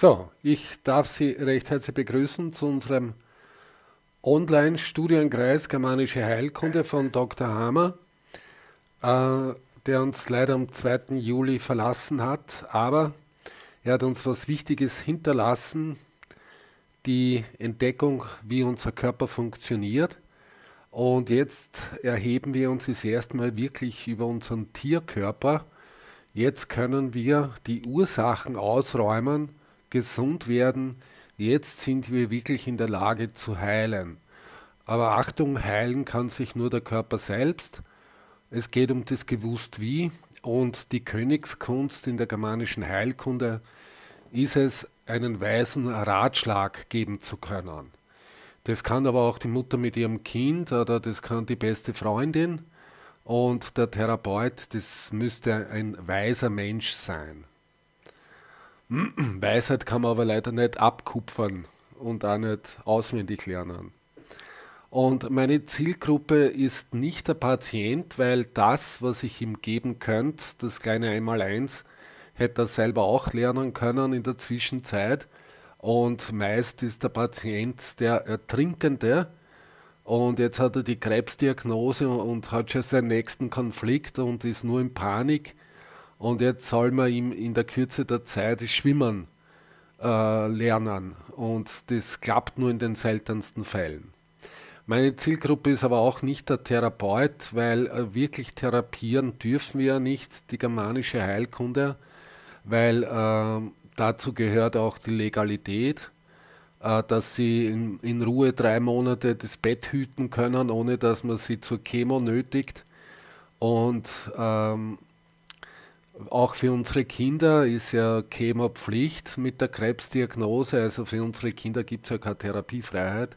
So, ich darf Sie recht herzlich begrüßen zu unserem Online-Studienkreis Germanische Heilkunde von Dr. Hammer, äh, der uns leider am 2. Juli verlassen hat, aber er hat uns was Wichtiges hinterlassen, die Entdeckung, wie unser Körper funktioniert. Und jetzt erheben wir uns das erste Mal wirklich über unseren Tierkörper. Jetzt können wir die Ursachen ausräumen, gesund werden, jetzt sind wir wirklich in der Lage zu heilen. Aber Achtung, heilen kann sich nur der Körper selbst. Es geht um das Gewusst wie und die Königskunst in der germanischen Heilkunde ist es, einen weisen Ratschlag geben zu können. Das kann aber auch die Mutter mit ihrem Kind oder das kann die beste Freundin und der Therapeut, das müsste ein weiser Mensch sein. Weisheit kann man aber leider nicht abkupfern und auch nicht auswendig lernen. Und meine Zielgruppe ist nicht der Patient, weil das, was ich ihm geben könnte, das kleine Einmaleins, hätte er selber auch lernen können in der Zwischenzeit. Und meist ist der Patient der Ertrinkende. Und jetzt hat er die Krebsdiagnose und hat schon seinen nächsten Konflikt und ist nur in Panik und jetzt soll man ihm in der Kürze der Zeit Schwimmen äh, lernen. Und das klappt nur in den seltensten Fällen. Meine Zielgruppe ist aber auch nicht der Therapeut, weil äh, wirklich therapieren dürfen wir ja nicht die germanische Heilkunde, weil äh, dazu gehört auch die Legalität, äh, dass sie in, in, Ruhe drei Monate das Bett hüten können, ohne dass man sie zur Chemo nötigt. Und ähm, auch für unsere Kinder ist ja Chemopflicht mit der Krebsdiagnose. Also für unsere Kinder gibt es ja keine Therapiefreiheit.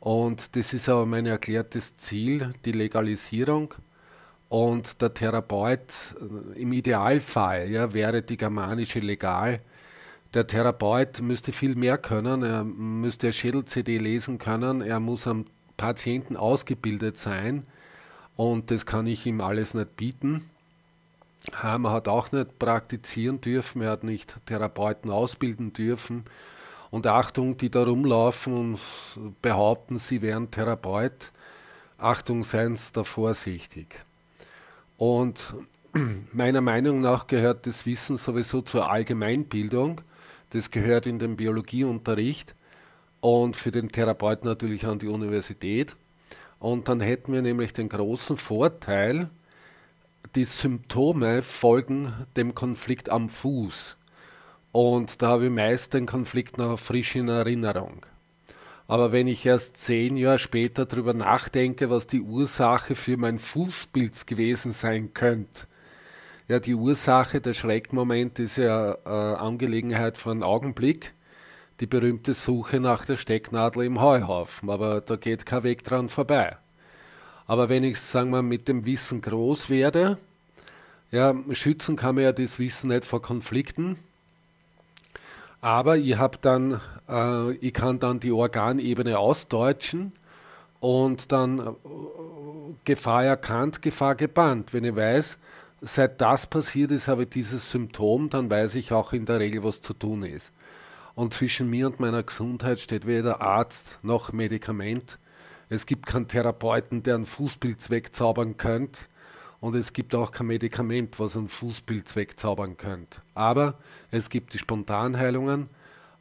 Und das ist aber mein erklärtes Ziel, die Legalisierung. Und der Therapeut äh, im Idealfall ja, wäre die germanische legal. Der Therapeut müsste viel mehr können, er müsste Schädel-CD lesen können, er muss am Patienten ausgebildet sein und das kann ich ihm alles nicht bieten. Hamer hat auch nicht praktizieren dürfen, er hat nicht Therapeuten ausbilden dürfen. Und Achtung, die da rumlaufen und behaupten, sie wären Therapeut. Achtung, seien Sie da vorsichtig. Und meiner Meinung nach gehört das Wissen sowieso zur Allgemeinbildung. Das gehört in den Biologieunterricht und für den Therapeuten natürlich an die Universität. Und dann hätten wir nämlich den großen Vorteil, die Symptome folgen dem Konflikt am Fuß. Und da habe ich meist den Konflikt noch frisch in Erinnerung. Aber wenn ich erst zehn Jahre später darüber nachdenke, was die Ursache für mein Fußpilz gewesen sein könnte, ja, die Ursache, der Schreckmoment ist ja äh, Angelegenheit von einem Augenblick. Die berühmte Suche nach der Stecknadel im Heuhaufen, aber da geht kein Weg dran vorbei. Aber wenn ich, sagen wir, mit dem Wissen groß werde, ja, schützen kann man ja das Wissen nicht vor Konflikten. Aber ich habe dann, äh, ich kann dann die Organebene ausdeutschen und dann äh, Gefahr erkannt, Gefahr gebannt. Wenn ich weiß, seit das passiert ist, habe ich dieses Symptom, dann weiß ich auch in der Regel, was zu tun ist. Und zwischen mir und meiner Gesundheit steht weder Arzt noch Medikament es gibt keinen Therapeuten, der ein Fußbild wegzaubern könnte. Und es gibt auch kein Medikament, was ein Fußbild wegzaubern könnte. Aber es gibt die Spontanheilungen.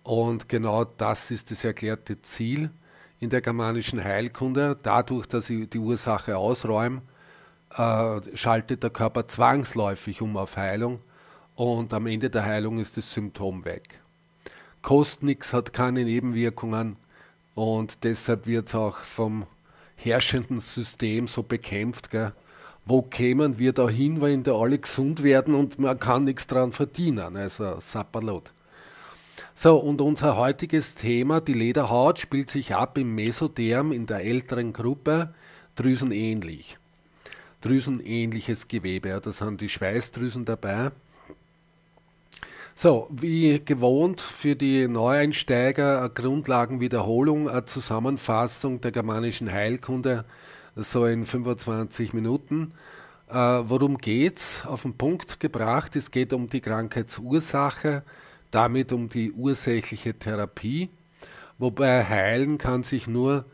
Und genau das ist das erklärte Ziel in der germanischen Heilkunde. Dadurch, dass ich die Ursache ausräume, äh, schaltet der Körper zwangsläufig um auf Heilung. Und am Ende der Heilung ist das Symptom weg. Kost nix, hat keine Nebenwirkungen und deshalb wird es auch vom herrschenden System so bekämpft. Gell? Wo kämen wir da hin, wenn da alle gesund werden und man kann nichts dran verdienen? Also Sapperlot. So, und unser heutiges Thema, die Lederhaut, spielt sich ab im Mesotherm in der älteren Gruppe, drüsenähnlich. Drüsenähnliches Gewebe, ja, da sind die Schweißdrüsen dabei. So, wie gewohnt für die Neueinsteiger Grundlagenwiederholung, eine Zusammenfassung der germanischen Heilkunde, so in 25 Minuten. Äh, worum geht's? Auf den Punkt gebracht, es geht um die Krankheitsursache, damit um die ursächliche Therapie, wobei heilen kann sich nur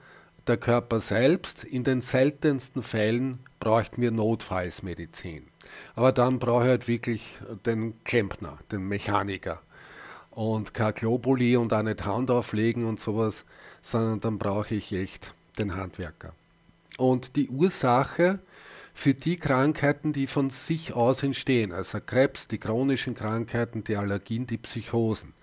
der Körper selbst. In den seltensten Fällen bräuchten wir Notfallsmedizin. Aber dann brauche ich halt wirklich den Klempner, den Mechaniker. Und kein Globuli und auch nicht Hand auflegen und sowas, sondern dann brauche ich echt den Handwerker. Und die Ursache für die Krankheiten, die von sich aus entstehen, also Krebs, die chronischen Krankheiten, die Allergien, die Psychosen,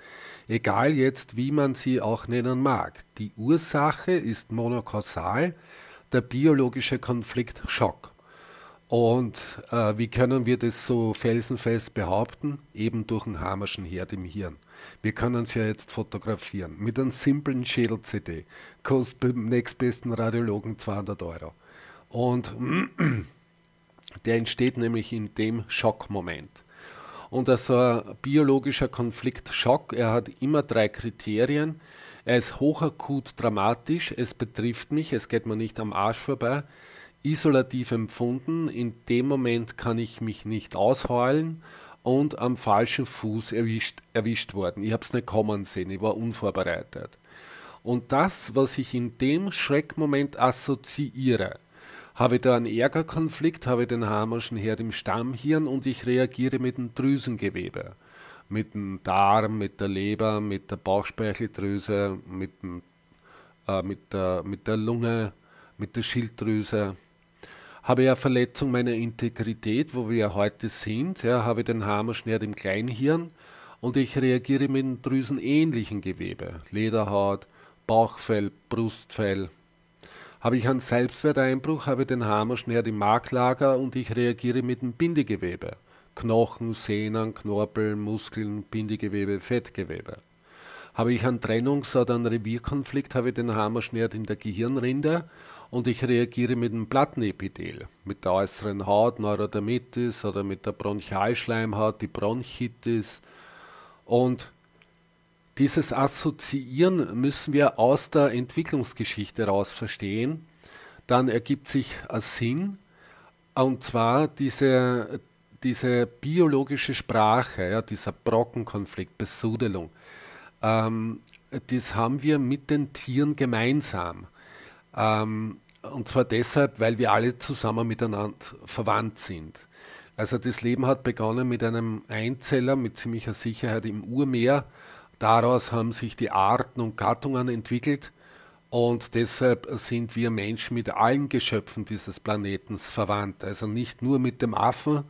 egal jetzt, wie man sie auch nennen mag, die Ursache ist monokausal, der biologische Konflikt Schock. Und äh, wie können wir das so felsenfest behaupten? Eben durch einen hamerschen Herd im Hirn. Wir können es ja jetzt fotografieren mit einem simplen Schädel-CD. Kostet beim nächstbesten Radiologen 200 Euro. Und der entsteht nämlich in dem Schockmoment. Und das war ein biologischer Konflikt Schock. Er hat immer drei Kriterien. Er ist hochakut dramatisch, es betrifft mich, es geht mir nicht am Arsch vorbei isolativ empfunden. In dem Moment kann ich mich nicht ausheulen und am falschen Fuß erwischt, erwischt worden. Ich habe es nicht kommen sehen, ich war unvorbereitet. Und das, was ich in dem Schreckmoment assoziiere, habe ich da einen Ärgerkonflikt, habe ich den Hamerschen Herd im Stammhirn und ich reagiere mit dem Drüsengewebe. Mit dem Darm, mit der Leber, mit der Bauchspeicheldrüse, mit, dem, äh, mit, der, mit der Lunge, mit der Schilddrüse habe ich eine Verletzung meiner Integrität, wo wir ja heute sind, ja, habe den Haarmaschnerd im Kleinhirn und ich reagiere mit einem drüsenähnlichen Gewebe, Lederhaut, Bauchfell, Brustfell. Habe ich einen Selbstwerteinbruch, habe ich den Haarmaschnerd im Marklager und ich reagiere mit dem Bindegewebe, Knochen, Sehnen, Knorpel, Muskeln, Bindegewebe, Fettgewebe. Habe ich einen Trennungs- oder einen Revierkonflikt, habe ich den Haarmaschnerd in der Gehirnrinde und ich reagiere mit dem Plattenepithel, mit der äußeren Haut, Neurodermitis oder mit der Bronchialschleimhaut, die Bronchitis. Und dieses Assoziieren müssen wir aus der Entwicklungsgeschichte heraus verstehen. Dann ergibt sich ein Sinn, und zwar diese, diese biologische Sprache, ja, dieser Brockenkonflikt, Besudelung. Ähm, das haben wir mit den Tieren gemeinsam. Ähm, und zwar deshalb, weil wir alle zusammen miteinander verwandt sind. Also das Leben hat begonnen mit einem Einzeller mit ziemlicher Sicherheit im Urmeer. Daraus haben sich die Arten und Gattungen entwickelt und deshalb sind wir Menschen mit allen Geschöpfen dieses Planetens verwandt. Also nicht nur mit dem Affen,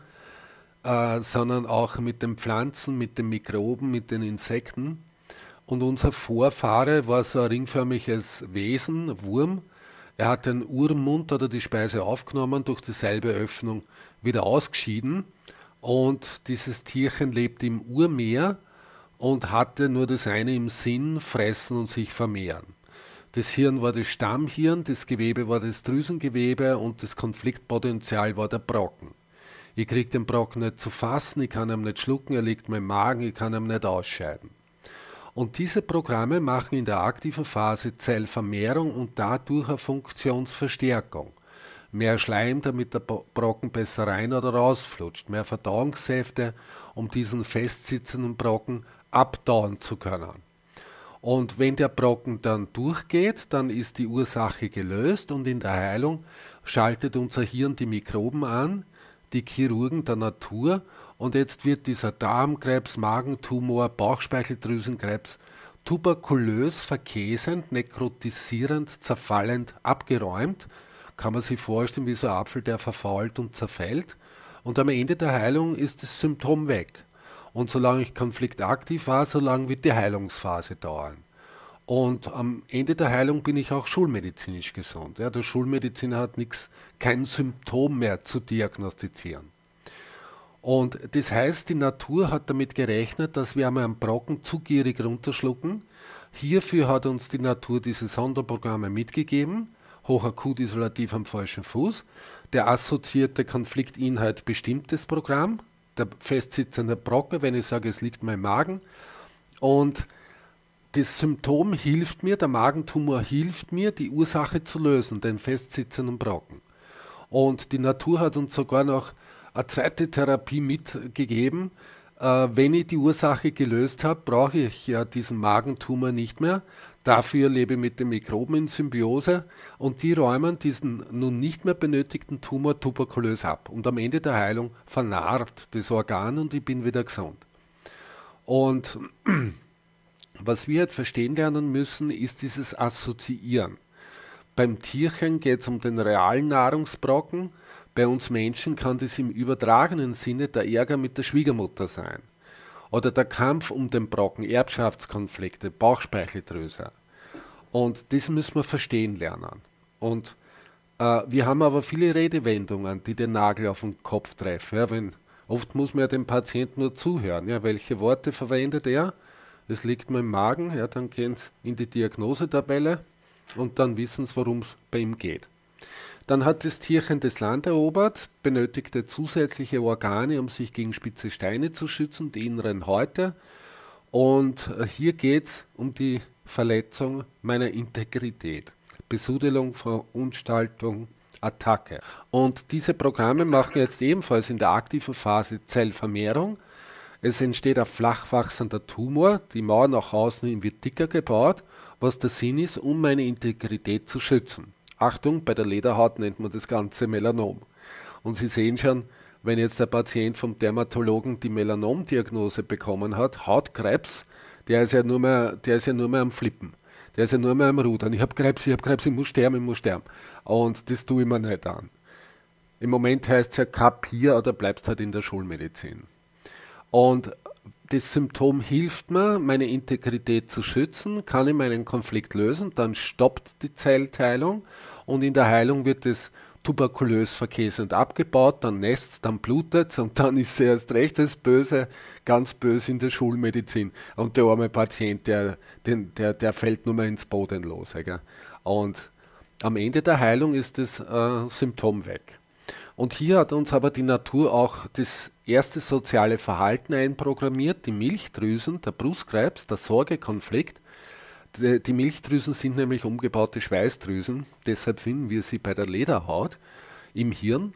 äh, sondern auch mit den Pflanzen, mit den Mikroben, mit den Insekten. Und unser Vorfahre war so ein ringförmiges Wesen, Wurm, er hat den Urmund oder die Speise aufgenommen, durch dieselbe Öffnung wieder ausgeschieden. Und dieses Tierchen lebt im Urmeer und hatte nur das eine im Sinn, fressen und sich vermehren. Das Hirn war das Stammhirn, das Gewebe war das Drüsengewebe und das Konfliktpotenzial war der Brocken. Ich kriege den Brocken nicht zu fassen, ich kann ihn nicht schlucken, er liegt mir im Magen, ich kann ihn nicht ausscheiden. Und diese Programme machen in der aktiven Phase Zellvermehrung und dadurch eine Funktionsverstärkung. Mehr Schleim, damit der Brocken besser rein oder rausflutscht. Mehr Verdauungssäfte, um diesen festsitzenden Brocken abdauern zu können. Und wenn der Brocken dann durchgeht, dann ist die Ursache gelöst und in der Heilung schaltet unser Hirn die Mikroben an, die Chirurgen der Natur und jetzt wird dieser Darmkrebs, Magentumor, Bauchspeicheldrüsenkrebs tuberkulös, verkäsend, nekrotisierend, zerfallend abgeräumt. Kann man sich vorstellen, wie so ein Apfel, der verfault und zerfällt. Und am Ende der Heilung ist das Symptom weg. Und solange ich konfliktaktiv war, solange wird die Heilungsphase dauern. Und am Ende der Heilung bin ich auch schulmedizinisch gesund. Ja, der Schulmediziner hat nichts, kein Symptom mehr zu diagnostizieren. Und das heißt, die Natur hat damit gerechnet, dass wir einmal einen Brocken zu gierig runterschlucken. Hierfür hat uns die Natur diese Sonderprogramme mitgegeben. Hochakut isolativ am falschen Fuß. Der assoziierte Konfliktinhalt bestimmt das Programm. Der festsitzende Brocken, wenn ich sage, es liegt mein Magen. Und das Symptom hilft mir, der Magentumor hilft mir, die Ursache zu lösen, den festsitzenden Brocken. Und die Natur hat uns sogar noch eine zweite Therapie mitgegeben. Äh, wenn ich die Ursache gelöst habe, brauche ich ja diesen Magentumor nicht mehr. Dafür lebe ich mit den Mikroben in Symbiose und die räumen diesen nun nicht mehr benötigten Tumor tuberkulös ab. Und am Ende der Heilung vernarbt das Organ und ich bin wieder gesund. Und was wir halt verstehen lernen müssen, ist dieses Assoziieren. Beim Tierchen geht es um den realen Nahrungsbrocken, bei uns Menschen kann das im übertragenen Sinne der Ärger mit der Schwiegermutter sein oder der Kampf um den Brocken, Erbschaftskonflikte, Bauchspeicheldrüse. Und das müssen wir verstehen lernen. Und äh, wir haben aber viele Redewendungen, die den Nagel auf den Kopf treffen. Ja, wenn, oft muss man ja dem Patienten nur zuhören. Ja, welche Worte verwendet er? Es liegt mir im Magen, ja, dann gehen sie in die Diagnosetabelle und dann wissen sie, worum es bei ihm geht. Dann hat das Tierchen das Land erobert, benötigte zusätzliche Organe, um sich gegen spitze Steine zu schützen, die inneren Häute. Und äh, hier geht es um die Verletzung meiner Integrität, Besudelung, Verunstaltung, Attacke. Und diese Programme machen jetzt ebenfalls in der aktiven Phase Zellvermehrung. Es entsteht ein flachwachsender Tumor, die Mauer nach außen wird dicker gebaut, was der Sinn ist, um meine Integrität zu schützen. Achtung, bei der Lederhaut nennt man das Ganze Melanom. Und Sie sehen schon, wenn jetzt der Patient vom Dermatologen die Melanomdiagnose bekommen hat, Hautkrebs, der ist ja nur mehr, der ist ja nur mehr am Flippen. Der ist ja nur mehr am Rudern. Ich habe Krebs, ich habe Krebs, ich muss sterben, ich muss sterben. Und das tue ich mir nicht an. Im Moment heißt es ja, kapier oder bleibst halt in der Schulmedizin. Und das Symptom hilft mir, meine Integrität zu schützen, kann ich meinen Konflikt lösen, dann stoppt die Zellteilung und in der Heilung wird es tuberkulös verkäsend abgebaut, dann nässt es, dann blutet und dann ist es erst recht das Böse, ganz böse in der Schulmedizin. Und der arme Patient, der, den, der, der fällt nur mal ins Bodenlose. Gell? Und am Ende der Heilung ist das äh, Symptom weg. Und hier hat uns aber die Natur auch das erste soziale Verhalten einprogrammiert, die Milchdrüsen, der Brustkrebs, der Sorgekonflikt. Die Milchdrüsen sind nämlich umgebaute Schweißdrüsen, deshalb finden wir sie bei der Lederhaut im Hirn.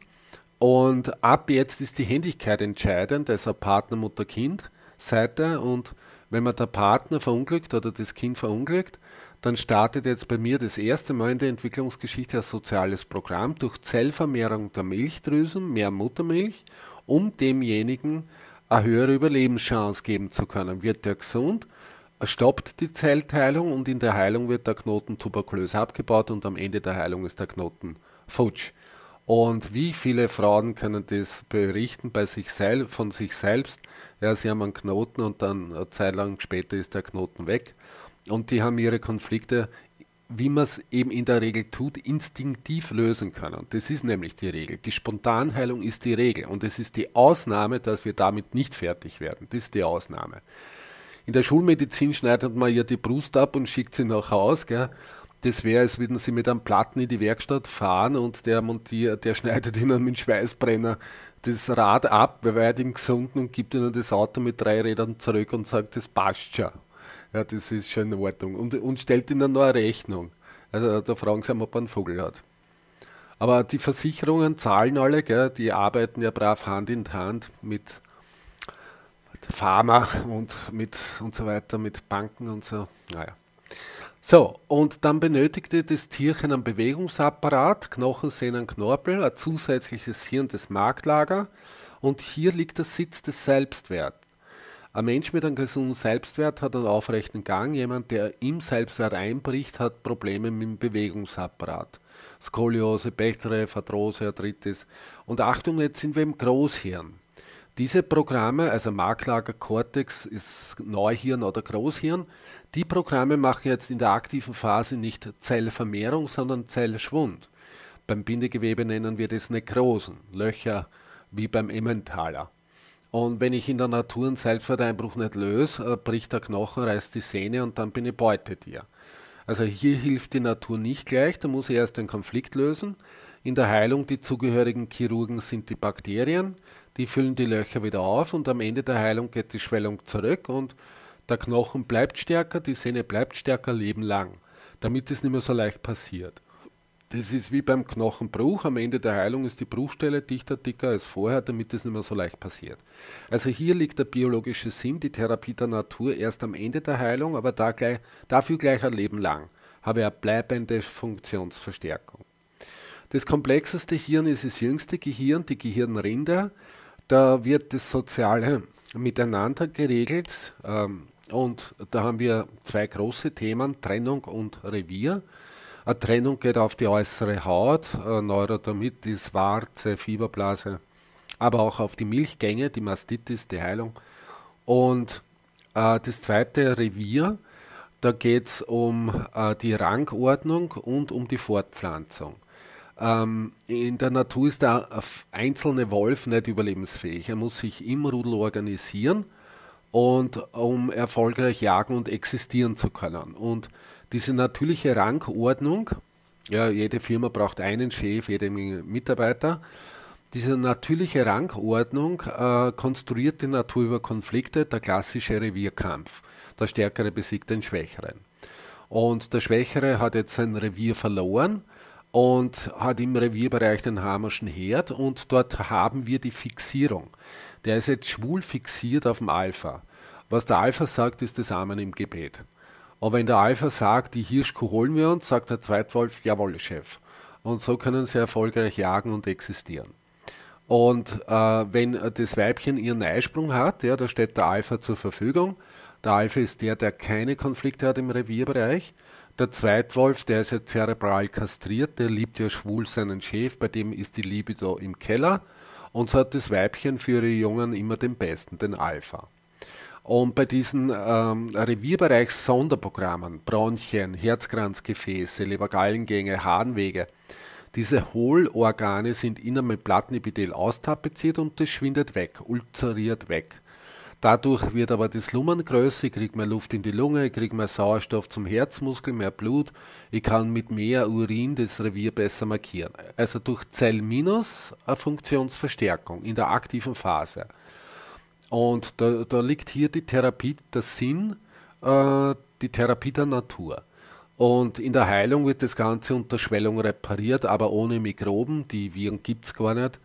Und ab jetzt ist die Händigkeit entscheidend, also Partner, Mutter, Kind, Seite. Und wenn man der Partner verunglückt oder das Kind verunglückt, dann startet jetzt bei mir das erste Mal in der Entwicklungsgeschichte ein soziales Programm durch Zellvermehrung der Milchdrüsen, mehr Muttermilch, um demjenigen eine höhere Überlebenschance geben zu können. Wird der gesund, stoppt die Zellteilung und in der Heilung wird der Knoten tuberkulös abgebaut und am Ende der Heilung ist der Knoten futsch. Und wie viele Frauen können das berichten bei sich selbst, von sich selbst? Ja, sie haben einen Knoten und dann eine Zeit lang später ist der Knoten weg. Und die haben ihre Konflikte, wie man es eben in der Regel tut, instinktiv lösen können. Das ist nämlich die Regel. Die Spontanheilung ist die Regel. Und es ist die Ausnahme, dass wir damit nicht fertig werden. Das ist die Ausnahme. In der Schulmedizin schneidet man ihr die Brust ab und schickt sie nach Haus. Gell? Das wäre, als würden sie mit einem Platten in die Werkstatt fahren und der Montier, der schneidet ihnen mit Schweißbrenner das Rad ab, beweiht ihn gesunden und gibt ihnen das Auto mit drei Rädern zurück und sagt, das passt schon. Ja, das ist schon in Ordnung. Und, und stellt ihnen noch eine Rechnung. Also da fragen sie, ob er einen Vogel hat. Aber die Versicherungen zahlen alle, gell? die arbeiten ja brav Hand in Hand mit Pharma und mit und so weiter, mit Banken und so. Naja. So, und dann benötigte das Tierchen einen Bewegungsapparat, Knochen, Sehnen, Knorpel, ein zusätzliches Hirn, das Marktlager. Und hier liegt der Sitz des Selbstwerts. Ein Mensch mit einem gesunden Selbstwert hat einen aufrechten Gang. Jemand, der im Selbstwert einbricht, hat Probleme mit dem Bewegungsapparat. Skoliose, Bechterew, Arthrose, Arthritis. Und Achtung, jetzt sind wir im Großhirn. Diese Programme, also Marklager, Cortex, ist Neuhirn oder Großhirn, die Programme machen jetzt in der aktiven Phase nicht Zellvermehrung, sondern Zellschwund. Beim Bindegewebe nennen wir das Nekrosen, Löcher wie beim Emmentaler. Und wenn ich in der Natur einen Seilpferdeinbruch nicht löse, äh, bricht der Knochen, reißt die Sehne und dann bin ich Beutetier. Also hier hilft die Natur nicht gleich, da muss ich erst den Konflikt lösen. In der Heilung die zugehörigen Chirurgen sind die Bakterien, die füllen die Löcher wieder auf und am Ende der Heilung geht die Schwellung zurück und der Knochen bleibt stärker, die Sehne bleibt stärker, Leben lang, damit es nicht mehr so leicht passiert das ist wie beim Knochenbruch. Am Ende der Heilung ist die Bruchstelle dichter, dicker als vorher, damit es nicht mehr so leicht passiert. Also hier liegt der biologische Sinn, die Therapie der Natur erst am Ende der Heilung, aber da gleich, dafür gleich ein Leben lang. Habe eine bleibende Funktionsverstärkung. Das komplexeste Hirn ist das jüngste Gehirn, die Gehirnrinde. Da wird das soziale Miteinander geregelt. Ähm, und da haben wir zwei große Themen, Trennung und Revier. Eine Trennung geht auf die äußere Haut, äh, Neurodermitis, Warze, Fieberblase, aber auch auf die Milchgänge, die Mastitis, die Heilung. Und äh, das zweite Revier, da geht es um äh, die Rangordnung und um die Fortpflanzung. Ähm, in der Natur ist der einzelne Wolf nicht überlebensfähig. Er muss sich im Rudel organisieren und um erfolgreich jagen und existieren zu können. Und diese natürliche Rangordnung, ja, jede Firma braucht einen Chef, jeden Mitarbeiter. Diese natürliche Rangordnung äh, konstruiert die Natur über Konflikte, der klassische Revierkampf. Der Stärkere besiegt den Schwächeren. Und der Schwächere hat jetzt sein Revier verloren und hat im Revierbereich den Hamerschen Herd und dort haben wir die Fixierung. Der ist jetzt schwul fixiert auf dem Alpha. Was der Alpha sagt, ist das Amen im Gebet. Aber wenn der Alpha sagt, die Hirschkuh holen wir uns, sagt der Zweitwolf, jawohl, Chef. Und so können sie erfolgreich jagen und existieren. Und äh, wenn das Weibchen ihren Eisprung hat, ja, da steht der Alpha zur Verfügung. Der Alpha ist der, der keine Konflikte hat im Revierbereich. Der Zweitwolf, der ist ja zerebral kastriert, der liebt ja schwul seinen Chef, bei dem ist die Libido im Keller. Und so hat das Weibchen für ihre Jungen immer den Besten, den Alpha. Und bei diesen ähm, Revierbereichs-Sonderprogrammen, Bronchien, Herzkranzgefäße, Lebergallengänge, Harnwege, diese Hohlorgane sind innen mit Plattenepithel austapeziert und das schwindet weg, ulzeriert weg. Dadurch wird aber die Lumen größer, ich kriege mehr Luft in die Lunge, ich kriege mehr Sauerstoff zum Herzmuskel, mehr Blut, ich kann mit mehr Urin das Revier besser markieren. Also durch Zellminus eine äh, Funktionsverstärkung in der aktiven Phase. Und da, da, liegt hier die Therapie, der Sinn, äh, die Therapie der Natur. Und in der Heilung wird das Ganze unter Schwellung repariert, aber ohne Mikroben. Die Viren gibt es gar nicht.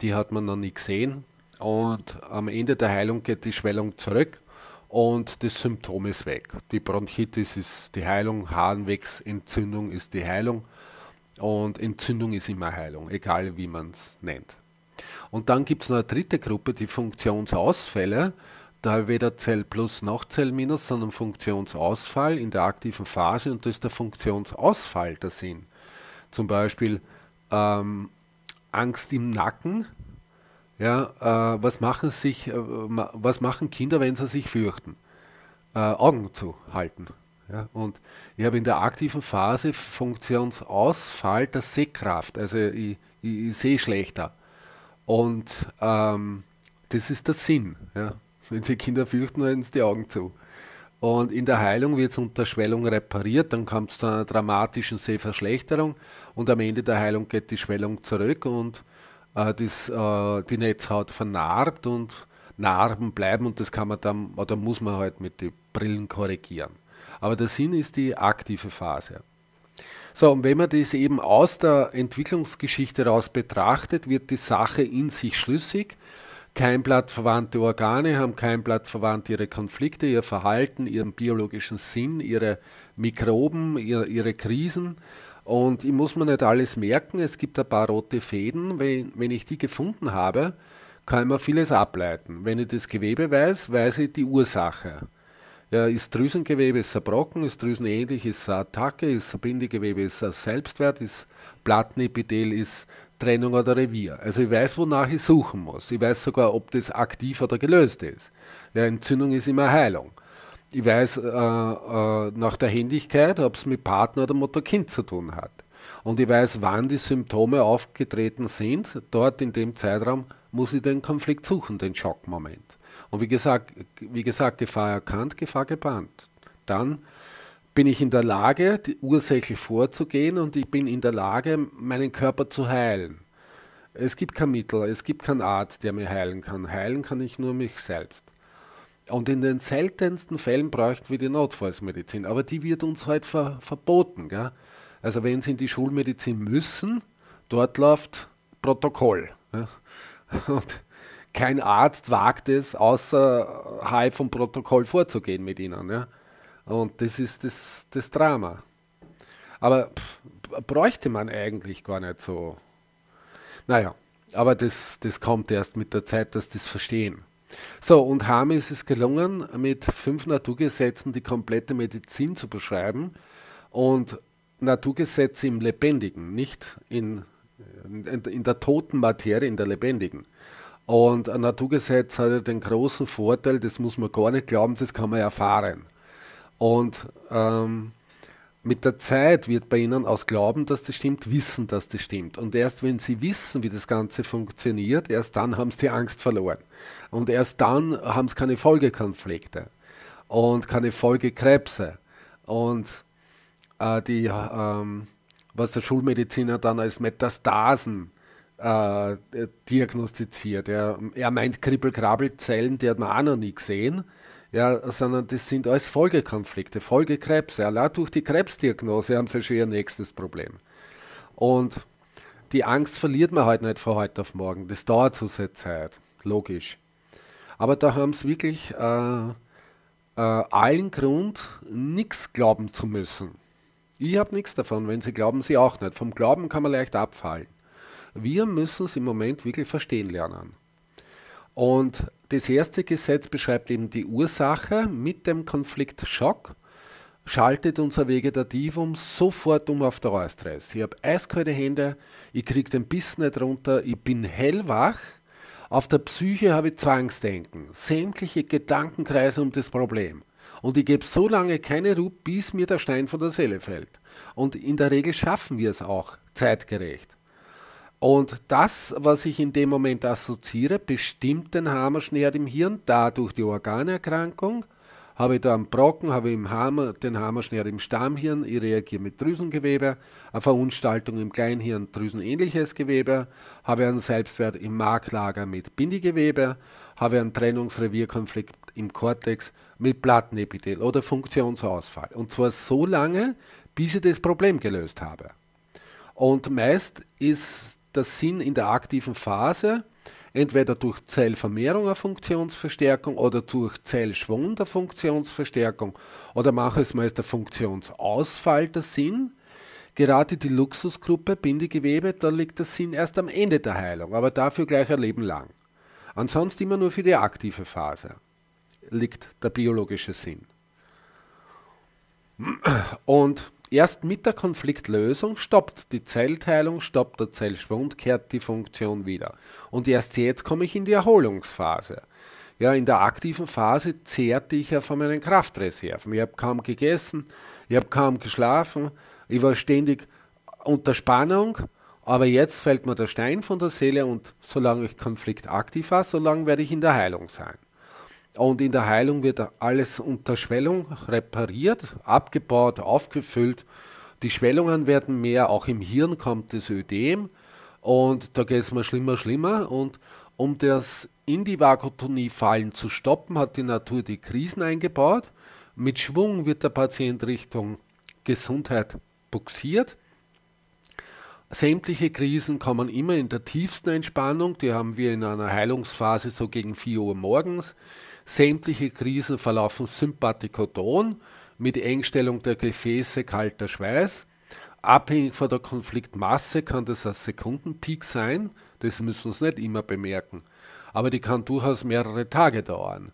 Die hat man noch nie gesehen. Und am Ende der Heilung geht die Schwellung zurück und das Symptom ist weg. Die Bronchitis ist die Heilung, Harnwegsentzündung ist die Heilung und Entzündung ist immer Heilung, egal wie man es nennt. Und dann gibt es noch eine dritte Gruppe, die Funktionsausfälle. Da weder Zell plus noch Zell minus, sondern Funktionsausfall in der aktiven Phase und das ist der Funktionsausfall der Sinn. Zum Beispiel ähm, Angst im Nacken. Ja, äh, was, machen sich, äh, was machen Kinder, wenn sie sich fürchten? Äh, Augen zu halten. Ja, und ich habe in der aktiven Phase Funktionsausfall der Sehkraft, also ich, ich, ich sehe schlechter. Und ähm, das ist der Sinn. Ja? Wenn sie Kinder fürchten, halten sie die Augen zu. Und in der Heilung wird es unter Schwellung repariert, dann kommt es zu einer dramatischen Sehverschlechterung und am Ende der Heilung geht die Schwellung zurück und äh, das, äh, die Netzhaut vernarbt und Narben bleiben und das kann man dann, oder muss man halt mit den Brillen korrigieren. Aber der Sinn ist die aktive Phase. So, und wenn man das eben aus der Entwicklungsgeschichte heraus betrachtet, wird die Sache in sich schlüssig. Keimblattverwandte Organe haben keimblattverwandt ihre Konflikte, ihr Verhalten, ihren biologischen Sinn, ihre Mikroben, ihr, ihre Krisen. Und ich muss mir nicht alles merken. Es gibt ein paar rote Fäden. Wenn, wenn ich die gefunden habe, kann man vieles ableiten. Wenn ich das Gewebe weiß, weiß ich die Ursache. Ja, ist Drüsengewebe, ist ein Brocken, ist Drüsenähnlich, ist Attacke, ist Bindegewebe, ist Selbstwert, ist Plattenepithel, ist Trennung oder Revier. Also ich weiß, wonach ich suchen muss. Ich weiß sogar, ob das aktiv oder gelöst ist. Ja, Entzündung ist immer Heilung. Ich weiß äh, äh, nach der Händigkeit, ob es mit Partner oder Mutter-Kind zu tun hat. Und ich weiß, wann die Symptome aufgetreten sind. Dort in dem Zeitraum muss ich den Konflikt suchen, den Schockmoment. Und wie gesagt, wie gesagt, Gefahr erkannt, Gefahr gebannt. Dann bin ich in der Lage, ursächlich vorzugehen und ich bin in der Lage, meinen Körper zu heilen. Es gibt kein Mittel, es gibt keinen Arzt, der mir heilen kann. Heilen kann ich nur mich selbst. Und in den seltensten Fällen bräuchten wir die Notfallsmedizin, aber die wird uns heute ver verboten. Gell? Also wenn Sie in die Schulmedizin müssen, dort läuft Protokoll. Ja? Und kein Arzt wagt es, außerhalb vom Protokoll vorzugehen mit ihnen. Ja? Und das ist das, das Drama. Aber pff, bräuchte man eigentlich gar nicht so. Naja, aber das, das kommt erst mit der Zeit, dass das verstehen. So, und Hame ist es gelungen, mit fünf Naturgesetzen die komplette Medizin zu beschreiben und Naturgesetze im Lebendigen, nicht in, in, in der toten Materie, in der Lebendigen. Und ein Naturgesetz hat den großen Vorteil, das muss man gar nicht glauben, das kann man erfahren. Und ähm, mit der Zeit wird bei ihnen aus Glauben, dass das stimmt, wissen, dass das stimmt. Und erst wenn sie wissen, wie das Ganze funktioniert, erst dann haben sie die Angst verloren. Und erst dann haben sie keine Folgekonflikte und keine Folgekrebse. Und äh, die, äh, was der Schulmediziner dann als Metastasen äh, diagnostiziert. Er, er meint Kribbelkrabbelzellen, die hat man auch noch nie gesehen, ja, sondern das sind alles Folgekonflikte, Folgekrebse. Allein durch die Krebsdiagnose haben sie schon ihr nächstes Problem. Und die Angst verliert man halt nicht von heute auf morgen. Das dauert so seine Zeit, logisch. Aber da haben sie wirklich äh, äh, allen Grund, nichts glauben zu müssen. Ich habe nichts davon, wenn sie glauben, sie auch nicht. Vom Glauben kann man leicht abfallen. Wir müssen es im Moment wirklich verstehen lernen. Und das erste Gesetz beschreibt eben die Ursache mit dem Konflikt Schock. Schaltet unser Vegetativum sofort um auf der Eustress. Ich habe eiskalte Hände, ich kriege den Biss nicht runter, ich bin hellwach. Auf der Psyche habe ich Zwangsdenken, sämtliche Gedankenkreise um das Problem. Und ich gebe so lange keine Ruhe, bis mir der Stein von der Seele fällt. Und in der Regel schaffen wir es auch zeitgerecht. Und das, was ich in dem Moment assoziiere, bestimmt den Hammerschnerd im Hirn, dadurch die Organerkrankung. Habe ich da einen Brocken, habe ich Hammer, den Hammerschnerd im Stammhirn, ich reagiere mit Drüsengewebe, eine Verunstaltung im Kleinhirn, drüsenähnliches Gewebe, habe ich einen Selbstwert im Marklager mit Bindegewebe, habe ich einen Trennungsrevierkonflikt im Kortex mit Plattenepithel oder Funktionsausfall. Und zwar so lange, bis ich das Problem gelöst habe. Und meist ist das Sinn in der aktiven Phase entweder durch Zellvermehrung eine Funktionsverstärkung oder durch Zellschwung der Funktionsverstärkung oder mache es meist der Funktionsausfall der Sinn. Gerade die Luxusgruppe Bindegewebe, da liegt der Sinn erst am Ende der Heilung, aber dafür gleich ein Leben lang. Ansonsten immer nur für die aktive Phase liegt der biologische Sinn. Und Erst mit der Konfliktlösung stoppt die Zellteilung, stoppt der Zellschwund, kehrt die Funktion wieder. Und erst jetzt komme ich in die Erholungsphase. Ja, in der aktiven Phase zehrte ich ja von meinen Kraftreserven. Ich habe kaum gegessen, ich habe kaum geschlafen, ich war ständig unter Spannung, aber jetzt fällt mir der Stein von der Seele und solange ich Konflikt aktiv war, solange werde ich in der Heilung sein. Und in der Heilung wird alles unter Schwellung repariert, abgebaut, aufgefüllt. Die Schwellungen werden mehr, auch im Hirn kommt das Ödem und da geht es mal schlimmer, schlimmer. Und um das in die Vagotonie-Fallen zu stoppen, hat die Natur die Krisen eingebaut. Mit Schwung wird der Patient Richtung Gesundheit buxiert. Sämtliche Krisen kommen immer in der tiefsten Entspannung, die haben wir in einer Heilungsphase so gegen 4 Uhr morgens. Sämtliche Krisen verlaufen sympathikoton mit Engstellung der Gefäße, kalter Schweiß. Abhängig von der Konfliktmasse kann das ein Sekundenpeak sein, das müssen wir uns nicht immer bemerken, aber die kann durchaus mehrere Tage dauern,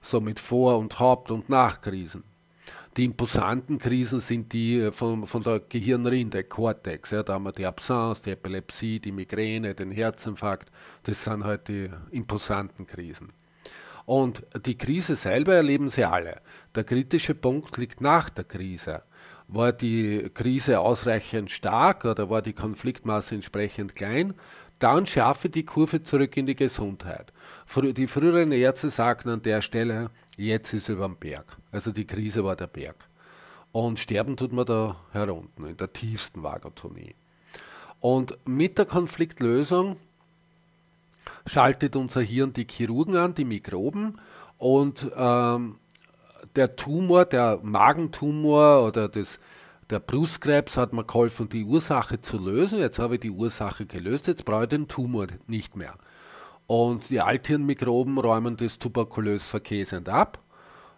so mit Vor- und Haupt- und Nachkrisen. Die imposanten Krisen sind die äh, von, von der Gehirnrinde, Cortex. Ja, da haben wir die Absence, die Epilepsie, die Migräne, den Herzinfarkt. Das sind halt die imposanten Krisen. Und die Krise selber erleben sie alle. Der kritische Punkt liegt nach der Krise. War die Krise ausreichend stark oder war die Konfliktmasse entsprechend klein? Dann schaffe die Kurve zurück in die Gesundheit. Die früheren Ärzte sagten an der Stelle, jetzt ist über dem Berg. Also die Krise war der Berg. Und sterben tut man da herunten, in der tiefsten Vagotonie. Und mit der Konfliktlösung schaltet unser Hirn die Chirurgen an, die Mikroben und ähm, der Tumor, der Magentumor oder das, der Brustkrebs hat mir geholfen, die Ursache zu lösen. Jetzt habe ich die Ursache gelöst, jetzt brauche ich den Tumor nicht mehr. Und die Althirnmikroben räumen das tuberkulös verkäsend ab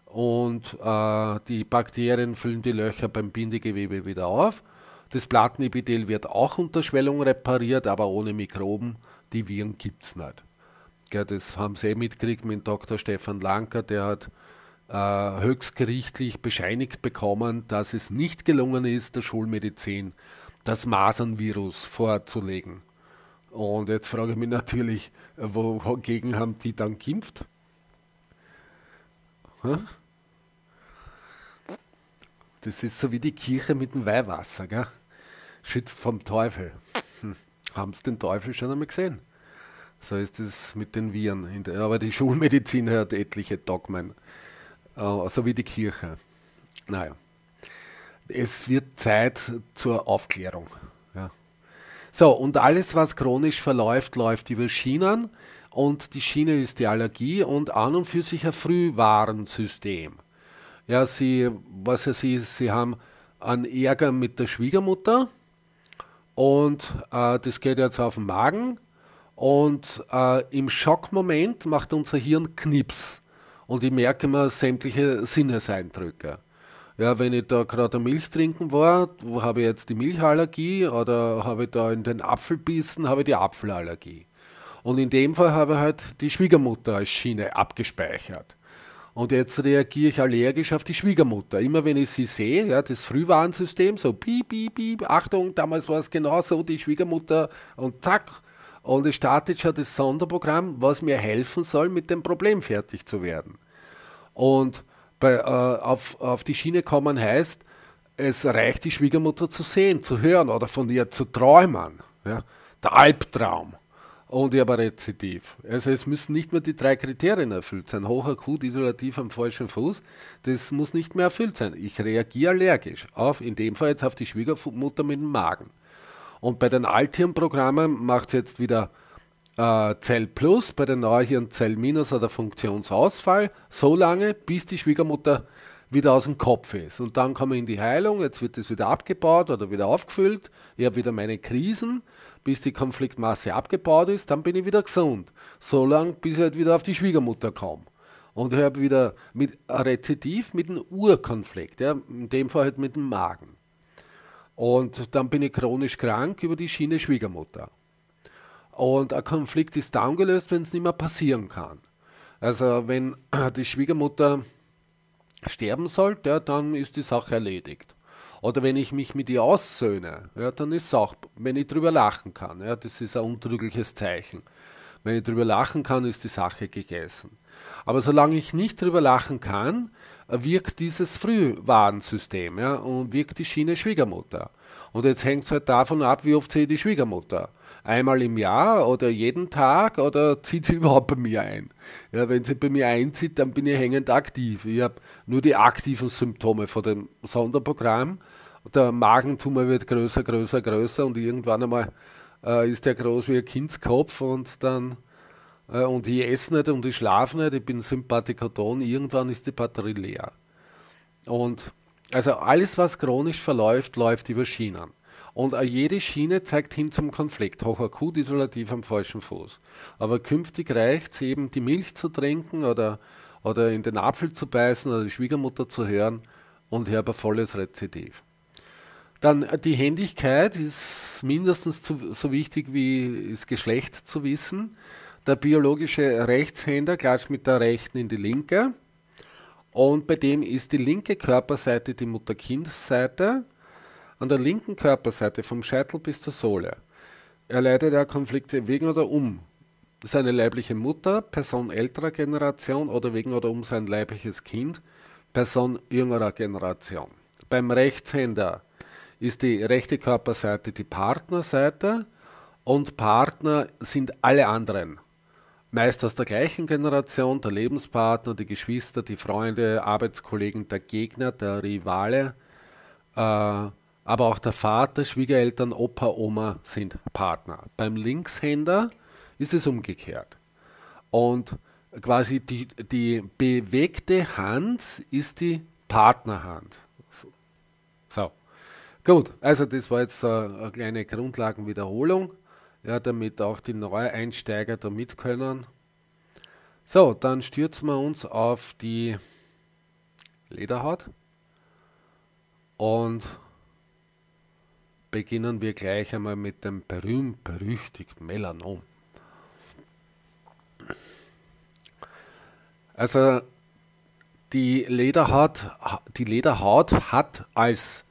und äh, die Bakterien füllen die Löcher beim Bindegewebe wieder auf. Das Plattenepithel wird auch unter Schwellung repariert, aber ohne Mikroben die Viren gibt es nicht. Gell, das haben Sie eh mitgekriegt mit Dr. Stefan Lanker, der hat äh, höchstgerichtlich bescheinigt bekommen, dass es nicht gelungen ist, der Schulmedizin das Masernvirus vorzulegen. Und jetzt frage ich mich natürlich, wogegen haben die dann geimpft? Das ist so wie die Kirche mit dem Weihwasser, gell? schützt vom Teufel haben es den Teufel schon einmal gesehen. So ist es mit den Viren. Der, aber die Schulmedizin hört etliche Dogmen, äh, so wie die Kirche. Naja, es wird Zeit zur Aufklärung. Ja. So, und alles, was chronisch verläuft, läuft über Schienen. Und die Schiene ist die Allergie und an und für sich ein Frühwarnsystem. Ja, sie, was ja, sie, sie haben einen Ärger mit der Schwiegermutter und äh, das geht jetzt auf den Magen und äh, im Schockmoment macht unser Hirn Knips und ich merke mir sämtliche Sinneseindrücke. Ja, wenn ich da gerade Milch trinken war, habe ich jetzt die Milchallergie oder habe ich da in den Apfelbissen, habe ich die Apfelallergie. Und in dem Fall habe ich halt die Schwiegermutter als Schiene abgespeichert. Und jetzt reagiere ich allergisch auf die Schwiegermutter. Immer wenn ich sie sehe, ja, das Frühwarnsystem, so piep, piep, piep, Achtung, damals war es genauso, die Schwiegermutter und zack. Und es startet schon das Sonderprogramm, was mir helfen soll, mit dem Problem fertig zu werden. Und bei, äh, auf, auf die Schiene kommen heißt, es reicht, die Schwiegermutter zu sehen, zu hören oder von ihr zu träumen. Ja? Der Albtraum und ich habe ein Rezidiv. Also es müssen nicht mehr die drei Kriterien erfüllt sein. Hochakut, isolativ am falschen Fuß, das muss nicht mehr erfüllt sein. Ich reagiere allergisch auf, in dem Fall jetzt auf die Schwiegermutter mit dem Magen. Und bei den Althirnprogrammen macht es jetzt wieder äh, Zell Plus, bei den Neuhirn Zell Minus oder Funktionsausfall, so lange, bis die Schwiegermutter wieder aus dem Kopf ist. Und dann komme ich in die Heilung, jetzt wird das wieder abgebaut oder wieder aufgefüllt. Ich habe wieder meine Krisen bis die Konfliktmasse abgebaut ist, dann bin ich wieder gesund. So lange, bis ich halt wieder auf die Schwiegermutter komme. Und ich habe wieder mit Rezidiv, mit einem Urkonflikt, ja, in dem Fall halt mit dem Magen. Und dann bin ich chronisch krank über die Schiene Schwiegermutter. Und ein Konflikt ist dann gelöst, wenn es nicht mehr passieren kann. Also wenn die Schwiegermutter sterben sollte, dann ist die Sache erledigt. Oder wenn ich mich mit ihr aussöhne, ja, dann ist es auch, wenn ich drüber lachen kann, ja, das ist ein untrügliches Zeichen. Wenn ich drüber lachen kann, ist die Sache gegessen. Aber solange ich nicht drüber lachen kann, wirkt dieses Frühwarnsystem ja, und wirkt die Schiene Schwiegermutter. Und jetzt hängt es halt davon ab, wie oft sehe ich die Schwiegermutter einmal im Jahr oder jeden Tag oder zieht sie überhaupt bei mir ein? Ja, wenn sie bei mir einzieht, dann bin ich hängend aktiv. Ich habe nur die aktiven Symptome von dem Sonderprogramm. Der Magentumor wird größer, größer, größer und irgendwann einmal äh, ist der groß wie ein Kindskopf und dann äh, und ich esse nicht und ich schlafe nicht, ich bin Sympathikoton, irgendwann ist die Batterie leer. Und also alles, was chronisch verläuft, läuft über Schienen. Und jede Schiene zeigt hin zum Konflikt. Hochakut, isolativ am falschen Fuß. Aber künftig reicht es eben, die Milch zu trinken oder, oder in den Apfel zu beißen oder die Schwiegermutter zu hören und ich habe ein volles Rezidiv. Dann äh, die Händigkeit ist mindestens zu, so wichtig wie das Geschlecht zu wissen. Der biologische Rechtshänder klatscht mit der rechten in die linke. Und bei dem ist die linke Körperseite die Mutter-Kind-Seite an der linken Körperseite vom Scheitel bis zur Sohle. Erleidet er Konflikte wegen oder um seine leibliche Mutter, Person älterer Generation oder wegen oder um sein leibliches Kind, Person jüngerer Generation. Beim Rechtshänder ist die rechte Körperseite die Partnerseite und Partner sind alle anderen. Meist aus der gleichen Generation, der Lebenspartner, die Geschwister, die Freunde, Arbeitskollegen, der Gegner, der Rivale, äh, aber auch der Vater, Schwiegereltern, Opa, Oma sind Partner. Beim Linkshänder ist es umgekehrt. Und quasi die, die bewegte Hand ist die Partnerhand. So. so. Gut, also das war jetzt äh, eine kleine Grundlagenwiederholung, ja, damit auch die Neueinsteiger da mit können. So, dann stürzen wir uns auf die Lederhaut und beginnen wir gleich einmal mit dem berühmt-berüchtigten Melanom. Also die Lederhaut, die Lederhaut hat als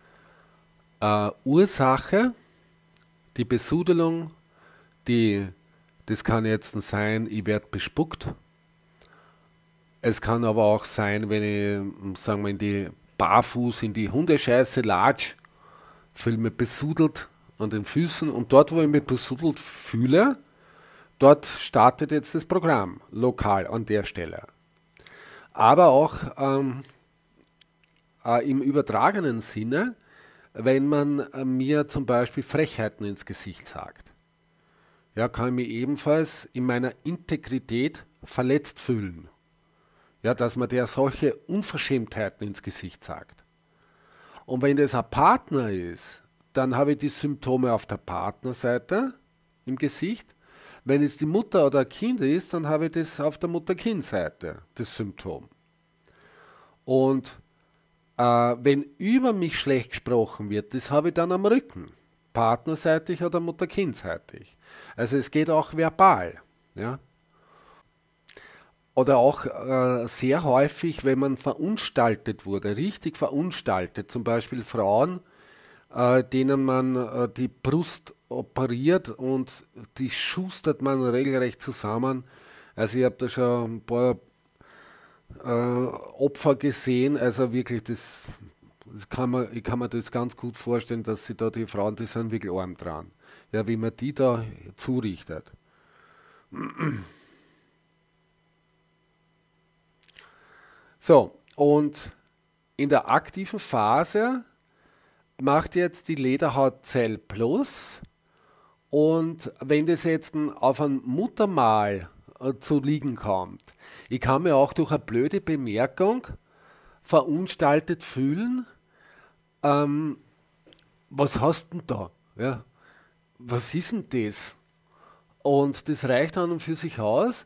äh, Ursache die Besudelung, die, das kann jetzt sein, ich werde bespuckt. Es kann aber auch sein, wenn ich, sagen wir, in die Barfuß in die Hundescheiße latsch fühle mich besudelt an den Füßen und dort, wo ich mich besudelt fühle, dort startet jetzt das Programm lokal an der Stelle. Aber auch ähm, äh, im übertragenen Sinne, wenn man äh, mir zum Beispiel Frechheiten ins Gesicht sagt, ja, kann ich mich ebenfalls in meiner Integrität verletzt fühlen. Ja, dass man der solche Unverschämtheiten ins Gesicht sagt. Und wenn das ein Partner ist, dann habe ich die Symptome auf der Partnerseite im Gesicht. Wenn es die Mutter oder ein Kind ist, dann habe ich das auf der Mutter-Kind-Seite, das Symptom. Und äh, wenn über mich schlecht gesprochen wird, das habe ich dann am Rücken, partnerseitig oder mutter kind -seitig. Also es geht auch verbal. Ja? Oder auch äh, sehr häufig, wenn man verunstaltet wurde, richtig verunstaltet, zum Beispiel Frauen, äh, denen man äh, die Brust operiert und die schustert man regelrecht zusammen. Also ich habe da schon ein paar äh, Opfer gesehen, also wirklich, das, das kann man, ich kann mir das ganz gut vorstellen, dass sie da die Frauen, die sind wirklich arm dran. Ja, wie man die da zurichtet. So, und in der aktiven Phase macht jetzt die Lederhaut Zell Plus und wenn das jetzt auf ein Muttermal äh, zu liegen kommt, ich kann mir auch durch eine blöde Bemerkung verunstaltet fühlen, ähm, was hast du denn da? Ja, was ist denn das? Und das reicht an und für sich aus,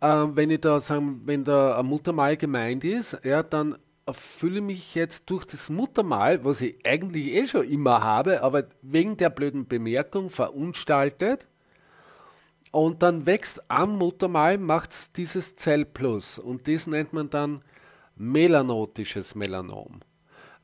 äh, wenn ich da sagen, wenn da ein Muttermal gemeint ist, ja, dann ich mich jetzt durch das Muttermal, was ich eigentlich eh schon immer habe, aber wegen der blöden Bemerkung verunstaltet. Und dann wächst am Muttermal, macht es dieses Zellplus. Und das nennt man dann melanotisches Melanom.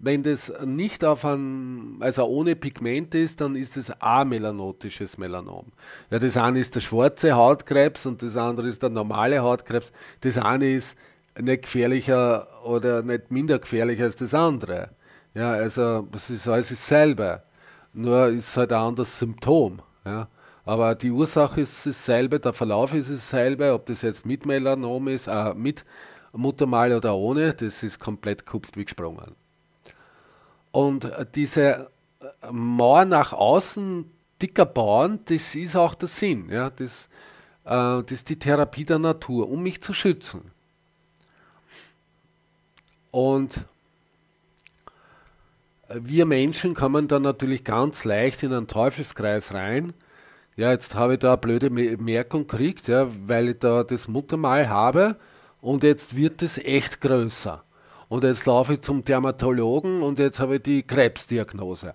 Wenn das nicht auf ein, also ohne Pigment ist, dann ist es amelanotisches Melanom. Ja, das eine ist der schwarze Hautkrebs und das andere ist der normale Hautkrebs. Das eine ist nicht gefährlicher oder nicht minder gefährlich als das andere. Ja, also es ist alles dasselbe. Nur ist es halt ein anderes Symptom. Ja. Aber die Ursache ist dasselbe, der Verlauf ist dasselbe, ob das jetzt mit Melanom ist, äh, mit Muttermal oder ohne, das ist komplett kupft wie gesprungen. Und äh, diese äh, Mauer nach außen dicker bauen, das ist auch der Sinn. Ja? Das, äh, das ist die Therapie der Natur, um mich zu schützen. Und äh, wir Menschen kommen dann natürlich ganz leicht in einen Teufelskreis rein. Ja, jetzt habe ich da eine blöde Merkung gekriegt, ja, weil ich da das Muttermal habe und jetzt wird es echt größer und jetzt laufe ich zum Dermatologen und jetzt habe ich die Krebsdiagnose.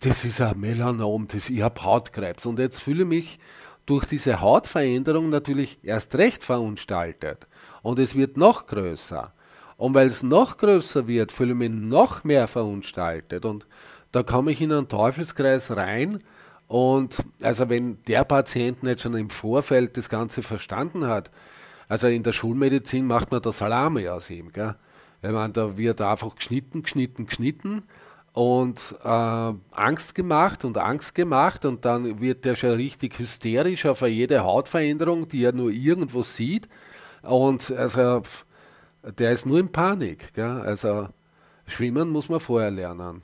Das ist ein Melanom, das, ich habe Hautkrebs. Und jetzt fühle ich mich durch diese Hautveränderung natürlich erst recht verunstaltet. Und es wird noch größer. Und weil es noch größer wird, fühle ich mich noch mehr verunstaltet. Und da komme ich in einen Teufelskreis rein. Und also wenn der Patient nicht schon im Vorfeld das Ganze verstanden hat, also in der Schulmedizin macht man da Salami aus ihm. Gell? Ich meine, da wird einfach geschnitten, geschnitten, geschnitten und äh, Angst gemacht und Angst gemacht und dann wird der schon richtig hysterisch auf jede Hautveränderung, die er nur irgendwo sieht. Und also der ist nur in Panik. Gell? Also schwimmen muss man vorher lernen.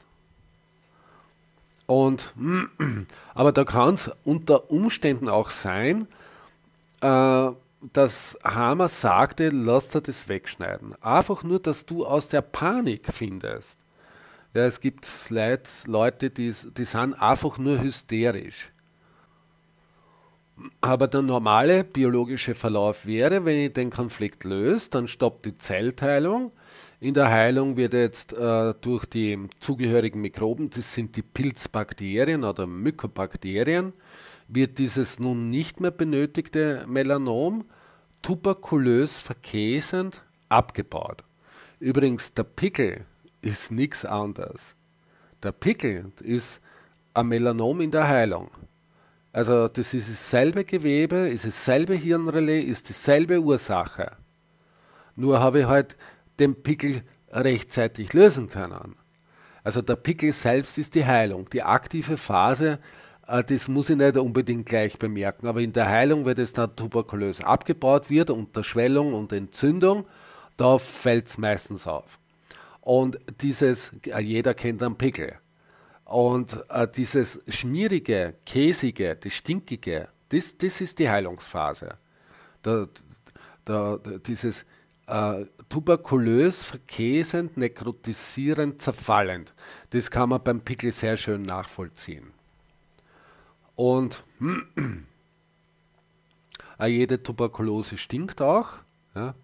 Und aber da kann es unter Umständen auch sein, äh, dass Hammer sagte, lass dir das wegschneiden. Einfach nur, dass du aus der Panik findest. Ja, es gibt Leute, Leute die, die sind einfach nur hysterisch. Aber der normale biologische Verlauf wäre, wenn ich den Konflikt löse, dann stoppt die Zellteilung. In der Heilung wird jetzt äh, durch die zugehörigen Mikroben, das sind die Pilzbakterien oder Mykobakterien, wird dieses nun nicht mehr benötigte Melanom tuberkulös verkäsend abgebaut. Übrigens, der Pickel ist nichts anderes. Der Pickel ist ein Melanom in der Heilung. Also das ist dasselbe Gewebe, ist dasselbe Hirnrelais, ist dieselbe Ursache. Nur habe ich halt den Pickel rechtzeitig lösen können. Also der Pickel selbst ist die Heilung. Die aktive Phase äh, das muss ich nicht unbedingt gleich bemerken, aber in der Heilung, wenn das dann tuberkulös abgebaut wird, unter Schwellung und Entzündung, da fällt es meistens auf. Und dieses, äh, jeder kennt einen Pickel. Und äh, dieses schmierige, käsige, das stinkige, das, das ist die Heilungsphase. Da, da, dieses äh, tuberkulös, verkäsend, nekrotisierend, zerfallend. Das kann man beim Pickel sehr schön nachvollziehen. Und jede Tuberkulose stinkt auch. Ja.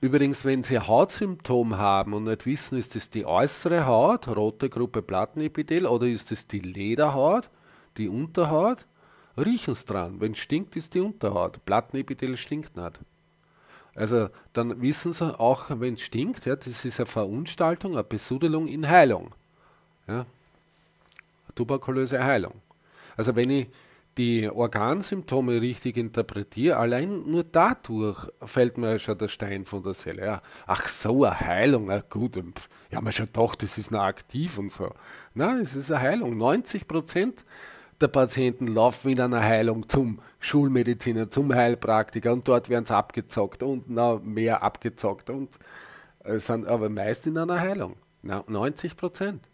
Übrigens, wenn Sie Hautsymptom haben und nicht wissen, ist es die äußere Haut, rote Gruppe Plattenepithel, oder ist es die Lederhaut, die Unterhaut, riechen Sie dran. Wenn es stinkt, ist die Unterhaut. Plattenepithel stinkt nicht. Also dann wissen Sie auch, wenn es stinkt, ja, das ist eine Verunstaltung, eine Besudelung in Heilung. Ja tuberkulöse Heilung. Also wenn ich die Organsymptome richtig interpretiere, allein nur dadurch fällt mir schon der Stein von der Seele. Ja, ach so, eine Heilung, ja gut, ja, ähm, man schon doch, das ist noch aktiv und so. Nein, es ist eine Heilung. 90 der Patienten laufen in einer Heilung zum Schulmediziner, zum Heilpraktiker und dort werden sie abgezockt und noch mehr abgezockt und äh, sind aber meist in einer Heilung. 90 Prozent.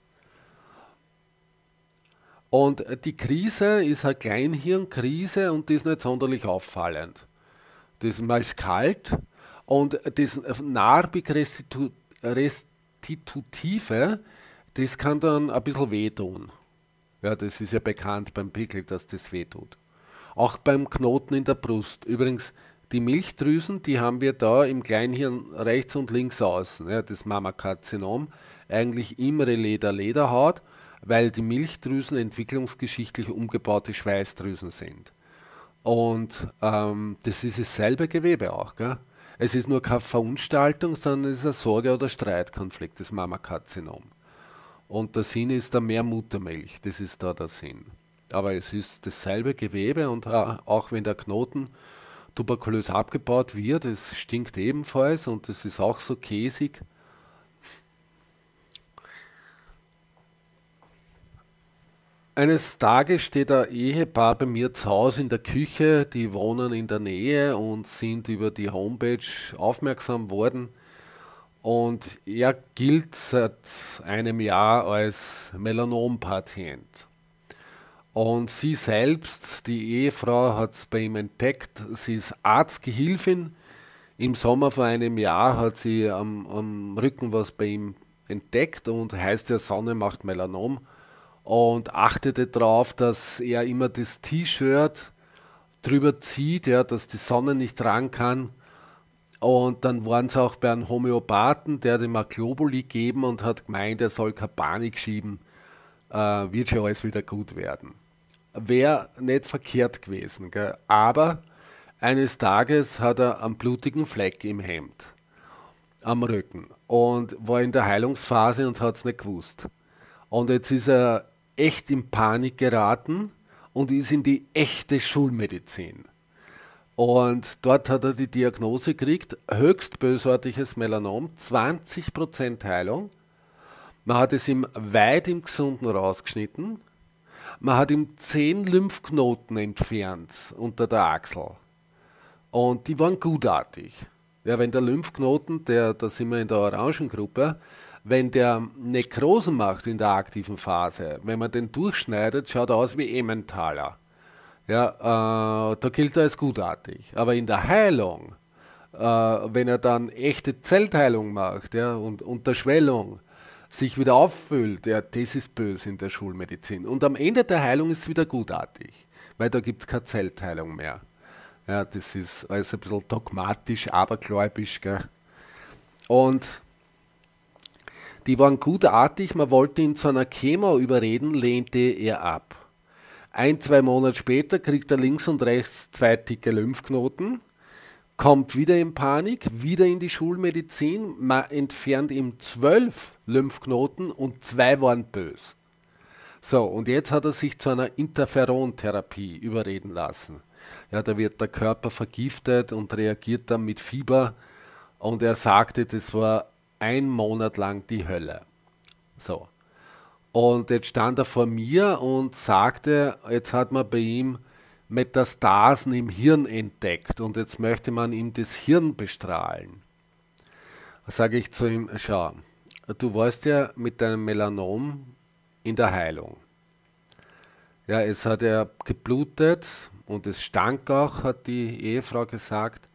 Und die Krise ist eine Kleinhirnkrise und die ist nicht sonderlich auffallend. Das man ist kalt und das narbig restitutive, das kann dann ein bisschen wehtun. Ja, das ist ja bekannt beim Pickel, dass das wehtut. Auch beim Knoten in der Brust. Übrigens, die Milchdrüsen, die haben wir da im Kleinhirn rechts und links außen. Ja, das Mammakarzinom, eigentlich im Relais der Lederhaut weil die Milchdrüsen entwicklungsgeschichtlich umgebaute Schweißdrüsen sind. Und ähm, das ist dasselbe Gewebe auch. Gell? Es ist nur keine Verunstaltung, sondern es ist ein Sorge- oder Streitkonflikt, das Mamakarzinom. Und der Sinn ist da mehr Muttermilch, das ist da der Sinn. Aber es ist dasselbe Gewebe und auch wenn der Knoten tuberkulös abgebaut wird, es stinkt ebenfalls und es ist auch so käsig Eines Tages steht ein Ehepaar bei mir zu Hause in der Küche, die wohnen in der Nähe und sind über die Homepage aufmerksam worden. Und er gilt seit einem Jahr als Melanompatient. Und sie selbst, die Ehefrau, hat es bei ihm entdeckt. Sie ist Arztgehilfin. Im Sommer vor einem Jahr hat sie am, am Rücken was bei ihm entdeckt und heißt ja Sonne macht Melanom und achtete darauf, dass er immer das T-Shirt drüber zieht, ja, dass die Sonne nicht dran kann. Und dann waren sie auch bei einem Homöopathen, der hat ihm ein Globuli gegeben und hat gemeint, er soll keine Panik schieben, äh, wird schon alles wieder gut werden. Wäre nicht verkehrt gewesen, gell? aber eines Tages hat er einen blutigen Fleck im Hemd, am Rücken und war in der Heilungsphase und hat es nicht gewusst. Und jetzt ist er echt in Panik geraten und ist in die echte Schulmedizin. Und dort hat er die Diagnose gekriegt, höchst bösartiges Melanom, 20% Heilung. Man hat es ihm weit im Gesunden rausgeschnitten. Man hat ihm 10 Lymphknoten entfernt unter der Achsel. Und die waren gutartig. Ja, wenn der Lymphknoten, der, da sind wir in der Orangengruppe, wenn der Nekrosen macht in der aktiven Phase, wenn man den durchschneidet, schaut er aus wie Emmentaler. Ja, äh, da gilt er als gutartig. Aber in der Heilung, äh, wenn er dann echte Zellteilung macht ja, und Unterschwellung, sich wieder auffüllt, ja, das ist böse in der Schulmedizin. Und am Ende der Heilung ist es wieder gutartig, weil da gibt es keine Zellteilung mehr. Ja, das ist alles ein bisschen dogmatisch, abergläubisch. Gell? Und die waren gutartig, man wollte ihn zu einer Chemo überreden, lehnte er ab. Ein, zwei Monate später kriegt er links und rechts zwei dicke Lymphknoten, kommt wieder in Panik, wieder in die Schulmedizin, man entfernt ihm zwölf Lymphknoten und zwei waren bös. So, und jetzt hat er sich zu einer Interferontherapie überreden lassen. Ja, da wird der Körper vergiftet und reagiert dann mit Fieber. Und er sagte, das war ein Monat lang die Hölle. So. Und jetzt stand er vor mir und sagte, jetzt hat man bei ihm Metastasen im Hirn entdeckt und jetzt möchte man ihm das Hirn bestrahlen. Da sage ich zu ihm, schau, du warst ja mit deinem Melanom in der Heilung. Ja, es hat ja geblutet und es stank auch, hat die Ehefrau gesagt.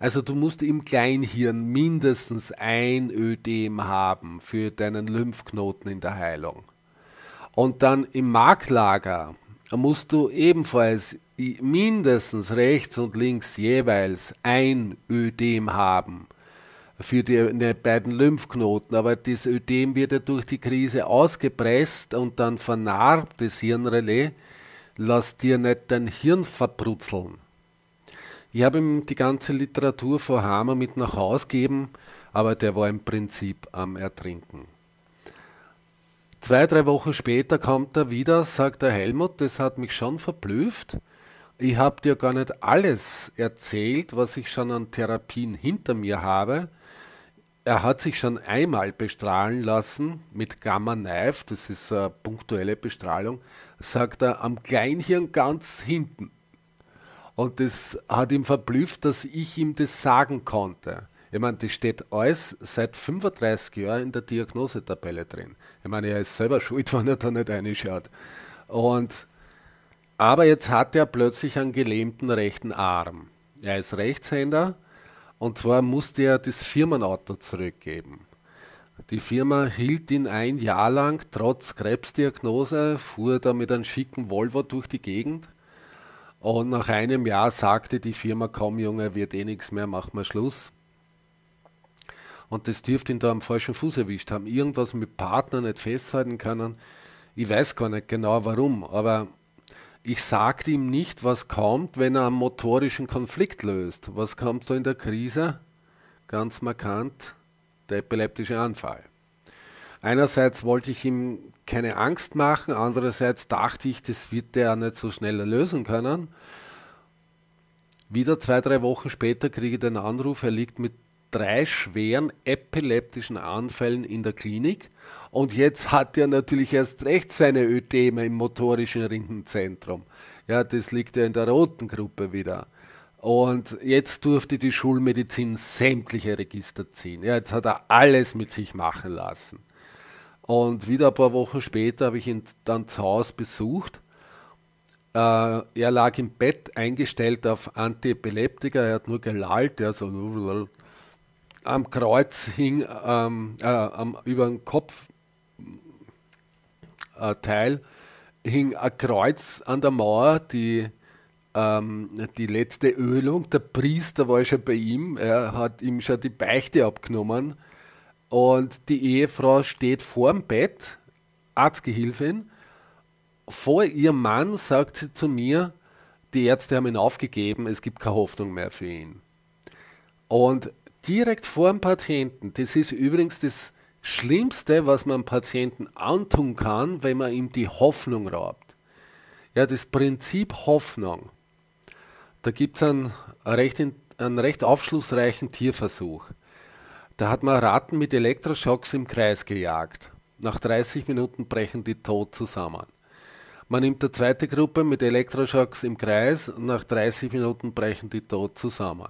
Also du musst im Kleinhirn mindestens ein Ödem haben für deinen Lymphknoten in der Heilung. Und dann im Marklager musst du ebenfalls mindestens rechts und links jeweils ein Ödem haben für die, ne, beiden Lymphknoten. Aber das Ödem wird ja durch die Krise ausgepresst und dann vernarbt das Hirnrelais. Lass dir nicht dein Hirn verbrutzeln. Ich habe ihm die ganze Literatur von Hammer mit nach Haus gegeben, aber der war im Prinzip am Ertrinken. Zwei, drei Wochen später kommt er wieder, sagt der Helmut, das hat mich schon verblüfft. Ich habe dir gar nicht alles erzählt, was ich schon an Therapien hinter mir habe. Er hat sich schon einmal bestrahlen lassen mit Gamma Knife, das ist eine punktuelle Bestrahlung, sagt er am Kleinhirn ganz hinten. Und das hat ihm verblüfft, dass ich ihm das sagen konnte. Ich meine, das steht alles seit 35 Jahren in der Diagnosetabelle drin. Ich meine, er ist selber schuld, wenn er da nicht reinschaut. Und, aber jetzt hat er plötzlich einen gelähmten rechten Arm. Er ist Rechtshänder und zwar musste er das Firmenauto zurückgeben. Die Firma hielt ihn ein Jahr lang, trotz Krebsdiagnose, fuhr da mit einem schicken Volvo durch die Gegend und nach einem Jahr sagte die Firma, komm Junge, wird eh nichts mehr, mach mal Schluss. Und das dürfte ihn da am falschen Fuß erwischt haben. Irgendwas mit Partnern nicht festhalten können. Ich weiß gar nicht genau warum, aber ich sagte ihm nicht, was kommt, wenn er einen motorischen Konflikt löst. Was kommt so in der Krise? Ganz markant, der epileptische Anfall. Einerseits wollte ich ihm keine Angst machen. Andererseits dachte ich, das wird er nicht so schnell lösen können. Wieder zwei, drei Wochen später kriege ich den Anruf, er liegt mit drei schweren epileptischen Anfällen in der Klinik. Und jetzt hat er natürlich erst recht seine Ödeme im motorischen Rindenzentrum. Ja, das liegt ja in der roten Gruppe wieder. Und jetzt durfte die Schulmedizin sämtliche Register ziehen. Ja, jetzt hat er alles mit sich machen lassen. Und wieder ein paar Wochen später habe ich ihn dann zu Hause besucht. Äh, er lag im Bett eingestellt auf Antiepileptika, er hat nur gelallt, ja, so am Kreuz hing, ähm, äh, am, über dem Kopfteil äh, hing ein Kreuz an der Mauer, die, ähm, die letzte Ölung. Der Priester war schon bei ihm, er hat ihm schon die Beichte abgenommen und die Ehefrau steht vorm Bett, Arztgehilfin. Vor ihrem Mann sagt sie zu mir, die Ärzte haben ihn aufgegeben, es gibt keine Hoffnung mehr für ihn. Und direkt vor dem Patienten, das ist übrigens das Schlimmste, was man einem Patienten antun kann, wenn man ihm die Hoffnung raubt. Ja, das Prinzip Hoffnung. Da gibt es einen einen recht aufschlussreichen Tierversuch. Da hat man Ratten mit Elektroschocks im Kreis gejagt. Nach 30 Minuten brechen die tot zusammen. Man nimmt eine zweite Gruppe mit Elektroschocks im Kreis, nach 30 Minuten brechen die tot zusammen.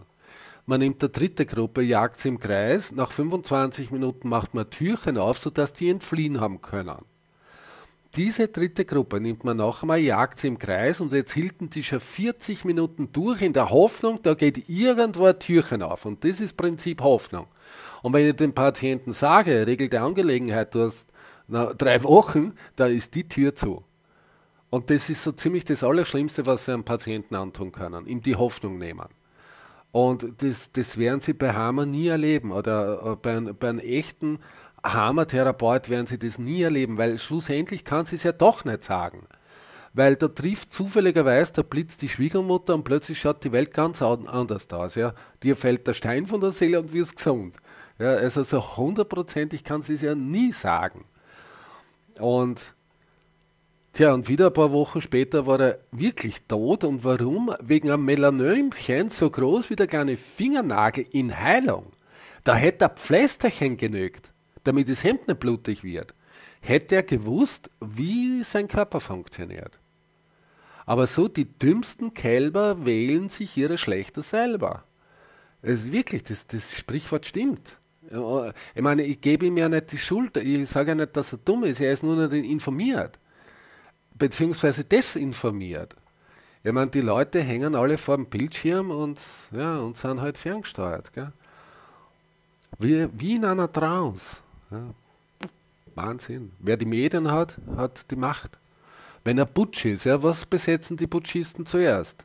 Man nimmt eine dritte Gruppe, jagt sie im Kreis, nach 25 Minuten macht man Türchen auf, sodass die entfliehen haben können. Diese dritte Gruppe nimmt man noch einmal, jagt sie im Kreis und jetzt hielten die schon 40 Minuten durch in der Hoffnung, da geht irgendwo ein Türchen auf. Und das ist Prinzip Hoffnung. Und wenn ich dem Patienten sage, regel der Angelegenheit, du hast na, drei Wochen, da ist die Tür zu. Und das ist so ziemlich das Allerschlimmste, was sie einem Patienten antun können, ihm die Hoffnung nehmen. Und das, das werden sie bei Hammer nie erleben oder äh, bei, bei einem echten Hammer-Therapeut werden sie das nie erleben, weil schlussendlich kann sie es ja doch nicht sagen. Weil da trifft zufälligerweise der Blitz die Schwiegermutter und plötzlich schaut die Welt ganz anders aus. Ja? Dir fällt der Stein von der Seele und wirst gesund. Ja, also so hundertprozentig kann sie es ja nie sagen. Und tja, und wieder ein paar Wochen später war er wirklich tot. Und warum? Wegen einem Melanömchen so groß wie der kleine Fingernagel in Heilung. Da hätte er Pflästerchen genügt, damit das Hemd nicht blutig wird. Hätte er gewusst, wie sein Körper funktioniert. Aber so die dümmsten Kälber wählen sich ihre Schlechter selber. Es ist wirklich, das, das Sprichwort stimmt. Ich meine, ich gebe ihm ja nicht die Schuld. Ich sage ja nicht, dass er dumm ist. Er ist nur nicht informiert. Beziehungsweise desinformiert. Ich meine, die Leute hängen alle vor dem Bildschirm und, ja, und sind halt ferngesteuert. Gell? Wie, wie in einer Trance. Ja. Wahnsinn. Wer die Medien hat, hat die Macht. Wenn er Butsch ist, ja, was besetzen die Butschisten zuerst?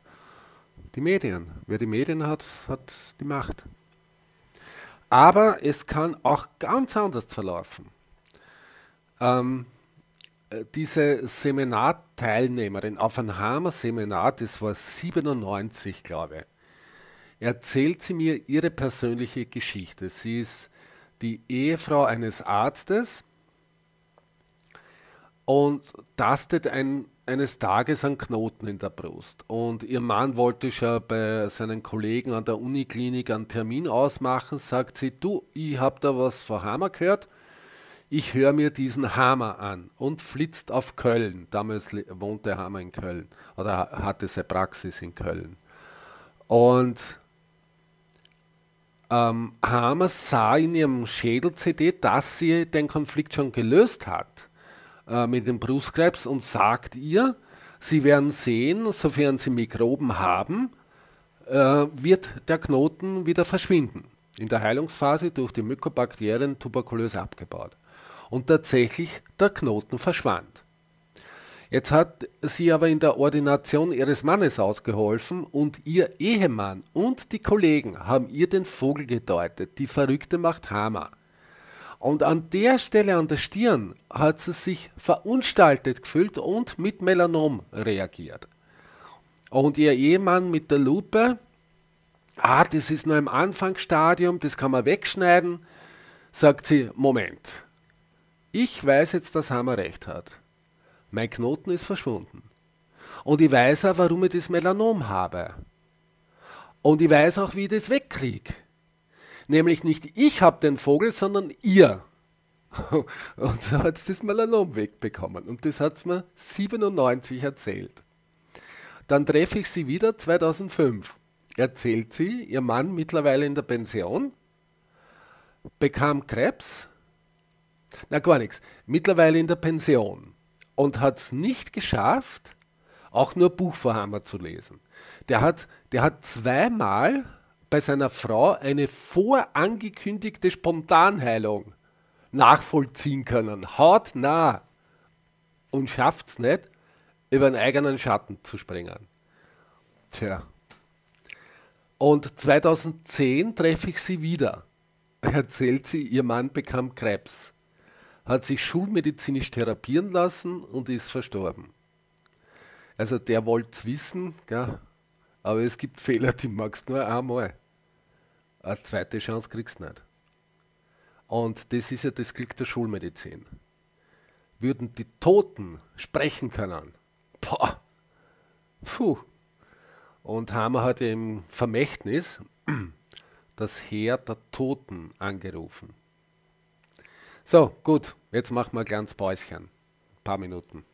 Die Medien. Wer die Medien hat, hat die Macht. Aber es kann auch ganz anders verlaufen. Ähm, äh, diese Seminarteilnehmerin auf einem Hammer-Seminar, das war 97, glaube ich, erzählt sie mir ihre persönliche Geschichte. Sie ist die Ehefrau eines Arztes und tastet ein eines Tages einen Knoten in der Brust. Und ihr Mann wollte schon bei seinen Kollegen an der Uniklinik einen Termin ausmachen, sagt sie, du, ich habe da was von Hammer gehört, ich höre mir diesen Hammer an und flitzt auf Köln. Damals wohnte Hammer in Köln oder hatte seine Praxis in Köln. Und ähm, Hammer sah in ihrem Schädel-CD, dass sie den Konflikt schon gelöst hat äh, mit dem Brustkrebs und sagt ihr, sie werden sehen, sofern sie Mikroben haben, äh, wird der Knoten wieder verschwinden. In der Heilungsphase durch die Mykobakterien tuberkulös abgebaut. Und tatsächlich der Knoten verschwand. Jetzt hat sie aber in der Ordination ihres Mannes ausgeholfen und ihr Ehemann und die Kollegen haben ihr den Vogel gedeutet. Die Verrückte macht Hammer. Und an der Stelle an der Stirn hat sie sich verunstaltet gefühlt und mit Melanom reagiert. Und ihr Ehemann mit der Lupe, ah, das ist nur im Anfangsstadium, das kann man wegschneiden, sagt sie, Moment, ich weiß jetzt, dass Hammer recht hat. Mein Knoten ist verschwunden. Und ich weiß auch, warum ich das Melanom habe. Und ich weiß auch, wie ich das wegkriege. Nämlich nicht ich habe den Vogel, sondern ihr. Und so hat es das Melanom wegbekommen. Und das hat es mir 97 erzählt. Dann treffe ich sie wieder 2005. Erzählt sie, ihr Mann mittlerweile in der Pension, bekam Krebs, na gar nichts, mittlerweile in der Pension und hat es nicht geschafft, auch nur Buchvorhammer zu lesen. Der hat, der hat zweimal bei seiner Frau eine vorangekündigte Spontanheilung nachvollziehen können, Haut nah und schafft es nicht, über einen eigenen Schatten zu springen. Tja. Und 2010 treffe ich sie wieder. Erzählt sie, ihr Mann bekam Krebs, hat sich schulmedizinisch therapieren lassen und ist verstorben. Also der wollte es wissen, gell? aber es gibt Fehler, die magst du nur einmal eine zweite Chance kriegst du nicht. Und das ist ja das Glück der Schulmedizin. Würden die Toten sprechen können, boah, puh. Und haben wir halt im Vermächtnis das Heer der Toten angerufen. So, gut, jetzt machen wir ein kleines Päuschen. Ein paar Minuten.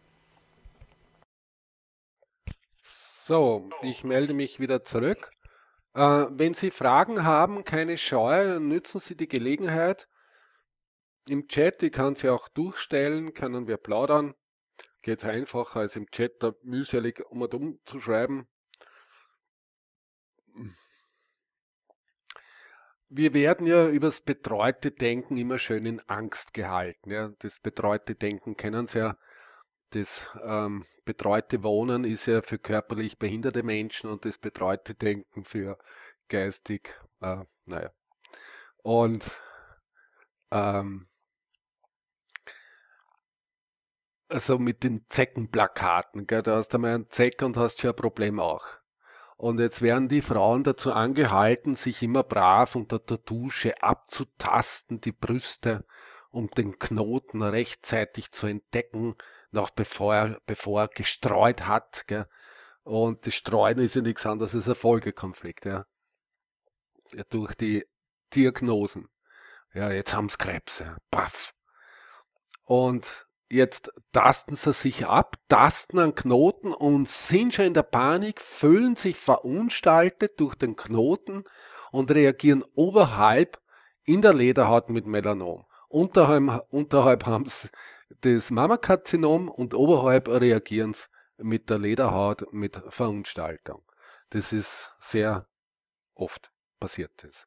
So, ich melde mich wieder zurück. Äh, wenn Sie Fragen haben, keine Scheu, nützen Sie die Gelegenheit. Im Chat, ich kann sie auch durchstellen, können wir plaudern. Geht es einfacher als im Chat, da mühselig um und um zu schreiben. Wir werden ja über das betreute Denken immer schön in Angst gehalten. Ja. Das betreute Denken kennen Sie ja das ähm, betreute Wohnen ist ja für körperlich behinderte Menschen und das betreute Denken für geistig, äh, naja. Und ähm, also mit den Zeckenplakaten, gell? da hast du mal einen Zeck und hast schon ein Problem auch. Und jetzt werden die Frauen dazu angehalten, sich immer brav unter der Dusche abzutasten, die Brüste, um den Knoten rechtzeitig zu entdecken, noch bevor er, bevor er gestreut hat. Gell? Und das Streuen ist ja nichts anderes als ein Folgekonflikt. Ja? ja durch die Diagnosen. Ja, jetzt haben sie Krebs. Ja. Paff. Und jetzt tasten sie sich ab, tasten an Knoten und sind schon in der Panik, fühlen sich verunstaltet durch den Knoten und reagieren oberhalb in der Lederhaut mit Melanom. Unterhalb, unterhalb haben sie das Mammakarzinom und oberhalb reagieren sie mit der Lederhaut, mit Verunstaltung. Das ist sehr oft passiert ist.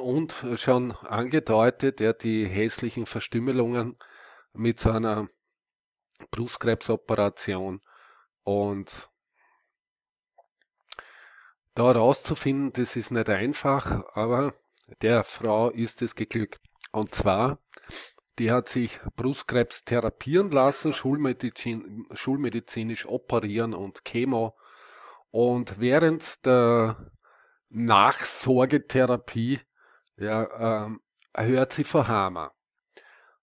Und schon angedeutet, er ja, die hässlichen Verstümmelungen mit seiner Brustkrebsoperation und da herauszufinden, das ist nicht einfach, aber der Frau ist es geglückt. Und zwar die hat sich Brustkrebs therapieren lassen, Schulmedizin, schulmedizinisch operieren und Chemo. Und während der Nachsorgetherapie ja, ähm, hört sie vor Hammer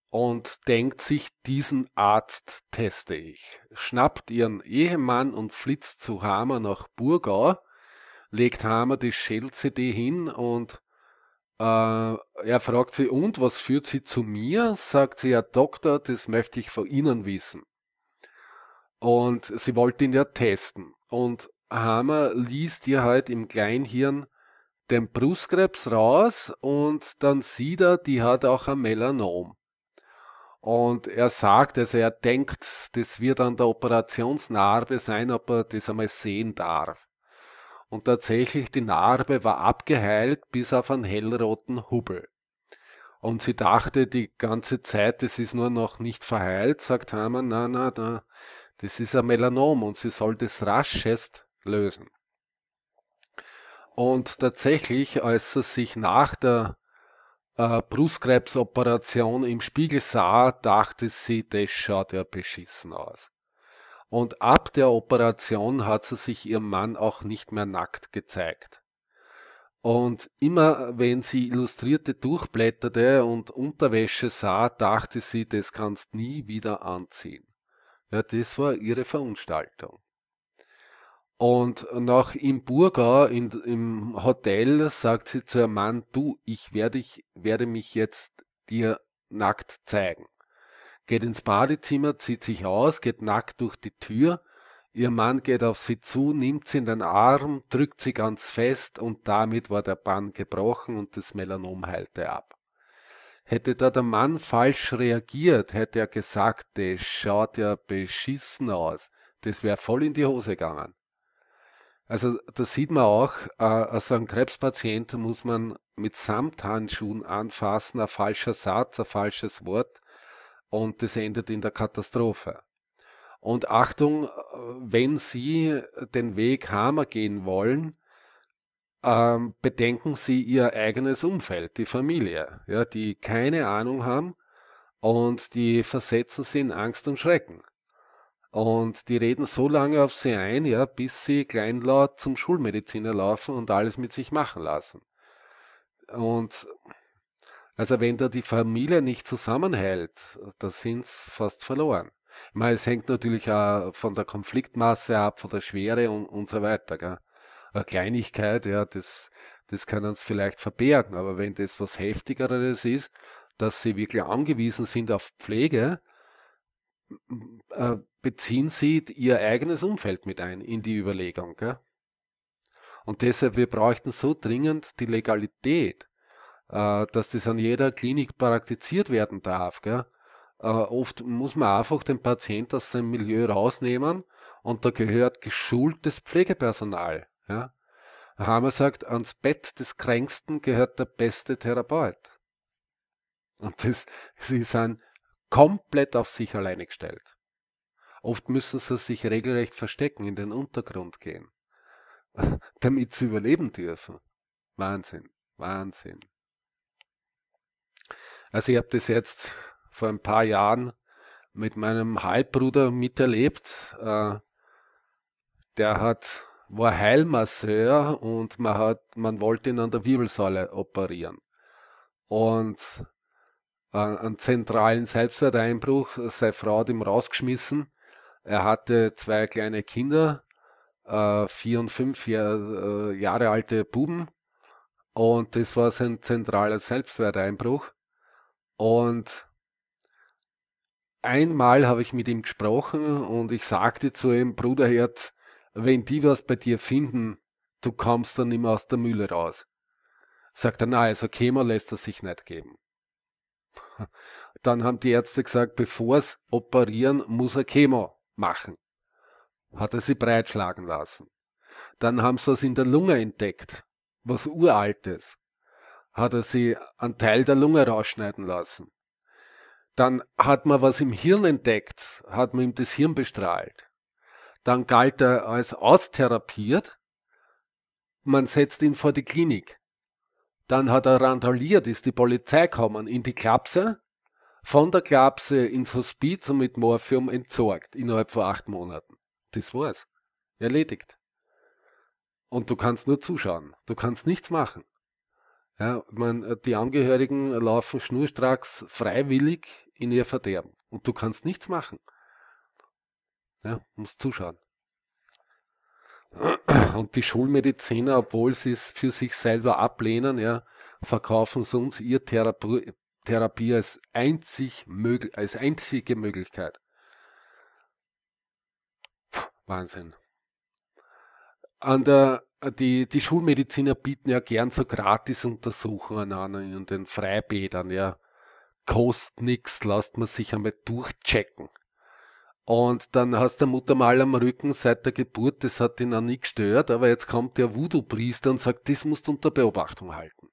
und denkt sich, diesen Arzt teste ich. Schnappt ihren Ehemann und flitzt zu Hammer nach Burgau, legt Hammer die Schell-CD hin und äh, er fragt sie, und was führt sie zu mir? Sagt sie, ja Doktor, das möchte ich von Ihnen wissen. Und sie wollte ihn ja testen. Und Hammer liest ihr halt im Kleinhirn den Brustkrebs raus und dann sieht er, die hat auch ein Melanom. Und er sagt, also er denkt, das wird an der Operationsnarbe sein, ob er das einmal sehen darf und tatsächlich die Narbe war abgeheilt bis auf einen hellroten Hubbel. Und sie dachte die ganze Zeit, das ist nur noch nicht verheilt, sagt Hamann, na, na, na, das ist ein Melanom und sie soll das raschest lösen. Und tatsächlich, als er sich nach der äh, Brustkrebsoperation im Spiegel sah, dachte sie, das schaut ja beschissen aus. Und ab der Operation hat sie sich ihrem Mann auch nicht mehr nackt gezeigt. Und immer wenn sie Illustrierte durchblätterte und Unterwäsche sah, dachte sie, das kannst nie wieder anziehen. Ja, das war ihre Verunstaltung. Und noch im Burgau in, im Hotel sagt sie zu ihrem Mann, du, ich werde, ich werde mich jetzt dir nackt zeigen geht ins Badezimmer, zieht sich aus, geht nackt durch die Tür. Ihr Mann geht auf sie zu, nimmt sie in den Arm, drückt sie ganz fest und damit war der Bann gebrochen und das Melanom heilte ab. Hätte da der Mann falsch reagiert, hätte er gesagt, das schaut ja beschissen aus. Das wäre voll in die Hose gegangen. Also da sieht man auch, äh, also einen Krebspatienten muss man mit Samthandschuhen anfassen, ein falscher Satz, ein falsches Wort und das endet in der Katastrophe. Und Achtung, wenn Sie den Weg Hammer gehen wollen, ähm, bedenken Sie Ihr eigenes Umfeld, die Familie, ja, die keine Ahnung haben und die versetzen Sie in Angst und Schrecken. Und die reden so lange auf sie ein, ja, bis sie kleinlaut zum Schulmediziner laufen und alles mit sich machen lassen. Und also wenn da die Familie nicht zusammenhält, da sind's fast verloren. Ich meine, es hängt natürlich auch von der Konfliktmasse ab, von der Schwere und, und so weiter. Gell? Eine Kleinigkeit, ja, das, das kann uns vielleicht verbergen, aber wenn das was Heftigeres ist, dass sie wirklich angewiesen sind auf Pflege, äh, beziehen sie ihr eigenes Umfeld mit ein in die Überlegung. Gell? Und deshalb, wir bräuchten so dringend die Legalität äh, dass das an jeder Klinik praktiziert werden darf. Gell? Äh, oft muss man einfach den Patienten aus seinem Milieu rausnehmen und da gehört geschultes Pflegepersonal. Ja? Hamer sagt, ans Bett des Kränksten gehört der beste Therapeut. Und das, sie sind komplett auf sich alleine gestellt. Oft müssen sie sich regelrecht verstecken, in den Untergrund gehen, damit sie überleben dürfen. Wahnsinn, Wahnsinn. Also ich habe das jetzt vor ein paar Jahren mit meinem Halbbruder miterlebt. Äh, der hat, war Heilmasseur und man, hat, man wollte ihn an der Wirbelsäule operieren. Und äh, einen zentralen Selbstwerteinbruch, seine Frau hat ihm rausgeschmissen. Er hatte zwei kleine Kinder, äh, vier und fünf Jahre alte Buben. Und das war sein zentraler Selbstwerteinbruch. Und einmal habe ich mit ihm gesprochen und ich sagte zu ihm, Bruderherz, wenn die was bei dir finden, du kommst dann immer aus der Mühle raus. Sagt er, na, also Chemo lässt er sich nicht geben. Dann haben die Ärzte gesagt, bevor es operieren, muss er Chemo machen. Hat er sie breitschlagen lassen. Dann haben sie was in der Lunge entdeckt, was uraltes hat er sie einen Teil der Lunge rausschneiden lassen. Dann hat man was im Hirn entdeckt, hat man ihm das Hirn bestrahlt. Dann galt er als austherapiert. Man setzt ihn vor die Klinik. Dann hat er randaliert, ist die Polizei gekommen, in die Klapse, von der Klapse ins Hospiz und mit Morphium entsorgt, innerhalb von acht Monaten. Das war's. Erledigt. Und du kannst nur zuschauen. Du kannst nichts machen. Ja, man, äh, die Angehörigen laufen schnurstracks freiwillig in ihr Verderben. Und du kannst nichts machen. Ja, musst zuschauen. Und die Schulmediziner, obwohl sie es für sich selber ablehnen, ja, verkaufen sie uns ihre Therapie, Therapie als, einzig mög als einzige Möglichkeit. Puh, Wahnsinn. An der die, die Schulmediziner bieten ja gern so Gratisuntersuchungen an in den Freibädern, ja. Kost nix, lasst man sich einmal durchchecken. Und dann hast du Mutter mal am Rücken seit der Geburt, das hat ihn auch nicht gestört, aber jetzt kommt der Voodoo-Priester und sagt, das musst du unter Beobachtung halten.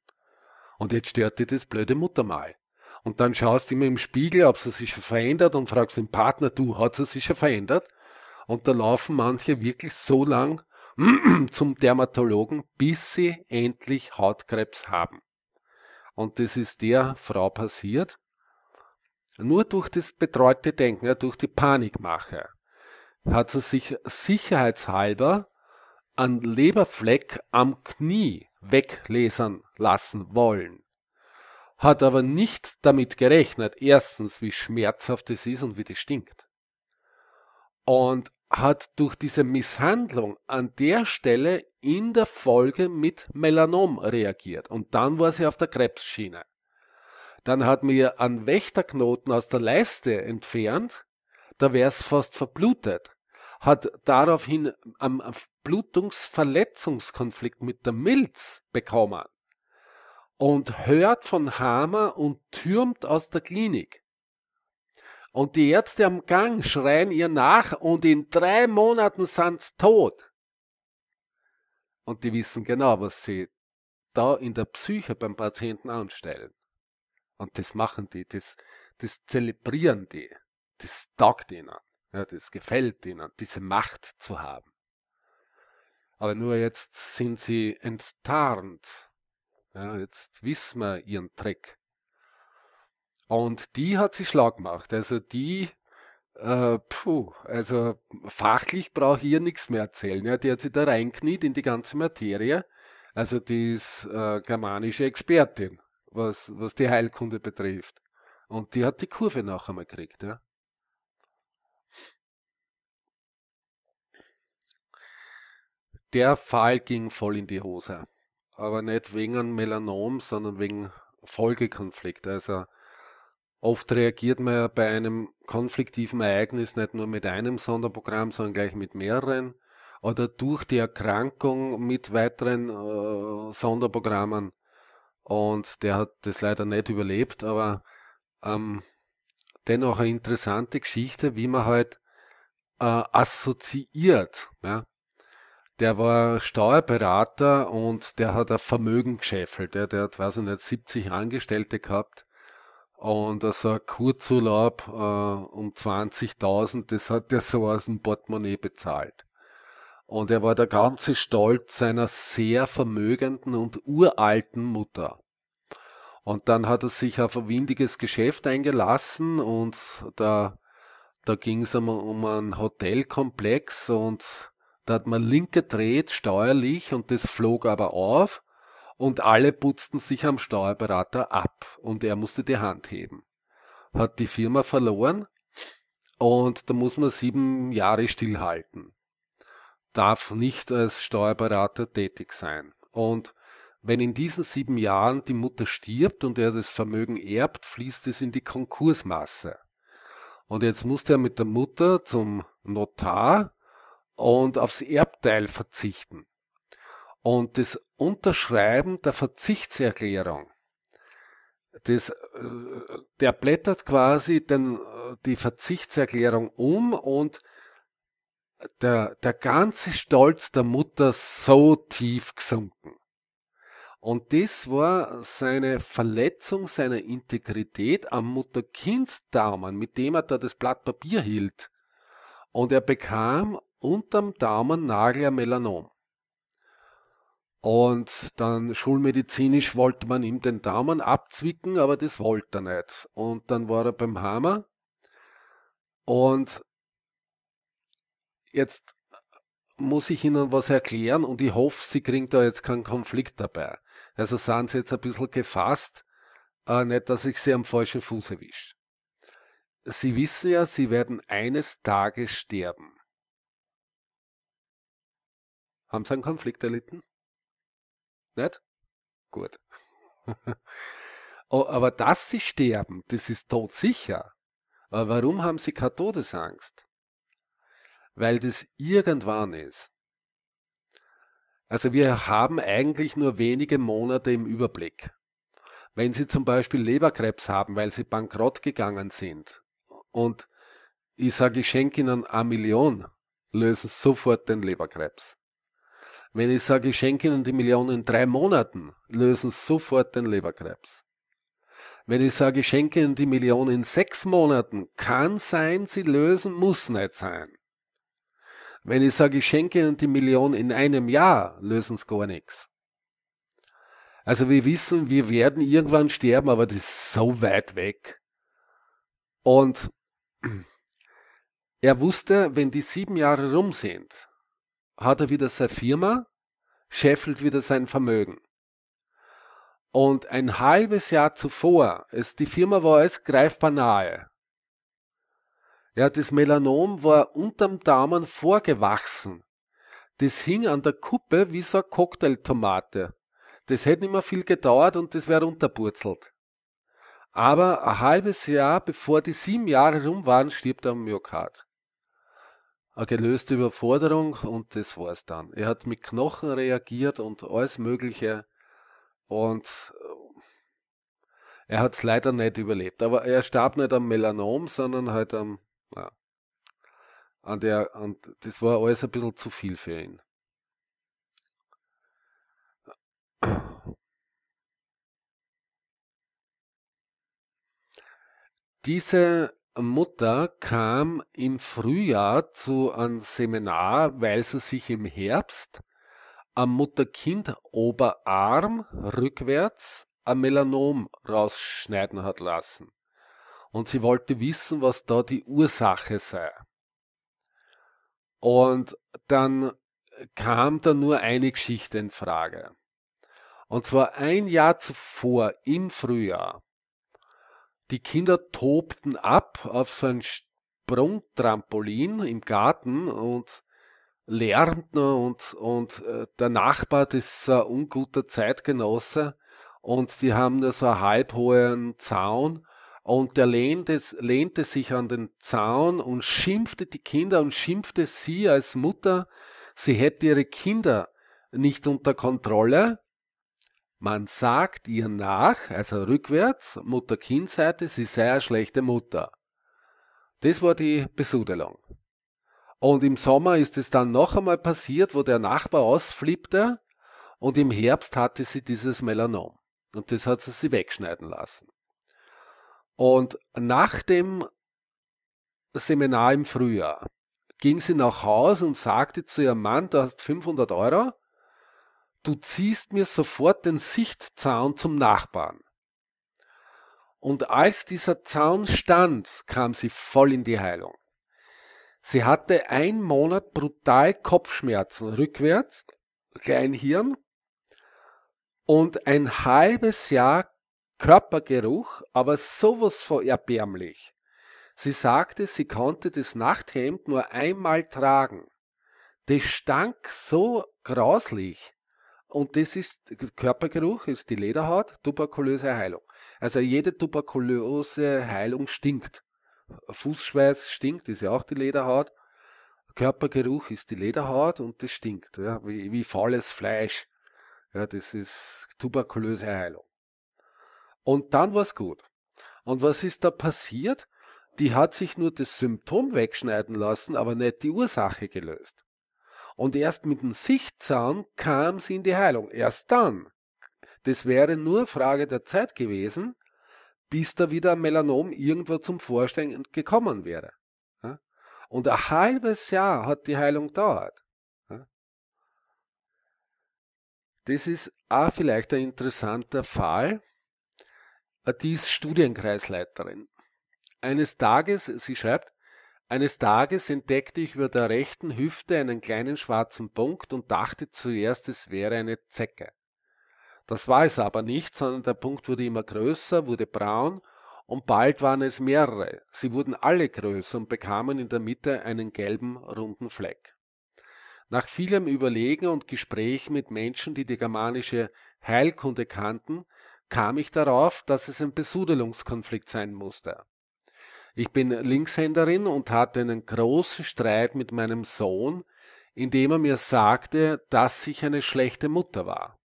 Und jetzt stört dir das blöde Mutter mal. Und dann schaust du immer im Spiegel, ob sie sich schon verändert und fragst den Partner, du, hat sie sich schon verändert? Und da laufen manche wirklich so lang, zum Dermatologen, bis sie endlich Hautkrebs haben. Und das ist der Frau passiert. Nur durch das betreute Denken, durch die Panikmache, hat sie sich sicherheitshalber einen Leberfleck am Knie weglesern lassen wollen. Hat aber nicht damit gerechnet, erstens, wie schmerzhaft es ist und wie das stinkt. Und hat durch diese Misshandlung an der Stelle in der Folge mit Melanom reagiert und dann war sie auf der Krebsschiene. Dann hat mir ein Wächterknoten aus der Leiste entfernt, da wäre es fast verblutet. Hat daraufhin am Blutungsverletzungskonflikt mit der Milz bekommen und hört von Hammer und türmt aus der Klinik. Und die Ärzte am Gang schreien ihr nach und in drei Monaten sind sie tot. Und die wissen genau, was sie da in der Psyche beim Patienten anstellen. Und das machen die, das, das zelebrieren die, das taugt ihnen, ja, das gefällt ihnen, diese Macht zu haben. Aber nur jetzt sind sie enttarnt. Ja, jetzt wissen wir ihren Trick. Und die hat sich schlau gemacht. Also die, äh, puh, also fachlich brauche ich hier nichts mehr erzählen. Ja, die hat sich da reinkniet in die ganze Materie. Also die ist äh, germanische Expertin, was, was die Heilkunde betrifft. Und die hat die Kurve nachher mal gekriegt, ja. Der Fall ging voll in die Hose. Aber nicht wegen einem Melanom, sondern wegen Folgekonflikt. Also Oft reagiert man ja bei einem konfliktiven Ereignis nicht nur mit einem Sonderprogramm, sondern gleich mit mehreren oder durch die Erkrankung mit weiteren äh, Sonderprogrammen. Und der hat das leider nicht überlebt, aber ähm, dennoch eine interessante Geschichte, wie man halt äh, assoziiert. Ja? Der war Steuerberater und der hat ein Vermögen gescheffelt. Ja? Der hat, weiß ich nicht, 70 Angestellte gehabt und also ein Kurzurlaub äh, um 20.000, das hat er so aus dem Portemonnaie bezahlt. Und er war der ganze Stolz seiner sehr vermögenden und uralten Mutter. Und dann hat er sich auf ein windiges Geschäft eingelassen und da, da ging es um, um einen Hotelkomplex und da hat man link gedreht, steuerlich, und das flog aber auf und alle putzten sich am Steuerberater ab und er musste die Hand heben. Hat die Firma verloren und da muss man sieben Jahre stillhalten. Darf nicht als Steuerberater tätig sein. Und wenn in diesen sieben Jahren die Mutter stirbt und er das Vermögen erbt, fließt es in die Konkursmasse. Und jetzt musste er mit der Mutter zum Notar und aufs Erbteil verzichten. Und das Unterschreiben der Verzichtserklärung, das, äh, der blättert quasi den, die Verzichtserklärung um und der, der ganze Stolz der Mutter so tief gesunken. Und das war seine Verletzung seiner Integrität am Mutter-Kind-Daumen, mit dem er da das Blatt Papier hielt. Und er bekam unterm Daumennagel ein Melanom. Und dann schulmedizinisch wollte man ihm den Daumen abzwicken, aber das wollte er nicht. Und dann war er beim Hammer. Und jetzt muss ich Ihnen was erklären und ich hoffe, Sie kriegen da jetzt keinen Konflikt dabei. Also seien Sie jetzt ein bisschen gefasst, äh, nicht, dass ich Sie am falschen Fuß erwische. Sie wissen ja, Sie werden eines Tages sterben. Haben Sie einen Konflikt erlitten? Nicht? Gut. Aber dass sie sterben, das ist todsicher. Aber warum haben sie keine Todesangst? Weil das irgendwann ist. Also wir haben eigentlich nur wenige Monate im Überblick. Wenn Sie zum Beispiel Leberkrebs haben, weil Sie bankrott gegangen sind und ich sage, ich schenke Ihnen eine Million, lösen sofort den Leberkrebs. Wenn ich sage, ich schenke Ihnen die Million in drei Monaten, lösen Sie sofort den Leberkrebs. Wenn ich sage, ich schenke Ihnen die Million in sechs Monaten, kann sein, Sie lösen, muss nicht sein. Wenn ich sage, ich schenke Ihnen die Million in einem Jahr, lösen Sie gar nichts. Also wir wissen, wir werden irgendwann sterben, aber das ist so weit weg. Und er wusste, wenn die sieben Jahre rum sind, hat er wieder seine Firma, scheffelt wieder sein Vermögen. Und ein halbes Jahr zuvor, es, die Firma war es greifbar nahe. Ja, das Melanom war unterm Daumen vorgewachsen. Das hing an der Kuppe wie so eine Cocktailtomate. Das hätte nicht mehr viel gedauert und das wäre runterpurzelt. Aber ein halbes Jahr, bevor die sieben Jahre rum waren, stirbt er am Myokard eine gelöste Überforderung und das war es dann. Er hat mit Knochen reagiert und alles Mögliche und äh, er hat es leider nicht überlebt. Aber er starb nicht am Melanom, sondern halt am, ja, an der, und das war alles ein bisschen zu viel für ihn. Diese Mutter kam im Frühjahr zu einem Seminar, weil sie sich im Herbst am Mutter-Kind-Oberarm rückwärts ein Melanom rausschneiden hat lassen. Und sie wollte wissen, was da die Ursache sei. Und dann kam da nur eine Geschichte in Frage. Und zwar ein Jahr zuvor, im Frühjahr, die Kinder tobten ab auf so ein Sprungtrampolin im Garten und lärmten und, und äh, der Nachbar, das ist ein unguter Zeitgenosse und die haben nur so einen halbhohen Zaun und der lehnte, lehnte sich an den Zaun und schimpfte die Kinder und schimpfte sie als Mutter, sie hätte ihre Kinder nicht unter Kontrolle man sagt ihr nach, also rückwärts, Mutter-Kind-Seite, sie sei eine schlechte Mutter. Das war die Besudelung. Und im Sommer ist es dann noch einmal passiert, wo der Nachbar ausflippte und im Herbst hatte sie dieses Melanom. Und das hat sie sie wegschneiden lassen. Und nach dem Seminar im Frühjahr ging sie nach Hause und sagte zu ihrem Mann, du hast 500 Euro, du ziehst mir sofort den Sichtzaun zum Nachbarn. Und als dieser Zaun stand, kam sie voll in die Heilung. Sie hatte einen Monat brutal Kopfschmerzen rückwärts, Kleinhirn, und ein halbes Jahr Körpergeruch, aber sowas von erbärmlich. Sie sagte, sie konnte das Nachthemd nur einmal tragen. Das stank so grauslich. Und das ist Körpergeruch, ist die Lederhaut, tuberkulöse Heilung. Also jede tuberkulöse Heilung stinkt. Fußschweiß stinkt, ist ja auch die Lederhaut. Körpergeruch ist die Lederhaut und das stinkt, ja, wie, wie faules Fleisch. Ja, das ist tuberkulöse Heilung. Und dann war es gut. Und was ist da passiert? Die hat sich nur das Symptom wegschneiden lassen, aber nicht die Ursache gelöst. Und erst mit dem Sichtzahn kam sie in die Heilung. Erst dann. Das wäre nur Frage der Zeit gewesen, bis da wieder ein Melanom irgendwo zum Vorstellen gekommen wäre. Und ein halbes Jahr hat die Heilung gedauert. Das ist auch vielleicht ein interessanter Fall. Äh, die ist Studienkreisleiterin. Eines Tages, sie schreibt, eines Tages entdeckte ich über der rechten Hüfte einen kleinen schwarzen Punkt und dachte zuerst, es wäre eine Zecke. Das war es aber nicht, sondern der Punkt wurde immer größer, wurde braun und bald waren es mehrere. Sie wurden alle größer und bekamen in der Mitte einen gelben, runden Fleck. Nach vielem Überlegen und Gespräch mit Menschen, die die germanische Heilkunde kannten, kam ich darauf, dass es ein Besudelungskonflikt sein musste. Ich bin Linkshänderin und hatte einen großen Streit mit meinem Sohn, indem er mir sagte, dass ich eine schlechte Mutter war.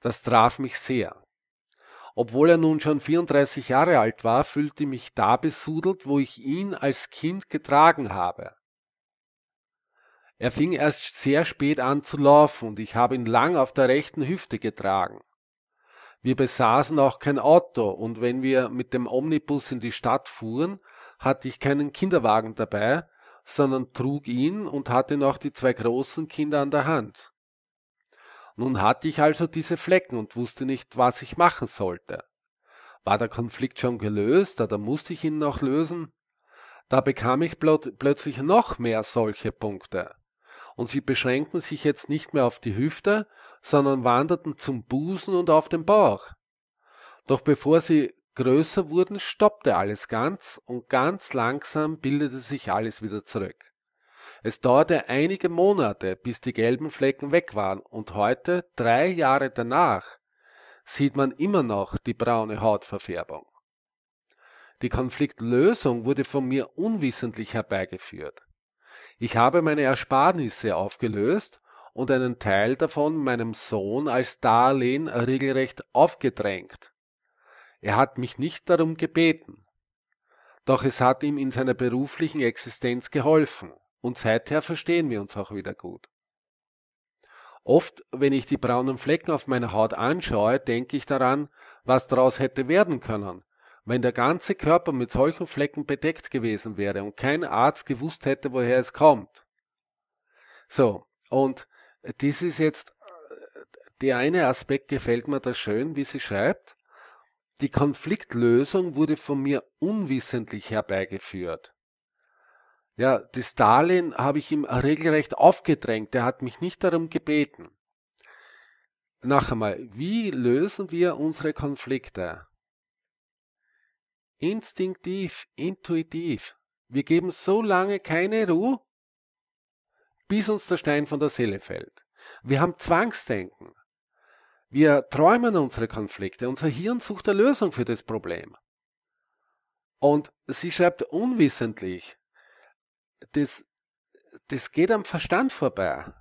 Das traf mich sehr. Obwohl er nun schon 34 Jahre alt war, fühlte ich mich da besudelt, wo ich ihn als Kind getragen habe. Er fing erst sehr spät an zu laufen und ich habe ihn lang auf der rechten Hüfte getragen. Wir besaßen auch kein Auto und wenn wir mit dem Omnibus in die Stadt fuhren, hatte ich keinen Kinderwagen dabei, sondern trug ihn und hatte noch die zwei großen Kinder an der Hand. Nun hatte ich also diese Flecken und wusste nicht, was ich machen sollte. War der Konflikt schon gelöst oder musste ich ihn noch lösen? Da bekam ich plötzlich noch mehr solche Punkte und sie beschränkten sich jetzt nicht mehr auf die Hüfte, sondern wanderten zum Busen und auf den Bauch. Doch bevor sie größer wurden, stoppte alles ganz und ganz langsam bildete sich alles wieder zurück. Es dauerte einige Monate, bis die gelben Flecken weg waren und heute, drei Jahre danach, sieht man immer noch die braune Hautverfärbung. Die Konfliktlösung wurde von mir unwissentlich herbeigeführt. Ich habe meine Ersparnisse aufgelöst und einen Teil davon meinem Sohn als Darlehen regelrecht aufgedrängt. Er hat mich nicht darum gebeten. Doch es hat ihm in seiner beruflichen Existenz geholfen und seither verstehen wir uns auch wieder gut. Oft, wenn ich die braunen Flecken auf meiner Haut anschaue, denke ich daran, was daraus hätte werden können, wenn der ganze Körper mit solchen Flecken bedeckt gewesen wäre und kein Arzt gewusst hätte, woher es kommt. So, und dies ist jetzt, der eine Aspekt gefällt mir da schön, wie sie schreibt. Die Konfliktlösung wurde von mir unwissentlich herbeigeführt. Ja, das Darlehen habe ich ihm regelrecht aufgedrängt, Er hat mich nicht darum gebeten. Nach einmal, wie lösen wir unsere Konflikte? instinktiv, intuitiv. Wir geben so lange keine Ruhe, bis uns der Stein von der Seele fällt. Wir haben Zwangsdenken. Wir träumen unsere Konflikte. Unser Hirn sucht eine Lösung für das Problem. Und sie schreibt unwissentlich, das, das geht am Verstand vorbei.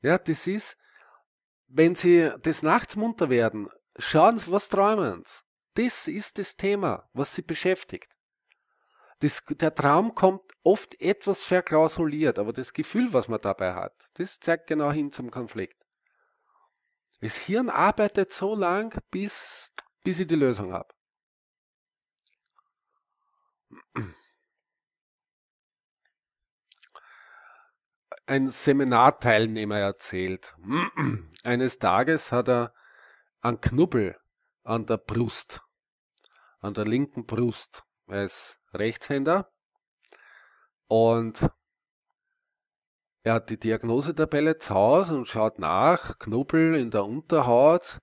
Ja, das ist, wenn Sie des Nachts munter werden, schauen Sie, was träumen Sie. Das ist das Thema, was sie beschäftigt. Das, der Traum kommt oft etwas verklausuliert, aber das Gefühl, was man dabei hat, das zeigt genau hin zum Konflikt. Das Hirn arbeitet so lang, bis, bis ich die Lösung habe. Ein Seminarteilnehmer erzählt, eines Tages hat er einen Knubbel an der Brust an der linken Brust. als Rechtshänder und er hat die Diagnosetabelle zu Hause und schaut nach, Knubbel in der Unterhaut,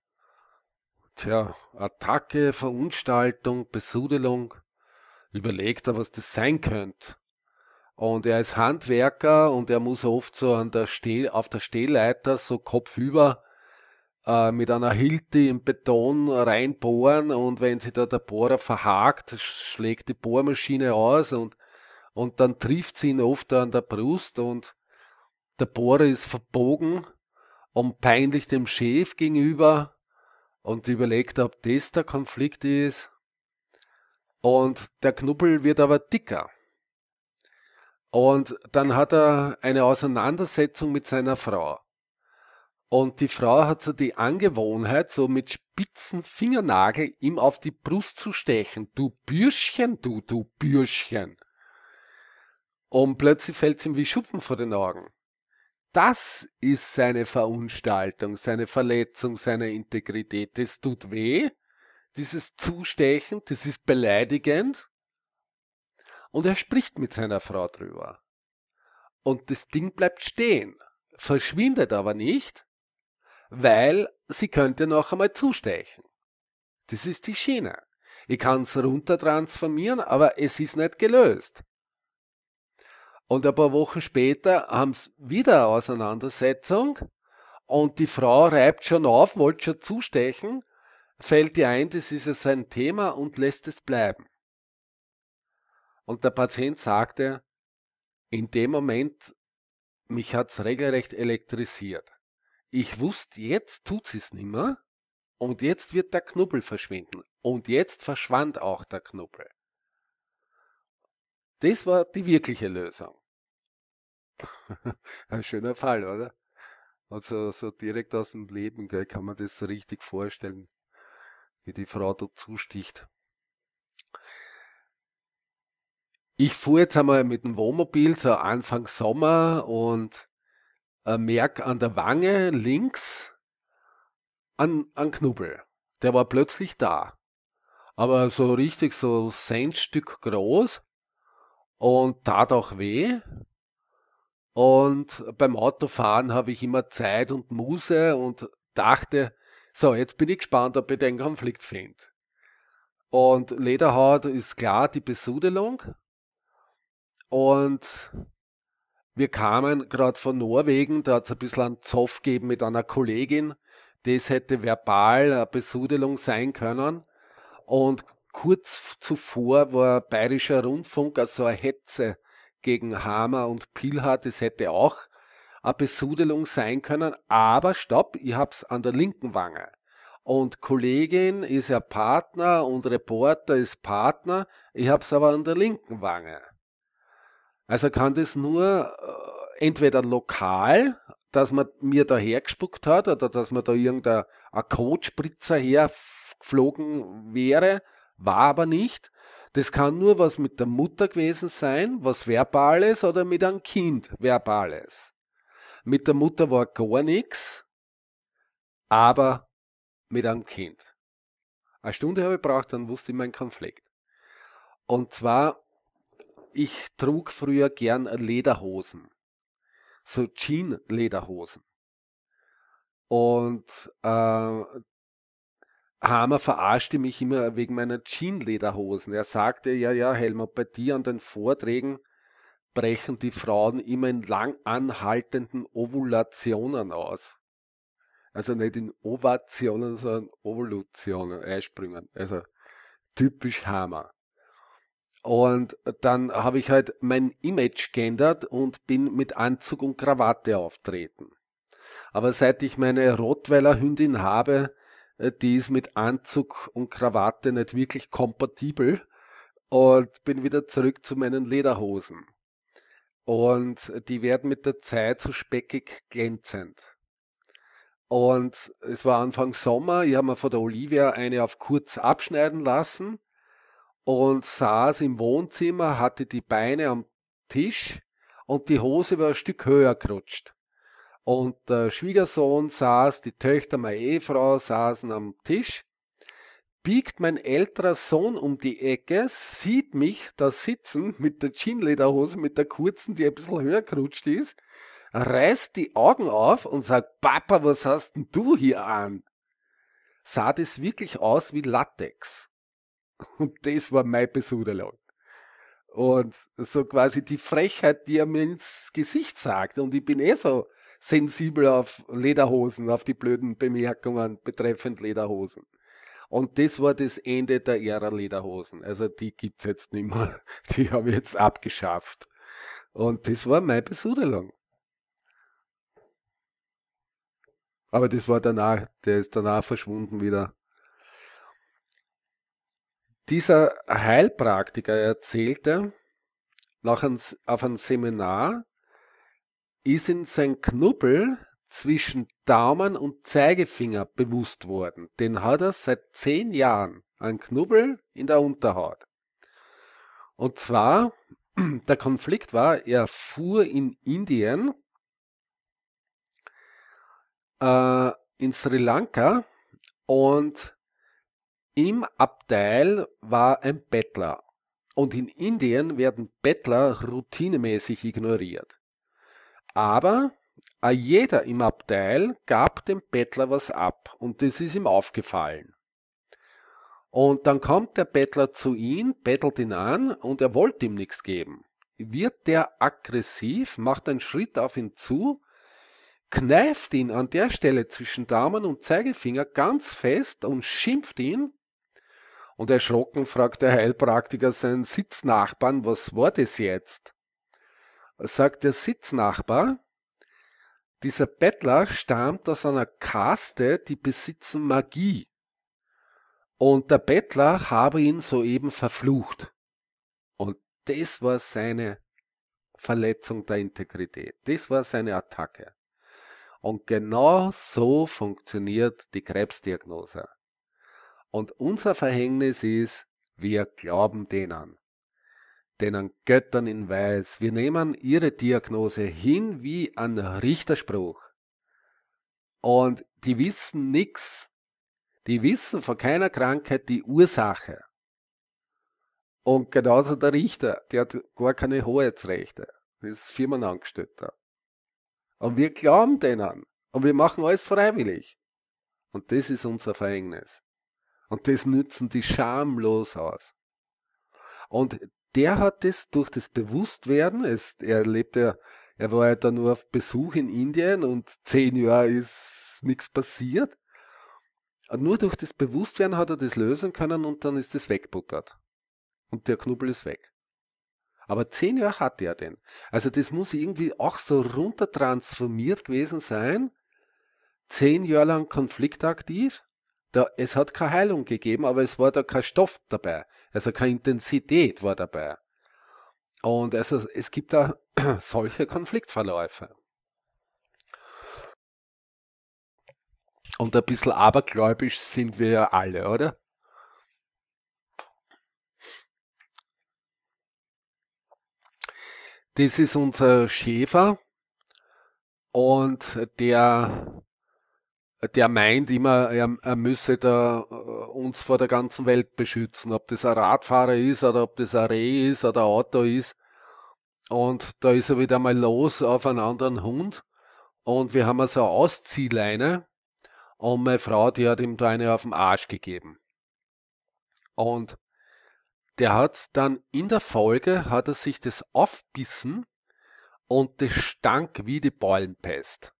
tja, Attacke, Verunstaltung, Besudelung, überlegt er, was das sein könnte. Und er ist Handwerker und er muss oft so an der Steh, auf der Stehleiter so kopfüber äh, mit einer Hilti im Beton reinbohren und wenn sich da der Bohrer verhakt, schlägt die Bohrmaschine aus und, und dann trifft sie ihn oft an der Brust und der Bohrer ist verbogen und peinlich dem Chef gegenüber und überlegt, ob das der Konflikt ist. Und der Knubbel wird aber dicker. Und dann hat er eine Auseinandersetzung mit seiner Frau. Und die Frau hat so die Angewohnheit, so mit spitzen Fingernagel ihm auf die Brust zu stechen. Du Bürschchen, du, du Bürschchen. Und plötzlich fällt's ihm wie Schuppen vor den Augen. Das ist seine Verunstaltung, seine Verletzung, seine Integrität. Das tut weh, dieses Zustechen, das ist beleidigend. Und er spricht mit seiner Frau drüber. Und das Ding bleibt stehen, verschwindet aber nicht, weil sie könnte noch einmal zustechen. Das ist die Schiene. Ich kann es runter transformieren, aber es ist nicht gelöst. Und ein paar Wochen später haben sie wieder eine Auseinandersetzung und die Frau reibt schon auf, wollte schon zustechen, fällt ihr ein, das ist ja sein Thema und lässt es bleiben. Und der Patient sagte, in dem Moment, mich hat's regelrecht elektrisiert. Ich wusste, jetzt tut sie es nicht mehr und jetzt wird der Knubbel verschwinden und jetzt verschwand auch der Knubbel. Das war die wirkliche Lösung. Ein schöner Fall, oder? Also so direkt aus dem Leben gell, kann man das so richtig vorstellen, wie die Frau dort zusticht. Ich fuhr jetzt einmal mit dem Wohnmobil, so Anfang Sommer und äh, Merk an der Wange links an, an Knubbel. Der war plötzlich da. Aber so richtig so Sandstück groß und tat auch weh. Und beim Autofahren habe ich immer Zeit und Muße und dachte, so, jetzt bin ich gespannt, ob ihr den Konflikt findet. Und Lederhaut ist klar die Besudelung. Und wir kamen gerade von Norwegen, da hat es ein bisschen einen Zoff gegeben mit einer Kollegin. Das hätte verbal eine Besudelung sein können. Und kurz zuvor war Bayerischer Rundfunk, also eine Hetze gegen Hammer und Pilhard, das hätte auch eine Besudelung sein können. Aber stopp, ich hab's an der linken Wange. Und Kollegin ist ja Partner und Reporter ist Partner, ich hab's aber an der linken Wange. Also kann das nur äh, entweder lokal, dass man mir da hergespuckt hat oder dass man da irgendein Codespritzer hergeflogen wäre, war aber nicht. Das kann nur was mit der Mutter gewesen sein, was verbales oder mit einem Kind verbales. Mit der Mutter war gar nichts, aber mit einem Kind. Eine Stunde habe ich gebraucht, dann wusste ich meinen Konflikt. Und zwar ich trug früher gern Lederhosen. So Jean-Lederhosen. Und äh, Hammer verarschte mich immer wegen meiner Jean-Lederhosen. Er sagte, ja, ja, Helmer, bei dir an den Vorträgen brechen die Frauen immer in lang anhaltenden Ovulationen aus. Also nicht in Ovationen, sondern Evolutionen, Eisprüngen. Also typisch Hammer. Und dann habe ich halt mein Image geändert und bin mit Anzug und Krawatte auftreten. Aber seit ich meine Rottweiler Hündin habe, äh, die ist mit Anzug und Krawatte nicht wirklich kompatibel und bin wieder zurück zu meinen Lederhosen. Und die werden mit der Zeit so speckig glänzend. Und es war Anfang Sommer, ich habe mir von der Olivia eine auf kurz abschneiden lassen und saß im Wohnzimmer, hatte die Beine am Tisch und die Hose war ein Stück höher gerutscht. Und der Schwiegersohn saß, die Töchter meiner Ehefrau saßen am Tisch. Biegt mein älterer Sohn um die Ecke, sieht mich da sitzen mit der Jeanlederhose, mit der kurzen, die ein bisschen höher gerutscht ist, reißt die Augen auf und sagt, Papa, was hast denn du hier an? Sah das wirklich aus wie Latex. Und das war mein Besudelung. Und so quasi die Frechheit, die er mir ins Gesicht sagt. Und ich bin eh so sensibel auf Lederhosen, auf die blöden Bemerkungen betreffend Lederhosen. Und das war das Ende der Ära Lederhosen. Also die gibt es jetzt nicht mehr. Die habe ich jetzt abgeschafft. Und das war meine Besudelung. Aber das war danach, der ist danach verschwunden wieder. Dieser Heilpraktiker erzählte, nach ein, auf einem Seminar ist ihm sein Knubbel zwischen Daumen und Zeigefinger bewusst worden. Den hat er seit zehn Jahren, ein Knubbel in der Unterhaut. Und zwar, der Konflikt war, er fuhr in Indien, äh, in Sri Lanka und im Abteil war ein Bettler. Und in Indien werden Bettler routinemäßig ignoriert. Aber jeder im Abteil gab dem Bettler was ab und das ist ihm aufgefallen. Und dann kommt der Bettler zu ihm, bettelt ihn an und er wollte ihm nichts geben. Wird der aggressiv, macht einen Schritt auf ihn zu, kneift ihn an der Stelle zwischen Daumen und Zeigefinger ganz fest und schimpft ihn und erschrocken fragt der Heilpraktiker seinen Sitznachbarn, was war das jetzt? Sagt der Sitznachbar, dieser Bettler stammt aus einer Kaste, die besitzen Magie. Und der Bettler habe ihn soeben verflucht. Und das war seine Verletzung der Integrität. Das war seine Attacke. Und genau so funktioniert die Krebsdiagnose. Und unser Verhängnis ist, wir glauben denen, denen Göttern in Weiß. Wir nehmen ihre Diagnose hin wie ein Richterspruch. Und die wissen nichts. Die wissen von keiner Krankheit die Ursache. Und genauso der Richter, der hat gar keine Hoheitsrechte. Das ist Firmenangestellter. Und wir glauben denen. Und wir machen alles freiwillig. Und das ist unser Verhängnis. Und das nützen die schamlos aus. Und der hat das durch das Bewusstwerden, es, er lebt ja, er war ja dann nur auf Besuch in Indien und zehn Jahre ist nichts passiert. Und nur durch das Bewusstwerden hat er das lösen können und dann ist es wegbuckert. Und der Knubbel ist weg. Aber zehn Jahre hat er den. Also das muss irgendwie auch so runter transformiert gewesen sein. Zehn Jahre lang konfliktaktiv da, es hat keine Heilung gegeben, aber es war da kein Stoff dabei. Also keine Intensität war dabei. Und also es gibt da solche Konfliktverläufe. Und ein bisschen abergläubisch sind wir ja alle, oder? Das ist unser Schäfer und der der meint immer, er, er müsse da äh, uns vor der ganzen Welt beschützen, ob das ein Radfahrer ist oder ob das ein Reh ist oder ein Auto ist. Und da ist er wieder mal los auf einen anderen Hund. Und wir haben so also eine Ausziehleine. Und meine Frau, die hat ihm da eine auf den Arsch gegeben. Und der hat dann in der Folge, hat er sich das aufbissen und das stank wie die Ballenpest.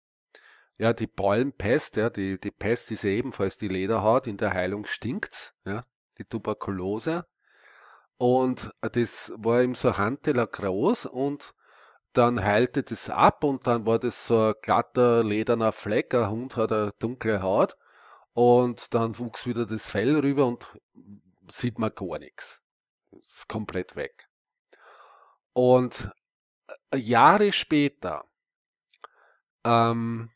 Ja, die Pollenpest, ja, die, die Pest ist ja ebenfalls die Lederhaut, in der Heilung stinkt, ja, die Tuberkulose. Und äh, das war ihm so Handteller groß und dann heilte das ab und dann war das so ein glatter, lederner Fleck, ein Hund hat eine dunkle Haut und dann wuchs wieder das Fell rüber und sieht man gar nichts. Ist komplett weg. Und äh, Jahre später ähm,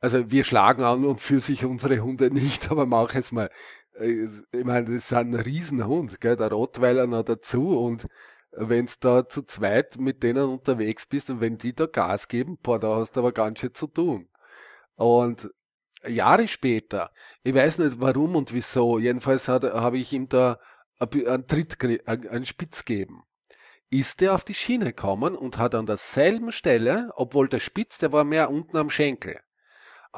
also wir schlagen an und für sich unsere Hunde nicht, aber mach es mal. Äh, ich meine, das ist ein Riesenhund, gell? der Rottweiler noch dazu und wenn du da zu zweit mit denen unterwegs bist und wenn die da Gas geben, boah, da hast du aber ganz schön zu tun. Und Jahre später, ich weiß nicht warum und wieso, jedenfalls habe ich ihm da einen Tritt, einen Spitz geben. Ist der auf die Schiene gekommen und hat an derselben Stelle, obwohl der Spitz, der war mehr unten am Schenkel,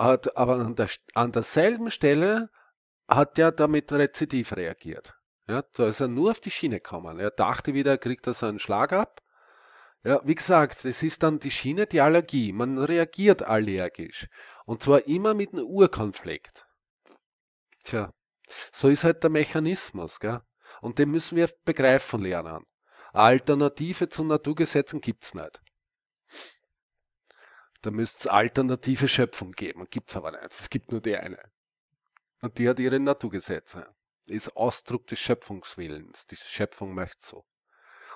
hat aber an, der, an derselben Stelle hat er damit rezidiv reagiert. Ja, da ist er nur auf die Schiene gekommen. Er dachte wieder, kriegt er so einen Schlag ab. Ja, wie gesagt, es ist dann die Schiene, die Allergie. Man reagiert allergisch. Und zwar immer mit einem Urkonflikt. Tja, so ist halt der Mechanismus, gell? Und den müssen wir begreifen lernen. Alternative zu Naturgesetzen gibt es nicht. Da müsste es alternative Schöpfung geben. Gibt es aber nicht. Es gibt nur die eine. Und die hat ihre Naturgesetze. Ist Ausdruck des Schöpfungswillens. Diese Schöpfung möchte so.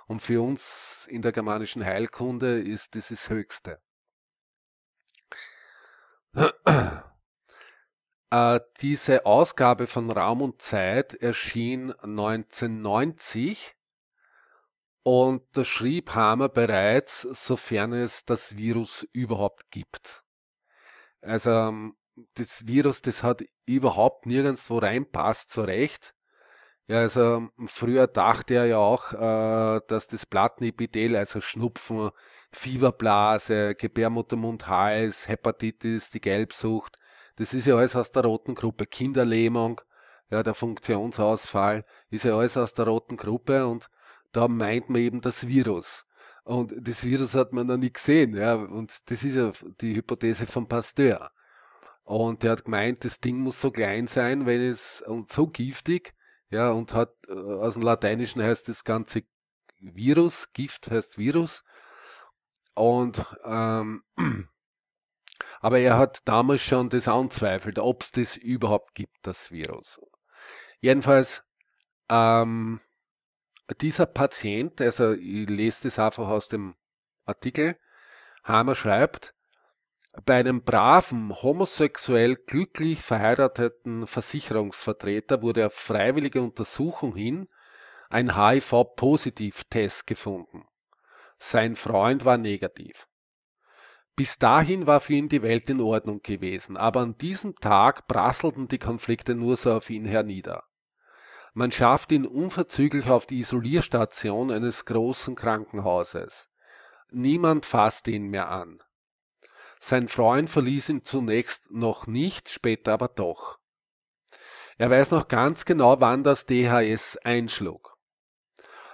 Und für uns in der germanischen Heilkunde ist das das Höchste. Äh, diese Ausgabe von Raum und Zeit erschien 1990 und da schrieb Hammer bereits, sofern es das Virus überhaupt gibt. Also ähm, das Virus, das hat überhaupt nirgendwo reinpasst zurecht. Ja, also ähm, früher dachte er ja auch, äh, dass das Plattenepithel, also Schnupfen, Fieberblase, Gebärmuttermund, Hals, Hepatitis, die Gelbsucht, das ist ja alles aus der roten Gruppe. Kinderlähmung, ja, der Funktionsausfall, ist ja alles aus der roten Gruppe und da meint man eben das Virus. Und das Virus hat man noch nicht gesehen, ja. Und das ist ja die Hypothese von Pasteur. Und der hat gemeint, das Ding muss so klein sein, wenn es, und so giftig, ja, und hat, äh, aus dem Lateinischen heißt das ganze Virus, Gift heißt Virus. Und, ähm, aber er hat damals schon das anzweifelt, ob es das überhaupt gibt, das Virus. Jedenfalls, ähm, dieser Patient, also ich lese das einfach aus dem Artikel, Hammer schreibt, bei einem braven, homosexuell glücklich verheirateten Versicherungsvertreter wurde auf freiwillige Untersuchung hin ein HIV-Positiv-Test gefunden. Sein Freund war negativ. Bis dahin war für ihn die Welt in Ordnung gewesen, aber an diesem Tag prasselten die Konflikte nur so auf ihn hernieder. Man schafft ihn unverzüglich auf die Isolierstation eines großen Krankenhauses. Niemand fasst ihn mehr an. Sein Freund verließ ihn zunächst noch nicht, später aber doch. Er weiß noch ganz genau, wann das DHS einschlug.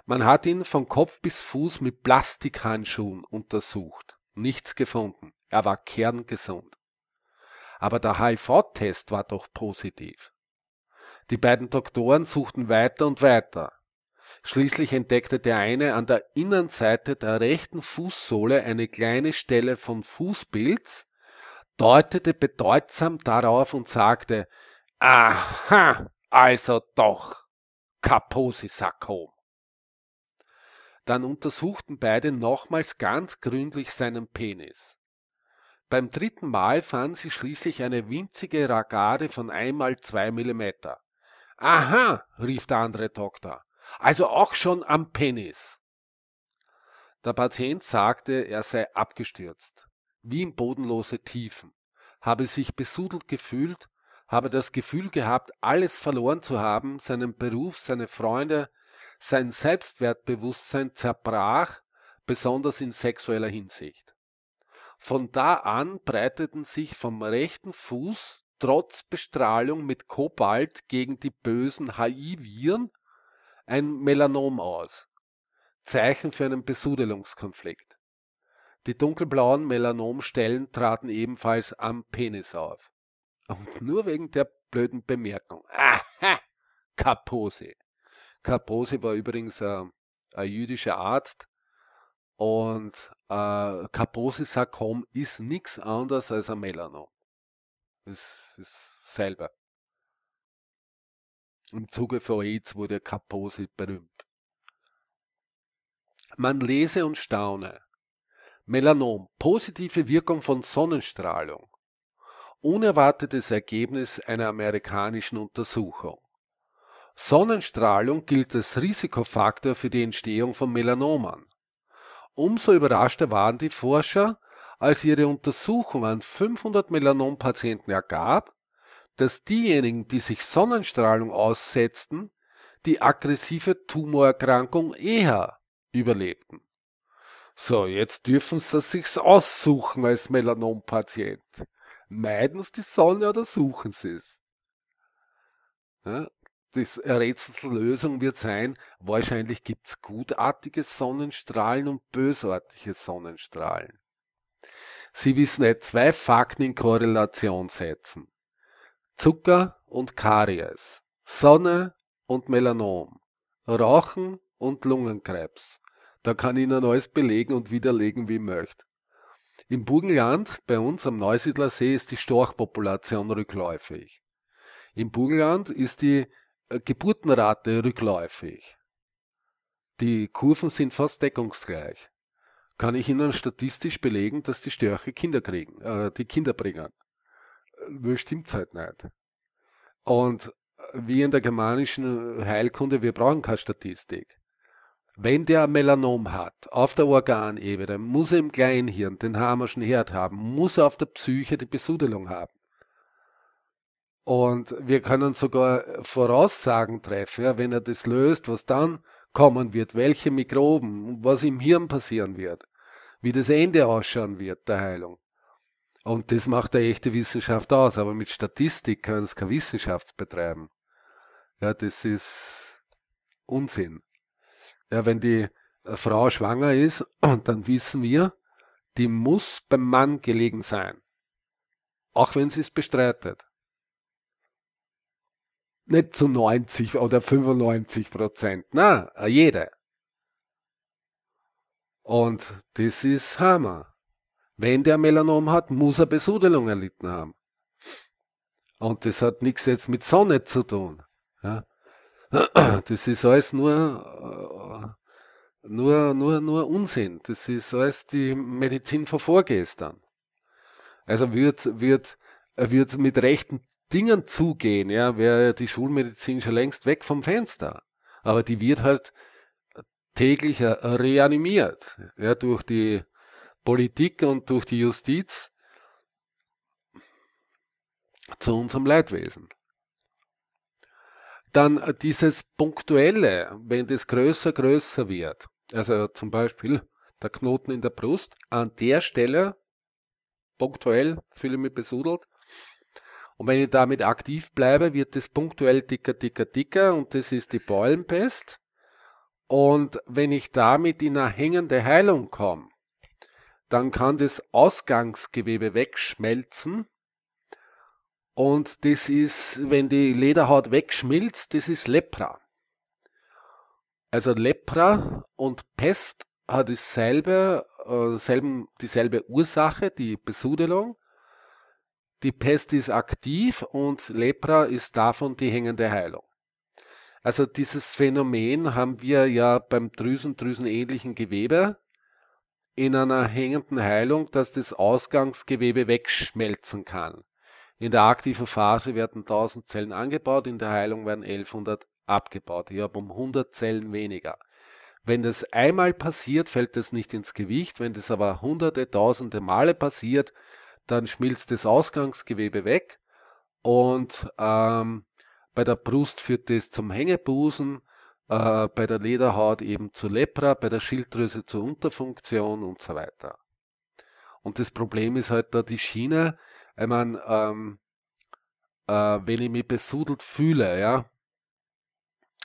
Man hat ihn von Kopf bis Fuß mit Plastikhandschuhen untersucht. Nichts gefunden. Er war kerngesund. Aber der HIV-Test war doch positiv. Die beiden Doktoren suchten weiter und weiter. Schließlich entdeckte der eine an der Innenseite der rechten Fußsohle eine kleine Stelle von Fußpilz, deutete bedeutsam darauf und sagte, Aha, also doch, kaposi Dann untersuchten beide nochmals ganz gründlich seinen Penis. Beim dritten Mal fanden sie schließlich eine winzige Ragade von einmal zwei Millimeter. Aha, rief der andere Doktor. Also auch schon am Penis. Der Patient sagte, er sei abgestürzt, wie in bodenlose Tiefen, habe sich besudelt gefühlt, habe das Gefühl gehabt, alles verloren zu haben, seinen Beruf, seine Freunde, sein Selbstwertbewusstsein zerbrach, besonders in sexueller Hinsicht. Von da an breiteten sich vom rechten Fuß trotz Bestrahlung mit Kobalt gegen die bösen HI-Viren ein Melanom aus. Zeichen für einen Besudelungskonflikt. Die dunkelblauen Melanomstellen traten ebenfalls am Penis auf. Und nur wegen der blöden Bemerkung. Aha! Kaposi. Kaposi war übrigens äh, ein jüdischer Arzt und äh, Kaposi-Sarkom ist nichts anderes als ein Melanom. Das ist selber. Im Zuge von AIDS wurde Kaposi berühmt. Man lese und staune. Melanom, positive Wirkung von Sonnenstrahlung. Unerwartetes Ergebnis einer amerikanischen Untersuchung. Sonnenstrahlung gilt als Risikofaktor für die Entstehung von Melanomen. Umso überraschter waren die Forscher, als ihre Untersuchung an 500 Melanompatienten ergab, dass diejenigen, die sich Sonnenstrahlung aussetzten, die aggressive Tumorerkrankung eher überlebten. So, jetzt dürfen sie sich's aussuchen als Melanompatient. Meiden sie die Sonne oder suchen sie es? Ja, das Rätsellösung wird sein, wahrscheinlich gibt's gutartige Sonnenstrahlen und bösartige Sonnenstrahlen. Sie wissen zwei Fakten in Korrelation setzen. Zucker und Karies, Sonne und Melanom, Rauchen und Lungenkrebs. Da kann ich Ihnen alles belegen und widerlegen, wie ich möchte. Im Burgenland, bei uns am Neusiedler See, ist die Storchpopulation rückläufig. Im Burgenland ist die äh, Geburtenrate rückläufig. Die Kurven sind fast deckungsgleich kann ich Ihnen statistisch belegen, dass die Störche Kinder kriegen, äh, die Kinder bringen. Nur äh, stimmt halt nicht. Und äh, wie in der germanischen Heilkunde, wir brauchen keine Statistik. Wenn der Melanom hat, auf der Organebene, muss er im Kleinhirn den Hamerschen Herd haben, muss er auf der Psyche die Besudelung haben. Und wir können sogar äh, Voraussagen treffen, ja, wenn er das löst, was dann kommen wird, welche Mikroben, was im Hirn passieren wird wie das Ende ausschauen wird der Heilung. Und das macht eine echte Wissenschaft aus, aber mit Statistik können Sie keine Wissenschaft betreiben. Ja, das ist Unsinn. Ja, wenn die äh, Frau schwanger ist, dann wissen wir, die muss beim Mann gelegen sein. Auch wenn sie es bestreitet. Nicht zu 90 oder 95 Prozent, Nein, jede. Und das ist Hammer. Wenn der Melanom hat, muss er Besudelung erlitten haben. Und das hat nichts jetzt mit Sonne zu tun. Ja. Das ist alles nur, äh, nur, nur, nur Unsinn. Das ist alles die Medizin von vorgestern. Also wird, wird, wird mit rechten Dingen zugehen, ja, wäre die Schulmedizin schon längst weg vom Fenster. Aber die wird halt täglich äh, reanimiert ja, durch die Politik und durch die Justiz zu unserem Leidwesen. Dann äh, dieses Punktuelle, wenn das größer, größer wird, also zum Beispiel der Knoten in der Brust, an der Stelle punktuell fühle ich mich besudelt. Und wenn ich damit aktiv bleibe, wird es punktuell dicker, dicker, dicker und das ist die Beulenpest. Und wenn ich damit in eine hängende Heilung komme, dann kann das Ausgangsgewebe wegschmelzen. Und das ist, wenn die Lederhaut wegschmilzt, das ist Lepra. Also Lepra und Pest hat dieselbe, äh, selben, dieselbe Ursache, die Besudelung. Die Pest ist aktiv und Lepra ist davon die hängende Heilung. Also dieses Phänomen haben wir ja beim Drüsen, Drüsenähnlichen Gewebe in einer hängenden Heilung, dass das Ausgangsgewebe wegschmelzen kann. In der aktiven Phase werden 1000 Zellen angebaut, in der Heilung werden 1100 abgebaut. Ich habe um 100 Zellen weniger. Wenn das einmal passiert, fällt das nicht ins Gewicht. Wenn das aber hunderte, tausende Male passiert, dann schmilzt das Ausgangsgewebe weg und ähm, bei der Brust führt es zum Hängebusen, äh, bei der Lederhaut eben zur Lepra, bei der Schilddrüse zur Unterfunktion und so weiter. Und das Problem ist halt da die Schiene. Ich meine, ähm, äh, wenn ich mich besudelt fühle, ja,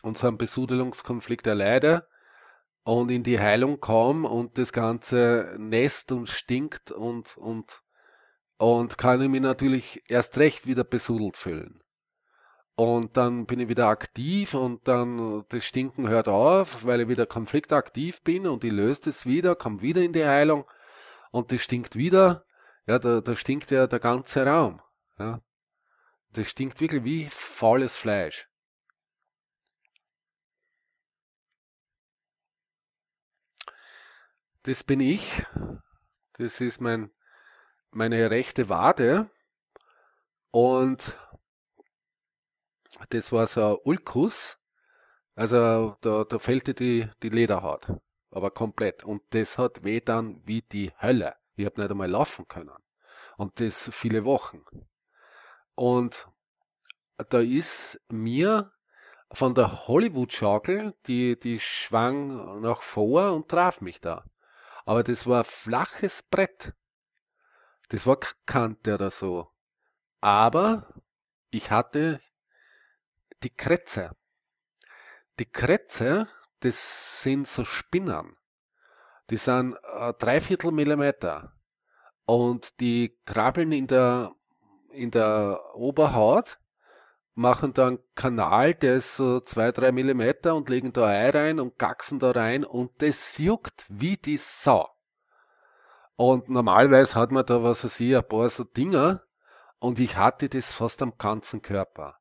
und so einen Besudelungskonflikt erleide und in die Heilung komme und das Ganze nässt und stinkt und, und, und kann ich mich natürlich erst recht wieder besudelt fühlen. Und dann bin ich wieder aktiv und dann das Stinken hört auf, weil ich wieder konfliktaktiv bin und ich löse das wieder, komme wieder in die Heilung und das stinkt wieder. Ja, da, da stinkt ja der ganze Raum. Ja. Das stinkt wirklich wie faules Fleisch. Das bin ich. Das ist mein, meine rechte Wade. Und das war so ein Ulkus, also da, da fehlte die, die Lederhaut, aber komplett. Und das hat weh dann wie die Hölle. Ich habe nicht einmal laufen können. Und das viele Wochen. Und da ist mir von der Hollywood-Schaukel, die, die schwang nach vor und traf mich da. Aber das war flaches Brett. Das war Kante oder so. Aber ich hatte die Kretze. Die Kretze, das sind so Spinnern. Die sind äh, dreiviertel Millimeter. Und die krabbeln in der, in der Oberhaut, machen dann Kanal, der ist so zwei, drei Millimeter und legen da Ei rein und gacksen da rein und das juckt wie die Sau. Und normalerweise hat man da, was weiß ich, ein paar so Dinger und ich hatte das fast am ganzen Körper.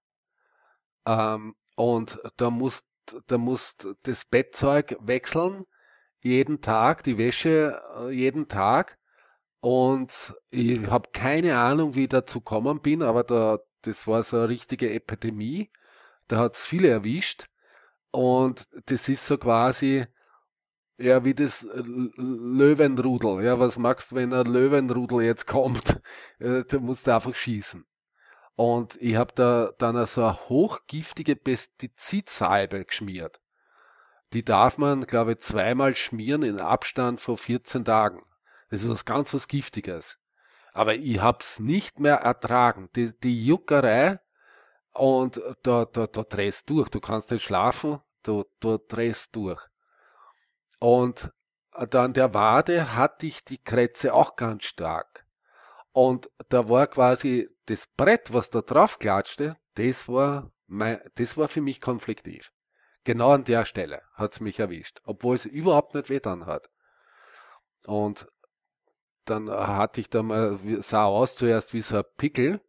Ähm, und da musst, da musst das Bettzeug wechseln, jeden Tag, die Wäsche äh, jeden Tag. Und ich habe keine Ahnung, wie ich dazu gekommen bin, aber da, das war so eine richtige Epidemie. Da hat es viele erwischt. Und das ist so quasi, ja, wie das Löwenrudel. Ja, was machst du, wenn ein Löwenrudel jetzt kommt? Äh, du musst einfach schießen. Und ich habe da dann so eine hochgiftige Pestizidsalbe geschmiert. Die darf man, glaube ich, zweimal schmieren in Abstand von 14 Tagen. Das ist was ganz was Giftiges. Aber ich hab's nicht mehr ertragen. Die, die Juckerei und da, da, da drehst durch. Du kannst nicht schlafen, du, du drehst durch. Und dann der Wade hatte ich die Krätze auch ganz stark. Und da war quasi das Brett, was da drauf klatschte, das war, mein, das war für mich konfliktiv. Genau an der Stelle hat es mich erwischt, obwohl es überhaupt nicht wehtan hat. Und dann hatte ich da mal, sah aus zuerst wie so ein Pickel,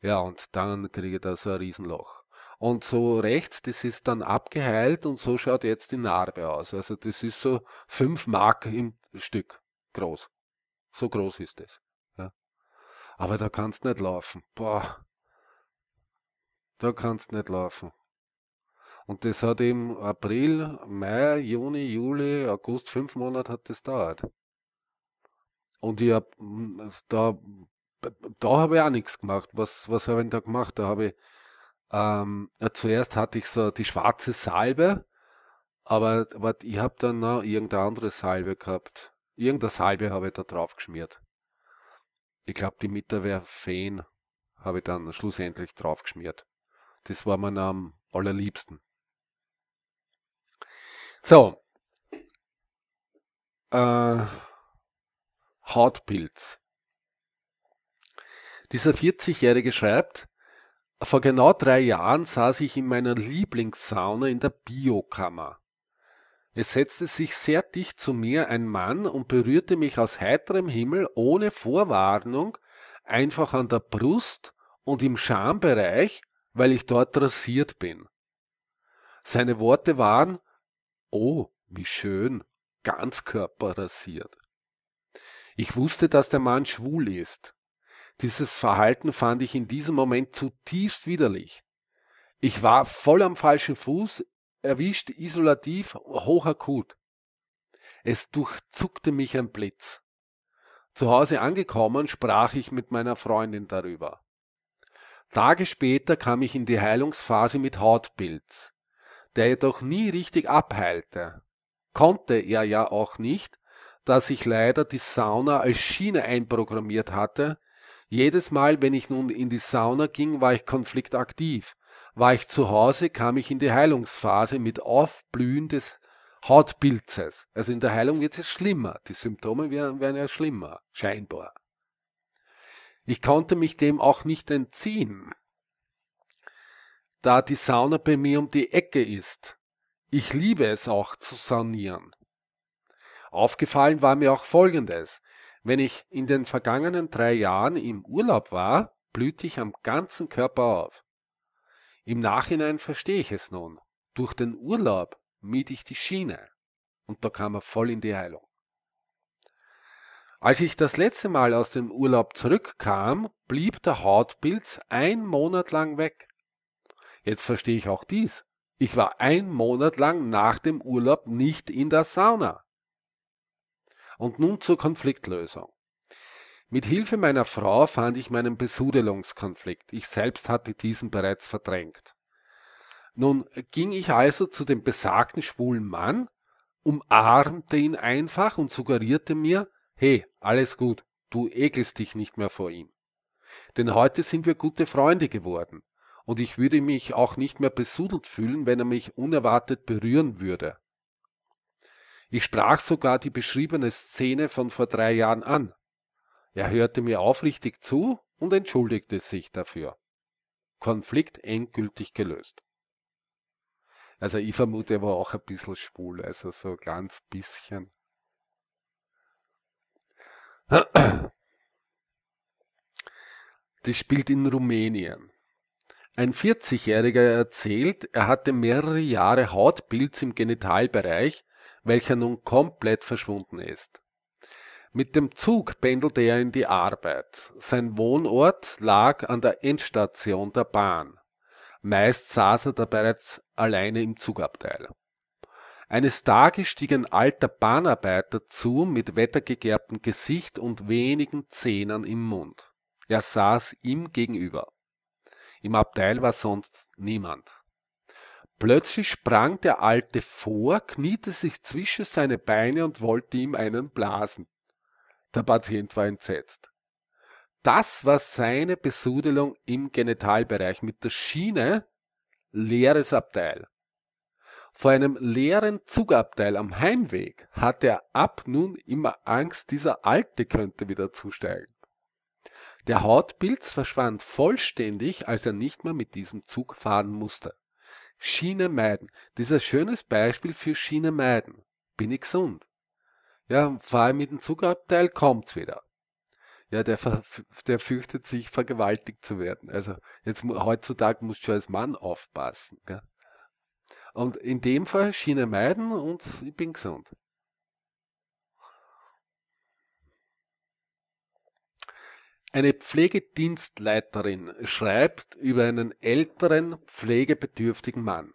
ja, und dann kriege ich da so ein Riesenloch. Und so rechts, das ist dann abgeheilt und so schaut jetzt die Narbe aus. Also das ist so 5 Mark im Stück groß. So groß ist es. Aber da kannst nicht laufen. Boah. Da kannst nicht laufen. Und das hat im April, Mai, Juni, Juli, August, fünf Monate hat das dauert. Und ich hab, hm, da, da habe ich auch nichts gemacht. Was, was habe ich da gemacht? Da habe ich, ähm, zuerst hatte ich so die schwarze Salbe, aber, aber ich habe dann noch irgendeine andere Salbe gehabt. Irgendeine Salbe habe ich da drauf geschmiert ich glaube, die Mitterwehr-Feen habe ich dann schlussendlich draufgeschmiert. Das war mir am allerliebsten. So. Äh, Hautpilz. Dieser 40-Jährige schreibt, vor genau drei Jahren saß ich in meiner Lieblingssauna in der Biokammer. Es setzte sich sehr dicht zu mir ein Mann und berührte mich aus heiterem Himmel ohne Vorwarnung einfach an der Brust und im Schambereich, weil ich dort rasiert bin. Seine Worte waren, oh, wie schön, ganz körperrasiert. Ich wusste, dass der Mann schwul ist. Dieses Verhalten fand ich in diesem Moment zutiefst widerlich. Ich war voll am falschen Fuß, erwischt, isolativ, hochakut. Es durchzuckte mich ein Blitz. Zu Hause angekommen, sprach ich mit meiner Freundin darüber. Tage später kam ich in die Heilungsphase mit Hautpilz, der jedoch nie richtig abheilte. Konnte er ja auch nicht, da sich leider die Sauna als Schiene einprogrammiert hatte. Jedes Mal, wenn ich nun in die Sauna ging, war ich konfliktaktiv war ich zu Hause, kam ich in die Heilungsphase mit Aufblühen des Hautpilzes. Also in der Heilung wird es schlimmer. Die Symptome werden ja schlimmer, scheinbar. Ich konnte mich dem auch nicht entziehen, da die Sauna bei mir um die Ecke ist. Ich liebe es auch zu saunieren. Aufgefallen war mir auch Folgendes. Wenn ich in den vergangenen drei Jahren im Urlaub war, blühte ich am ganzen Körper auf. Im Nachhinein verstehe ich es nun. Durch den Urlaub mied ich die Schiene und da kam er voll in die Heilung. Als ich das letzte Mal aus dem Urlaub zurückkam, blieb der Hautpilz ein Monat lang weg. Jetzt verstehe ich auch dies. Ich war ein Monat lang nach dem Urlaub nicht in der Sauna. Und nun zur Konfliktlösung. Mit Hilfe meiner Frau fand ich meinen Besudelungskonflikt. Ich selbst hatte diesen bereits verdrängt. Nun ging ich also zu dem besagten schwulen Mann, umarmte ihn einfach und suggerierte mir, hey, alles gut, du ekelst dich nicht mehr vor ihm. Denn heute sind wir gute Freunde geworden und ich würde mich auch nicht mehr besudelt fühlen, wenn er mich unerwartet berühren würde. Ich sprach sogar die beschriebene Szene von vor drei Jahren an. Er hörte mir aufrichtig zu und entschuldigte sich dafür. Konflikt endgültig gelöst. Also ich vermute, er war auch ein bisschen schwul, also so ganz bisschen. Das spielt in Rumänien. Ein 40-Jähriger erzählt, er hatte mehrere Jahre Hautpilz im Genitalbereich, welcher nun komplett verschwunden ist. Mit dem Zug pendelte er in die Arbeit. Sein Wohnort lag an der Endstation der Bahn. Meist saß er da bereits alleine im Zugabteil. Eines Tages stieg ein alter Bahnarbeiter zu mit wettergegerbtem Gesicht und wenigen Zähnen im Mund. Er saß ihm gegenüber. Im Abteil war sonst niemand. Plötzlich sprang der Alte vor, kniete sich zwischen seine Beine und wollte ihm einen blasen. Der Patient war entsetzt. Das war seine Besudelung im Genitalbereich mit der Schiene, leeres Abteil. Vor einem leeren Zugabteil am Heimweg hatte er ab nun immer Angst, dieser Alte könnte wieder zusteigen. Der Hautpilz verschwand vollständig, als er nicht mehr mit diesem Zug fahren musste. Schiene meiden. Dieses schönes Beispiel für Schiene meiden. Bin ich gesund? Ja, vor allem mit dem Zuckerabteil kommt's wieder. Ja, der, der fürchtet sich, vergewaltigt zu werden. Also jetzt heutzutage musst du als Mann aufpassen. Gell? Und in dem Fall Schiene meiden und ich bin gesund. Eine Pflegedienstleiterin schreibt über einen älteren, pflegebedürftigen Mann.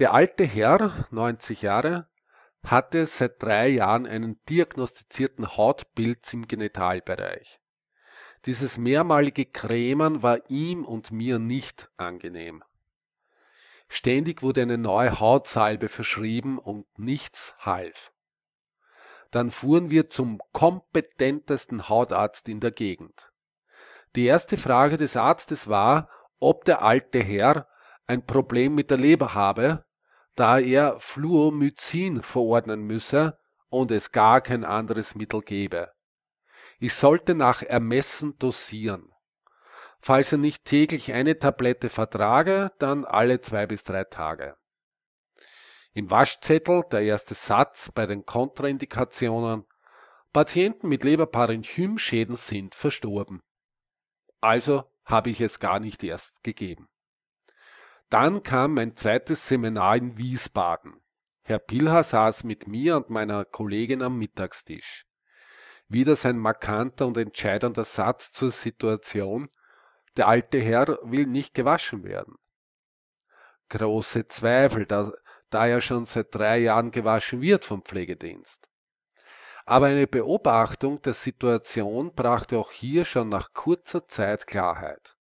Der alte Herr, 90 Jahre, hatte seit drei Jahren einen diagnostizierten Hautpilz im Genitalbereich. Dieses mehrmalige Krämen war ihm und mir nicht angenehm. Ständig wurde eine neue Hautsalbe verschrieben und nichts half. Dann fuhren wir zum kompetentesten Hautarzt in der Gegend. Die erste Frage des Arztes war, ob der alte Herr ein Problem mit der Leber habe da er Fluomycin verordnen müsse und es gar kein anderes Mittel gebe. Ich sollte nach Ermessen dosieren. Falls er nicht täglich eine Tablette vertrage, dann alle zwei bis drei Tage. Im Waschzettel der erste Satz bei den Kontraindikationen. Patienten mit Leberparenchymschäden sind verstorben. Also habe ich es gar nicht erst gegeben. Dann kam mein zweites Seminar in Wiesbaden. Herr Pilher saß mit mir und meiner Kollegin am Mittagstisch. Wieder sein markanter und entscheidender Satz zur Situation, der alte Herr will nicht gewaschen werden. Große Zweifel, da, da er schon seit drei Jahren gewaschen wird vom Pflegedienst. Aber eine Beobachtung der Situation brachte auch hier schon nach kurzer Zeit Klarheit.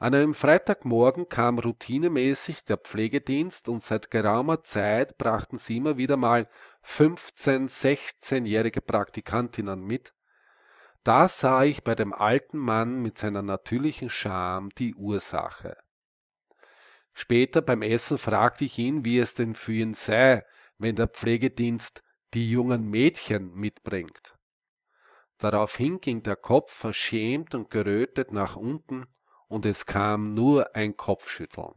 An einem Freitagmorgen kam routinemäßig der Pflegedienst und seit geraumer Zeit brachten sie immer wieder mal 15-, 16-jährige Praktikantinnen mit. Da sah ich bei dem alten Mann mit seiner natürlichen Scham die Ursache. Später beim Essen fragte ich ihn, wie es denn für ihn sei, wenn der Pflegedienst die jungen Mädchen mitbringt. Daraufhin ging der Kopf verschämt und gerötet nach unten, und es kam nur ein Kopfschütteln.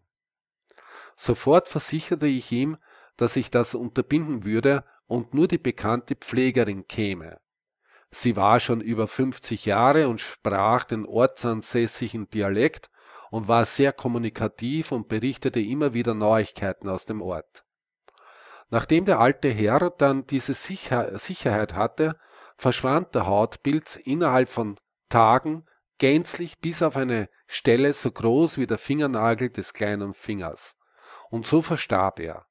Sofort versicherte ich ihm, dass ich das unterbinden würde und nur die bekannte Pflegerin käme. Sie war schon über 50 Jahre und sprach den ortsansässigen Dialekt und war sehr kommunikativ und berichtete immer wieder Neuigkeiten aus dem Ort. Nachdem der alte Herr dann diese Sicher Sicherheit hatte, verschwand der Hautpilz innerhalb von Tagen gänzlich bis auf eine Stelle so groß wie der Fingernagel des kleinen Fingers. Und so verstarb er.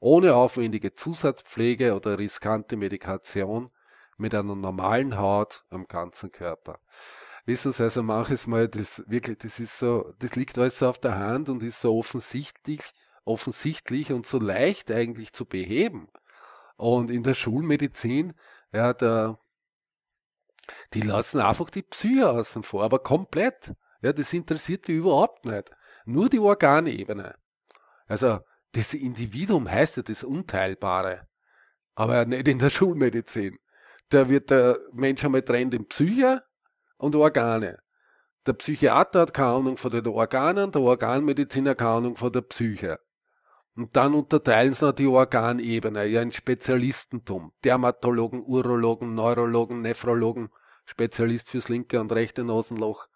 Ohne aufwendige Zusatzpflege oder riskante Medikation, mit einer normalen Haut am ganzen Körper. Wissen Sie, also manches Mal, das wirklich, das ist so, das liegt alles so auf der Hand und ist so offensichtlich, offensichtlich und so leicht eigentlich zu beheben. Und in der Schulmedizin, ja, da, die lassen einfach die Psyche außen vor, aber komplett. Ja, das interessiert die überhaupt nicht. Nur die Organebene. Also das Individuum heißt ja das Unteilbare, aber nicht in der Schulmedizin. Da wird der Mensch einmal trennt in Psyche und Organe. Der Psychiater hat keine Ahnung von den Organen, der Organmediziner keine Ahnung von der Psyche. Und dann unterteilen sie noch die Organebene, ja in Spezialistentum. Dermatologen, Urologen, Neurologen, Nephrologen, Spezialist fürs linke und rechte Nasenloch.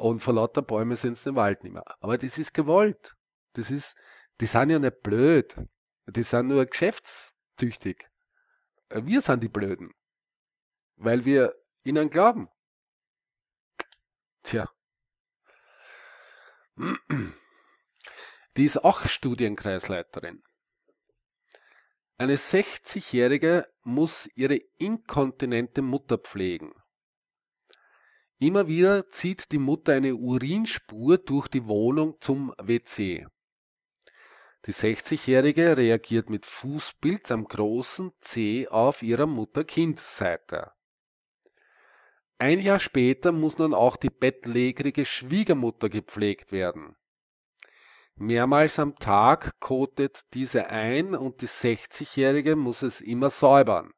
Und vor lauter Bäume sind sie den Wald nicht mehr. Aber das ist gewollt. Das ist, die sind ja nicht blöd. Die sind nur geschäftstüchtig. Wir sind die Blöden. Weil wir ihnen glauben. Tja. Die ist auch Studienkreisleiterin. Eine 60-Jährige muss ihre inkontinente Mutter pflegen. Immer wieder zieht die Mutter eine Urinspur durch die Wohnung zum WC. Die 60-Jährige reagiert mit Fußpilz am großen C auf ihrer Mutter-Kind-Seite. Ein Jahr später muss nun auch die bettlägerige Schwiegermutter gepflegt werden. Mehrmals am Tag kotet diese ein und die 60-Jährige muss es immer säubern.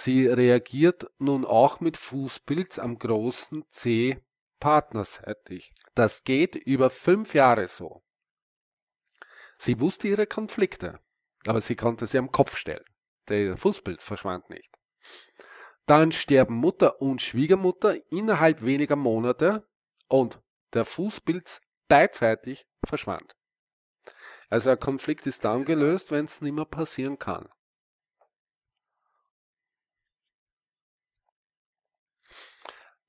Sie reagiert nun auch mit Fußpilz am großen C partnerseitig. Das geht über fünf Jahre so. Sie wusste ihre Konflikte, aber sie konnte sie am Kopf stellen. Der Fußpilz verschwand nicht. Dann sterben Mutter und Schwiegermutter innerhalb weniger Monate und der Fußpilz beidseitig verschwand. Also ein Konflikt ist dann gelöst, wenn es nicht mehr passieren kann.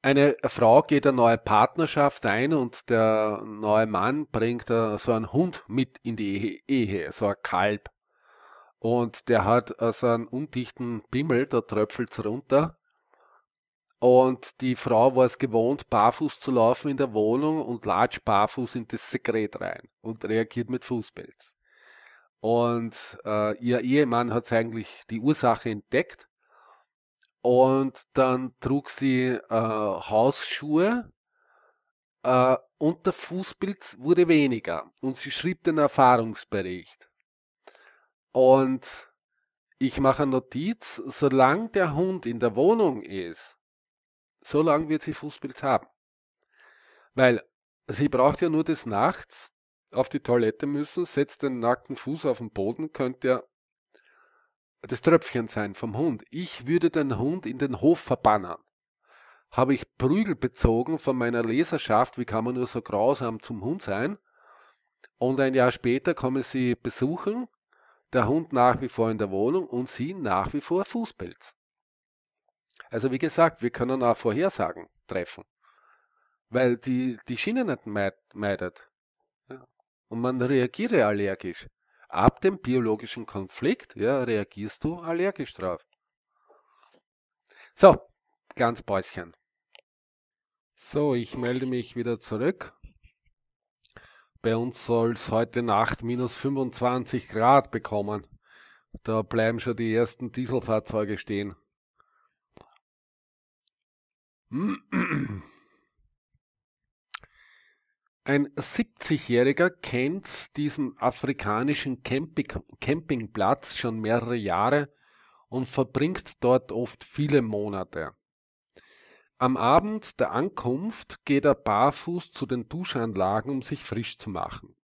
eine Frau geht eine neue Partnerschaft ein und der neue Mann bringt äh, so einen Hund mit in die Ehe, so ein Kalb. Und der hat äh, so einen undichten Bimmel, da tröpfelt es runter. Und die Frau war es gewohnt, barfuß zu laufen in der Wohnung und latscht barfuß in das Sekret rein und reagiert mit Fußpilz. Und äh, ihr Ehemann hat eigentlich die Ursache entdeckt und dann trug sie äh, Hausschuhe äh, und der Fußpilz wurde weniger. Und sie schrieb den Erfahrungsbericht. Und ich mache eine Notiz, solange der Hund in der Wohnung ist, so lange wird sie Fußpilz haben. Weil sie braucht ja nur des Nachts auf die Toilette müssen, setzt den nackten Fuß auf den Boden, könnt ihr das Tröpfchen sein vom Hund. Ich würde den Hund in den Hof verbannen. Habe ich Prügel bezogen von meiner Leserschaft, wie kann man nur so grausam zum Hund sein? Und ein Jahr später kommen sie besuchen, der Hund nach wie vor in der Wohnung und sie nach wie vor Fußpilz. Also wie gesagt, wir können auch Vorhersagen treffen, weil die, die Schiene nicht meidet. Und man reagiere allergisch ab dem biologischen Konflikt ja, reagierst du allergisch drauf. So, ganz Glanzbäuschen. So, ich melde mich wieder zurück. Bei uns soll es heute Nacht minus 25 Grad bekommen. Da bleiben schon die ersten Dieselfahrzeuge stehen. Hm. Ein 70-Jähriger kennt diesen afrikanischen Camping Campingplatz schon mehrere Jahre und verbringt dort oft viele Monate. Am Abend der Ankunft geht er barfuß zu den Duschanlagen, um sich frisch zu machen.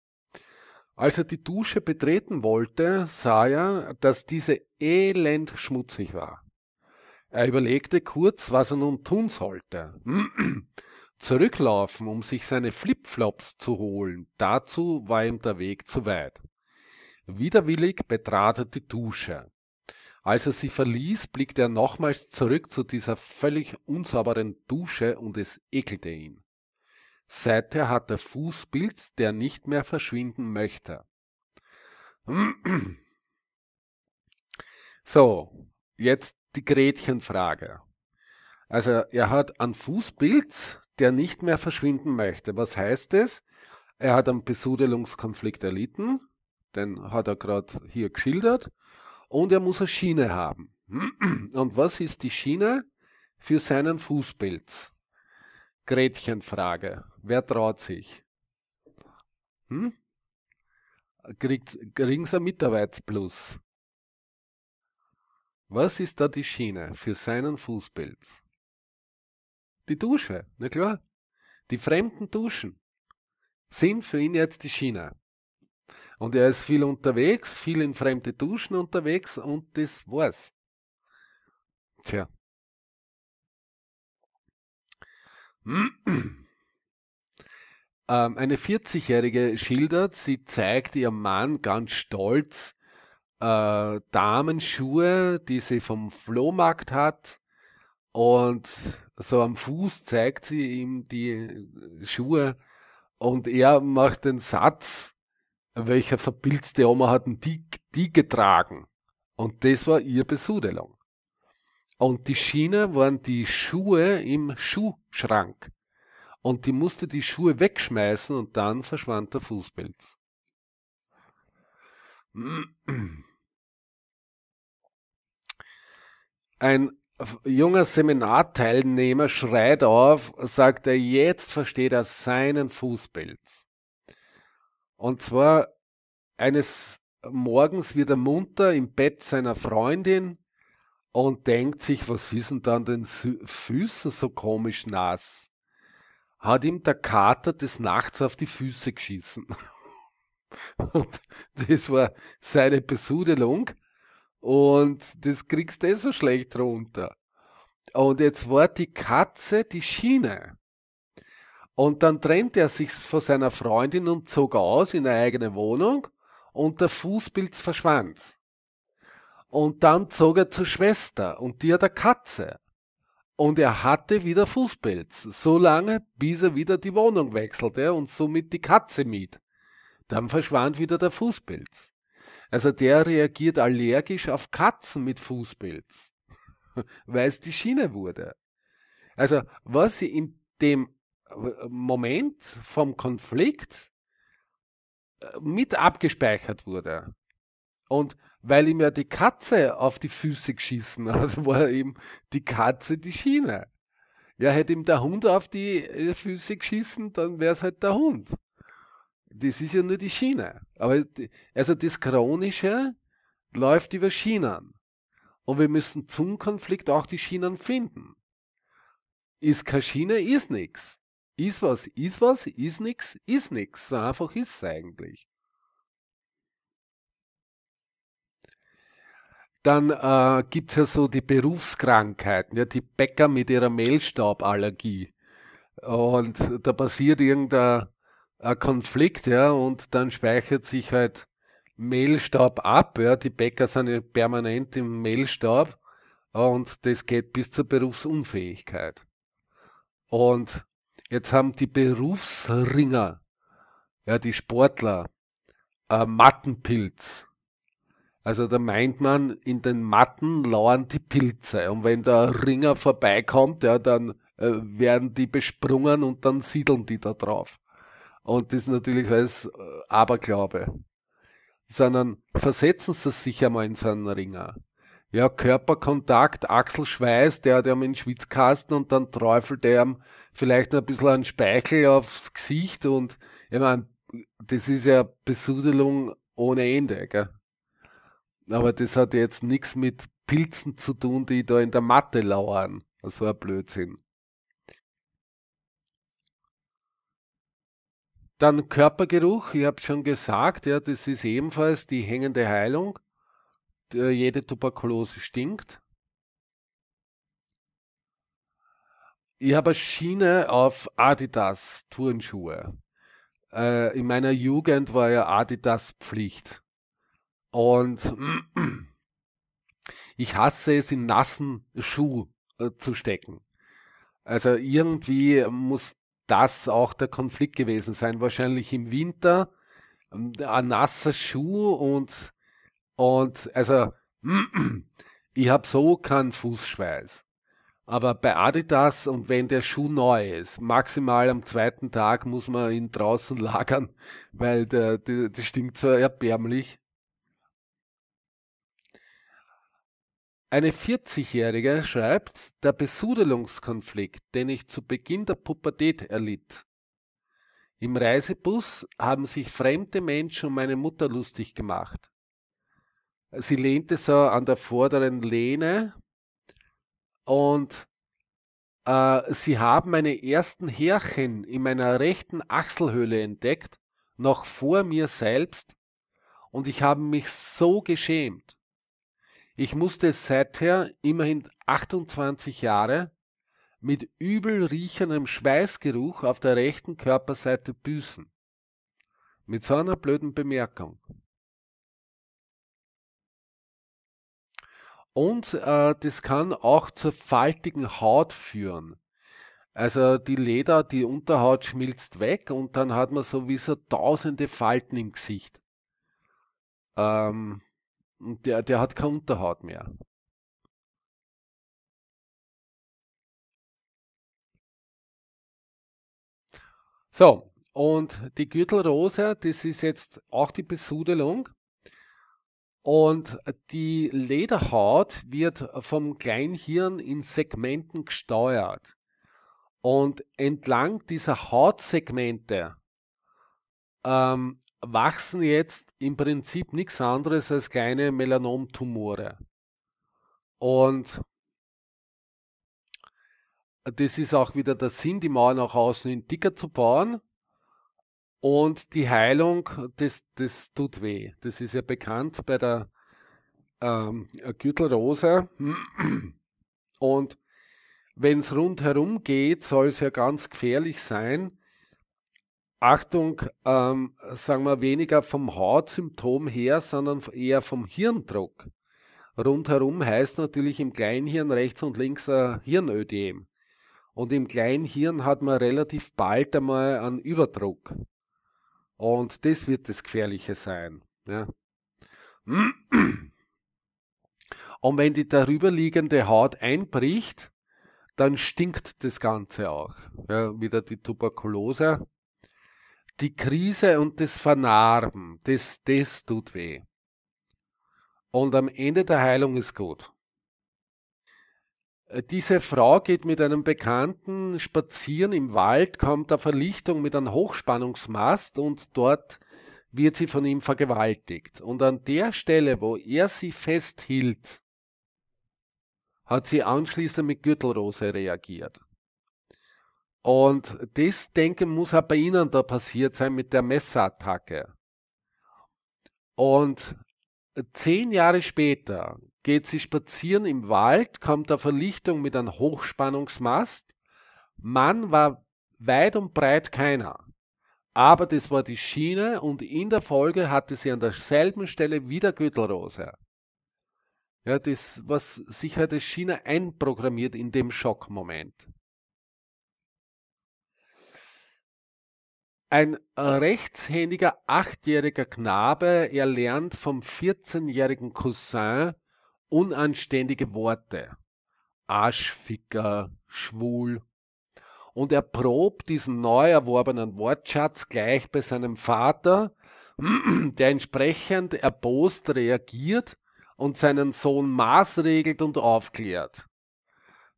Als er die Dusche betreten wollte, sah er, dass diese elend schmutzig war. Er überlegte kurz, was er nun tun sollte zurücklaufen, um sich seine Flipflops zu holen, dazu war ihm der Weg zu weit. Widerwillig betrat er die Dusche. Als er sie verließ, blickte er nochmals zurück zu dieser völlig unsauberen Dusche und es ekelte ihn. Seither hat er Fußpilz, der nicht mehr verschwinden möchte. So, jetzt die Gretchenfrage. Also er hat einen Fußpilz, der nicht mehr verschwinden möchte. Was heißt das? Er hat einen Besudelungskonflikt erlitten, den hat er gerade hier geschildert, und er muss eine Schiene haben. Und was ist die Schiene für seinen Fußpilz? Gretchenfrage. Wer traut sich? Hm? Kriegt geringster Mitarbeitsplus. Was ist da die Schiene für seinen Fußpilz? die Dusche, na klar. Die fremden Duschen sind für ihn jetzt die China. Und er ist viel unterwegs, viel in fremde Duschen unterwegs und das war's. Tja. Ähm, eine 40-Jährige schildert, sie zeigt ihrem Mann ganz stolz äh, Damenschuhe, die sie vom Flohmarkt hat und so am Fuß zeigt sie ihm die äh, Schuhe und er macht den Satz, welcher verpilzte Oma hatten die, die getragen. Und das war ihr Besudelung. Und die Schiene waren die Schuhe im Schuhschrank. Und die musste die Schuhe wegschmeißen und dann verschwand der Fußpilz. Ein junger Seminarteilnehmer schreit auf, sagt er, jetzt versteht er seinen Fußpilz. Und zwar eines Morgens wird er munter im Bett seiner Freundin und denkt sich, was ist denn dann den Füßen so komisch nass? Hat ihm der Kater des Nachts auf die Füße geschissen. Und das war seine Besudelung. Und das kriegst du eh so schlecht runter. Und jetzt war die Katze die Schiene. Und dann trennte er sich von seiner Freundin und zog aus in eine eigene Wohnung und der Fußpilz verschwand. Und dann zog er zur Schwester und die hat eine Katze. Und er hatte wieder Fußpilz, so lange, bis er wieder die Wohnung wechselte und somit die Katze mied. Dann verschwand wieder der Fußpilz. Also der reagiert allergisch auf Katzen mit Fußpilz, weil es die Schiene wurde. Also was sie in dem äh, Moment vom Konflikt äh, mit abgespeichert wurde. Und weil ihm ja die Katze auf die Füße geschissen hat, also war ihm die Katze die Schiene. Ja, hätte ihm der Hund auf die äh, Füße geschissen, dann wäre es halt der Hund das ist ja nur die Schiene. Aber also das Chronische läuft über Schienen. Und wir müssen zum Konflikt auch die Schienen finden. Ist keine Schiene, ist nichts. Ist was, ist was, ist nichts, ist nichts. So einfach ist es eigentlich. Dann äh, gibt es ja so die Berufskrankheiten, ja, die Bäcker mit ihrer Mehlstauballergie. Und da passiert irgendein ein Konflikt, ja, und dann speichert sich halt Mehlstaub ab, ja, die Bäcker sind ja permanent im Mehlstaub äh, und das geht bis zur Berufsunfähigkeit. Und jetzt haben die Berufsringer, ja, die Sportler, ein äh, Mattenpilz. Also da meint man, in den Matten lauern die Pilze. Und wenn der Ringer vorbeikommt, ja, dann äh, werden die besprungen und dann siedeln die da drauf. Und das ist natürlich alles äh, Aberglaube. Sondern versetzen Sie sich einmal in so einen Ringer. Ja, Körperkontakt, Achselschweiß, der hat ja in den Schwitzkasten und dann träufelt er ihm vielleicht noch ein bisschen einen Speichel aufs Gesicht und ich meine, das ist ja Besudelung ohne Ende, gell? Aber das hat jetzt nichts mit Pilzen zu tun, die da in der Matte lauern. So ein Blödsinn. Dann Körpergeruch, ich habe schon gesagt, ja, das ist ebenfalls die hängende Heilung. Äh, jede Tuberkulose stinkt. Ich habe eine Schiene auf Adidas Turnschuhe. Äh, in meiner Jugend war ja Adidas Pflicht. Und ich hasse es, in nassen Schuh äh, zu stecken. Also irgendwie muss das auch der Konflikt gewesen sein. Wahrscheinlich im Winter ähm, ein nasser Schuh und, und also ich habe so keinen Fußschweiß. Aber bei Adidas und wenn der Schuh neu ist, maximal am zweiten Tag muss man ihn draußen lagern, weil der, der, der stinkt zwar erbärmlich, Eine 40-Jährige schreibt, der Besudelungskonflikt, den ich zu Beginn der Pubertät erlitt. Im Reisebus haben sich fremde Menschen um meine Mutter lustig gemacht. Sie lehnte so an der vorderen Lehne und äh, sie haben meine ersten Härchen in meiner rechten Achselhöhle entdeckt, noch vor mir selbst, und ich habe mich so geschämt. Ich musste seither immerhin 28 Jahre mit übel riechendem Schweißgeruch auf der rechten Körperseite büßen. Mit so einer blöden Bemerkung. Und äh, das kann auch zur faltigen Haut führen. Also die Leder, die Unterhaut schmilzt weg und dann hat man sowieso tausende Falten im Gesicht. Ähm, der, der hat keine Unterhaut mehr. So, und die Gürtelrose, das ist jetzt auch die Besudelung. Und die Lederhaut wird vom Kleinhirn in Segmenten gesteuert. Und entlang dieser Hautsegmente ähm, wachsen jetzt im Prinzip nichts anderes als kleine Melanomtumore. Und das ist auch wieder der Sinn, die Mauer nach außen in dicker zu bauen. Und die Heilung, das, das tut weh. Das ist ja bekannt bei der ähm, Gürtelrose. Und wenn es rundherum geht, soll es ja ganz gefährlich sein. Achtung, ähm, sagen wir weniger vom Hautsymptom her, sondern eher vom Hirndruck. Rundherum heißt natürlich im Kleinhirn rechts und links ein Hirnödem. Und im Kleinhirn hat man relativ bald einmal einen Überdruck. Und das wird das Gefährliche sein. Ja. Und wenn die darüberliegende Haut einbricht, dann stinkt das Ganze auch. Ja, wieder die Tuberkulose die Krise und das Vernarben, das, das tut weh. Und am Ende der Heilung ist gut. Äh, diese Frau geht mit einem Bekannten spazieren im Wald, kommt auf Verlichtung mit einem Hochspannungsmast und dort wird sie von ihm vergewaltigt. Und an der Stelle, wo er sie festhielt, hat sie anschließend mit Gürtelrose reagiert. Und das denke muss auch bei Ihnen da passiert sein mit der Messerattacke. Und zehn Jahre später geht sie spazieren im Wald, kommt auf Verlichtung mit einem Hochspannungsmast. Mann war weit und breit keiner. Aber das war die Schiene und in der Folge hatte sie an derselben Stelle wieder Gürtelrose. Ja, das, was sich halt als Schiene einprogrammiert in dem Schockmoment. Ein äh, rechtshändiger achtjähriger Knabe erlernt vom 14-jährigen Cousin unanständige Worte. Arschficker, schwul. Und er probt diesen neu erworbenen Wortschatz gleich bei seinem Vater, der entsprechend erbost reagiert und seinen Sohn maßregelt und aufklärt.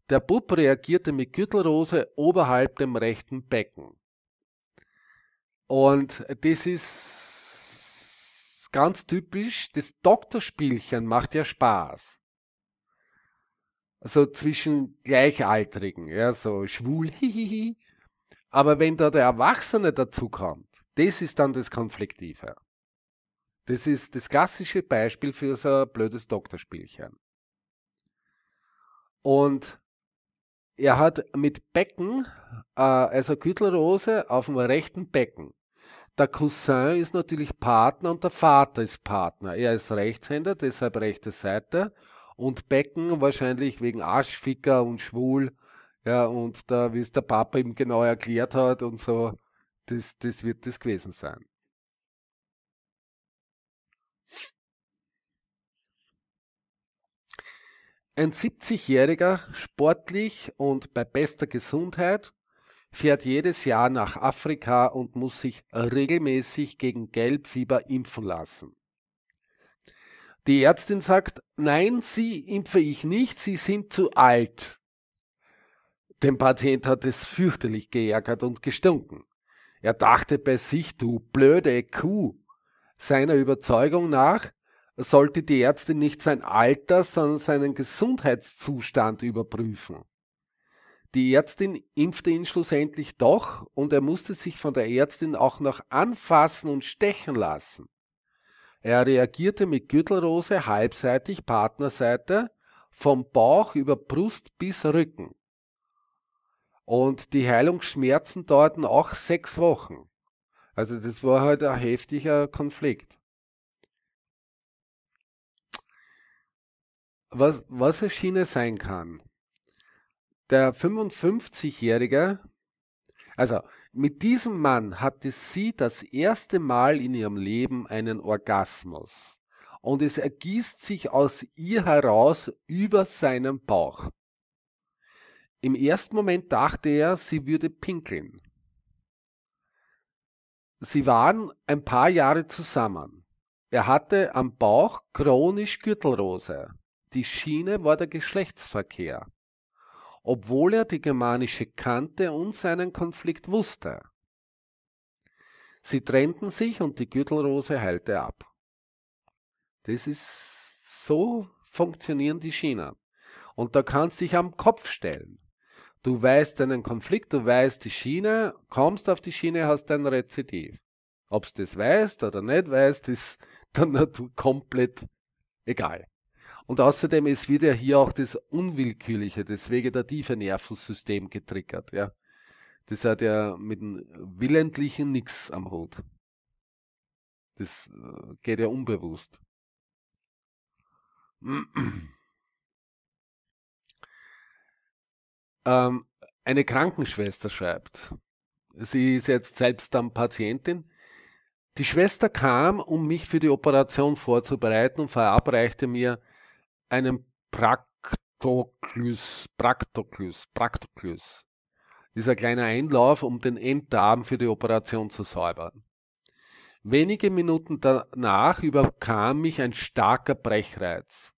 Der Bub reagierte mit Gürtelrose oberhalb dem rechten Becken. Und das ist ganz typisch. Das Doktorspielchen macht ja Spaß. Also zwischen Gleichaltrigen, ja, so schwul, hihihi. Aber wenn da der Erwachsene dazu kommt, das ist dann das Konfliktive. Das ist das klassische Beispiel für so ein blödes Doktorspielchen. Und er hat mit Becken, äh, also Gürtelrose auf dem rechten Becken, der Cousin ist natürlich Partner und der Vater ist Partner. Er ist Rechtshänder, deshalb rechte Seite. Und Becken wahrscheinlich wegen Arschficker und schwul. Ja, und da, wie es der Papa ihm genau erklärt hat und so, das, das wird das gewesen sein. Ein 70-Jähriger, sportlich und bei bester Gesundheit, fährt jedes Jahr nach Afrika und muss sich regelmäßig gegen Gelbfieber impfen lassen. Die Ärztin sagt, nein, Sie impfe ich nicht, Sie sind zu alt. Dem Patient hat es fürchterlich geärgert und gestunken. Er dachte bei sich, du blöde Kuh. Seiner Überzeugung nach sollte die Ärztin nicht sein Alter, sondern seinen Gesundheitszustand überprüfen. Die Ärztin impfte ihn schlussendlich doch und er musste sich von der Ärztin auch noch anfassen und stechen lassen. Er reagierte mit Gürtelrose halbseitig Partnerseite vom Bauch über Brust bis Rücken. Und die Heilungsschmerzen dauerten auch sechs Wochen. Also das war halt ein heftiger Konflikt. Was, was eine Schiene sein kann, der 55-Jährige, also mit diesem Mann hatte sie das erste Mal in ihrem Leben einen Orgasmus. Und es ergießt sich aus ihr heraus über seinen Bauch. Im ersten Moment dachte er, sie würde pinkeln. Sie waren ein paar Jahre zusammen. Er hatte am Bauch chronisch Gürtelrose. Die Schiene war der Geschlechtsverkehr obwohl er die germanische kannte und seinen Konflikt wusste. Sie trennten sich und die Gürtelrose heilte ab. Das ist so funktionieren die Schienen. Und da kannst du dich am Kopf stellen. Du weißt deinen Konflikt, du weißt die Schiene, kommst auf die Schiene, hast dein Rezidiv. Ob du das weißt oder nicht weißt, ist der Natur komplett egal. Und außerdem ist wieder hier auch das Unwillkürliche, das vegetative Nervensystem getriggert. Ja. Das hat ja mit dem Willentlichen nichts am Hut. Das äh, geht ja unbewusst. Ähm, eine Krankenschwester schreibt, sie ist jetzt selbst dann Patientin, die Schwester kam, um mich für die Operation vorzubereiten und verabreichte mir einem Praktoklys, Praktoklys, Praktoklys. Dieser kleine Einlauf, um den Enddarm für die Operation zu säubern. Wenige Minuten danach überkam mich ein starker Brechreiz.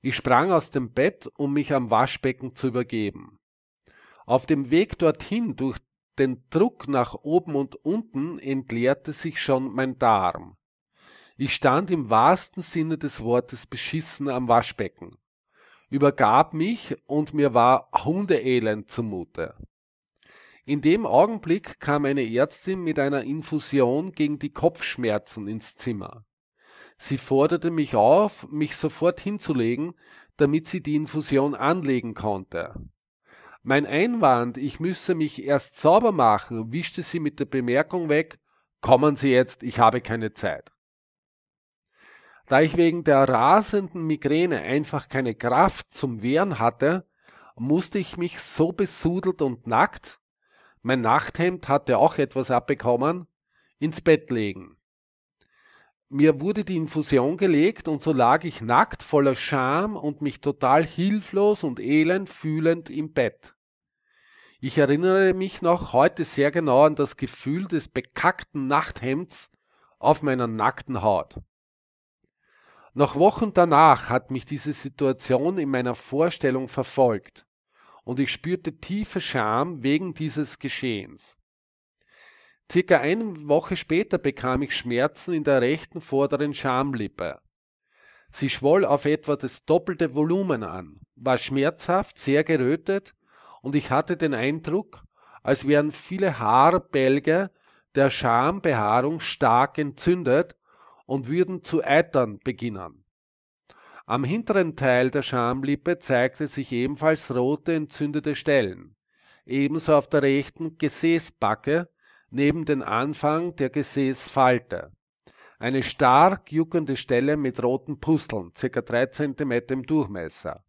Ich sprang aus dem Bett, um mich am Waschbecken zu übergeben. Auf dem Weg dorthin durch den Druck nach oben und unten entleerte sich schon mein Darm. Ich stand im wahrsten Sinne des Wortes beschissen am Waschbecken, übergab mich und mir war Hundeelend zumute. In dem Augenblick kam eine Ärztin mit einer Infusion gegen die Kopfschmerzen ins Zimmer. Sie forderte mich auf, mich sofort hinzulegen, damit sie die Infusion anlegen konnte. Mein Einwand, ich müsse mich erst sauber machen, wischte sie mit der Bemerkung weg, kommen Sie jetzt, ich habe keine Zeit. Da ich wegen der rasenden Migräne einfach keine Kraft zum Wehren hatte, musste ich mich so besudelt und nackt, mein Nachthemd hatte auch etwas abbekommen, ins Bett legen. Mir wurde die Infusion gelegt und so lag ich nackt voller Scham und mich total hilflos und elend fühlend im Bett. Ich erinnere mich noch heute sehr genau an das Gefühl des bekackten Nachthemds auf meiner nackten Haut. Noch Wochen danach hat mich diese Situation in meiner Vorstellung verfolgt und ich spürte tiefe Scham wegen dieses Geschehens. Circa eine Woche später bekam ich Schmerzen in der rechten vorderen Schamlippe. Sie schwoll auf etwa das doppelte Volumen an, war schmerzhaft, sehr gerötet und ich hatte den Eindruck, als wären viele Haarbälge der Schambehaarung stark entzündet und würden zu eitern beginnen. Am hinteren Teil der Schamlippe zeigte sich ebenfalls rote entzündete Stellen, ebenso auf der rechten Gesäßbacke neben den Anfang der Gesäßfalte. Eine stark juckende Stelle mit roten Pusteln, ca. 3 cm im Durchmesser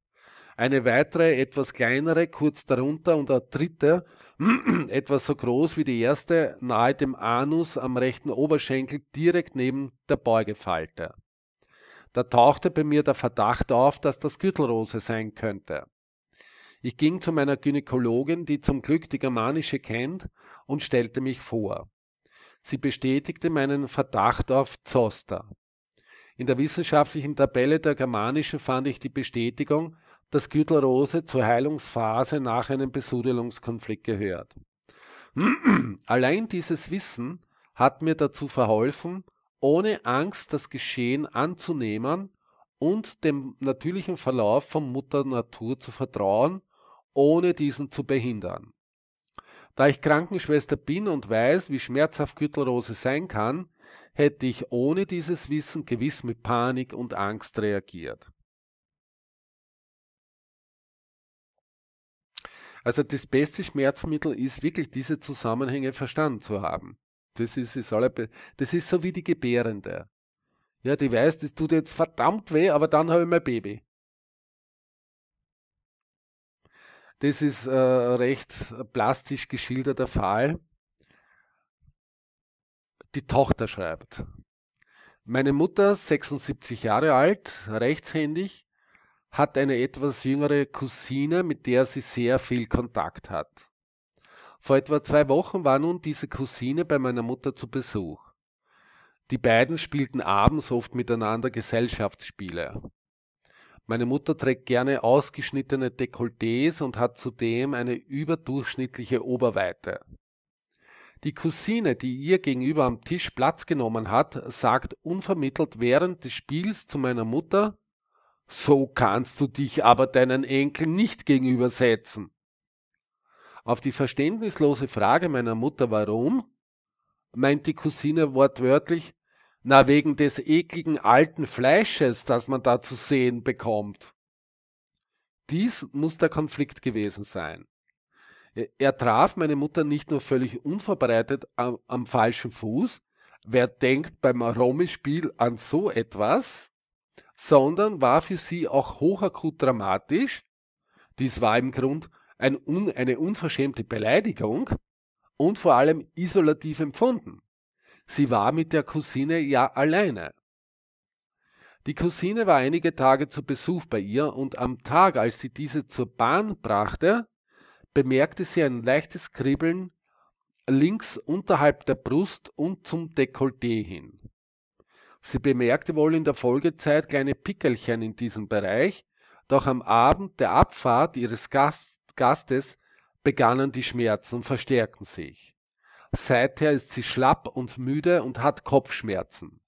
eine weitere etwas kleinere kurz darunter und eine dritte etwas so groß wie die erste nahe dem Anus am rechten Oberschenkel direkt neben der Beugefalte. Da tauchte bei mir der Verdacht auf, dass das Gürtelrose sein könnte. Ich ging zu meiner Gynäkologin, die zum Glück die germanische kennt, und stellte mich vor. Sie bestätigte meinen Verdacht auf Zoster. In der wissenschaftlichen Tabelle der germanischen fand ich die Bestätigung, dass Gürtelrose zur Heilungsphase nach einem Besudelungskonflikt gehört. Allein dieses Wissen hat mir dazu verholfen, ohne Angst das Geschehen anzunehmen und dem natürlichen Verlauf von Mutter Natur zu vertrauen, ohne diesen zu behindern. Da ich Krankenschwester bin und weiß, wie schmerzhaft Gürtelrose sein kann, hätte ich ohne dieses Wissen gewiss mit Panik und Angst reagiert. Also das beste Schmerzmittel ist wirklich diese Zusammenhänge verstanden zu haben. Das ist, ist alle, das ist so wie die Gebärende. Ja, die weiß, das tut jetzt verdammt weh, aber dann habe ich mein Baby. Das ist äh, recht plastisch geschilderter Fall. Die Tochter schreibt. Meine Mutter, 76 Jahre alt, rechtshändig, hat eine etwas jüngere Cousine, mit der sie sehr viel Kontakt hat. Vor etwa zwei Wochen war nun diese Cousine bei meiner Mutter zu Besuch. Die beiden spielten abends oft miteinander Gesellschaftsspiele. Meine Mutter trägt gerne ausgeschnittene Dekolletés und hat zudem eine überdurchschnittliche Oberweite. Die Cousine, die ihr gegenüber am Tisch Platz genommen hat, sagt unvermittelt während des Spiels zu meiner Mutter so kannst du dich aber deinen Enkeln nicht gegenübersetzen. Auf die verständnislose Frage meiner Mutter warum, meint die Cousine wortwörtlich, na wegen des ekligen alten Fleisches, das man da zu sehen bekommt. Dies muss der Konflikt gewesen sein. Er traf meine Mutter nicht nur völlig unvorbereitet am, am falschen Fuß, wer denkt beim Aromispiel an so etwas, sondern war für sie auch hochakut dramatisch. Dies war im Grund ein un, eine unverschämte Beleidigung und vor allem isolativ empfunden. Sie war mit der Cousine ja alleine. Die Cousine war einige Tage zu Besuch bei ihr und am Tag, als sie diese zur Bahn brachte, bemerkte sie ein leichtes Kribbeln links unterhalb der Brust und zum Dekolleté hin. Sie bemerkte wohl in der Folgezeit kleine Pickelchen in diesem Bereich, doch am Abend der Abfahrt ihres Gast Gastes begannen die Schmerzen und verstärkten sich. Seither ist sie schlapp und müde und hat Kopfschmerzen.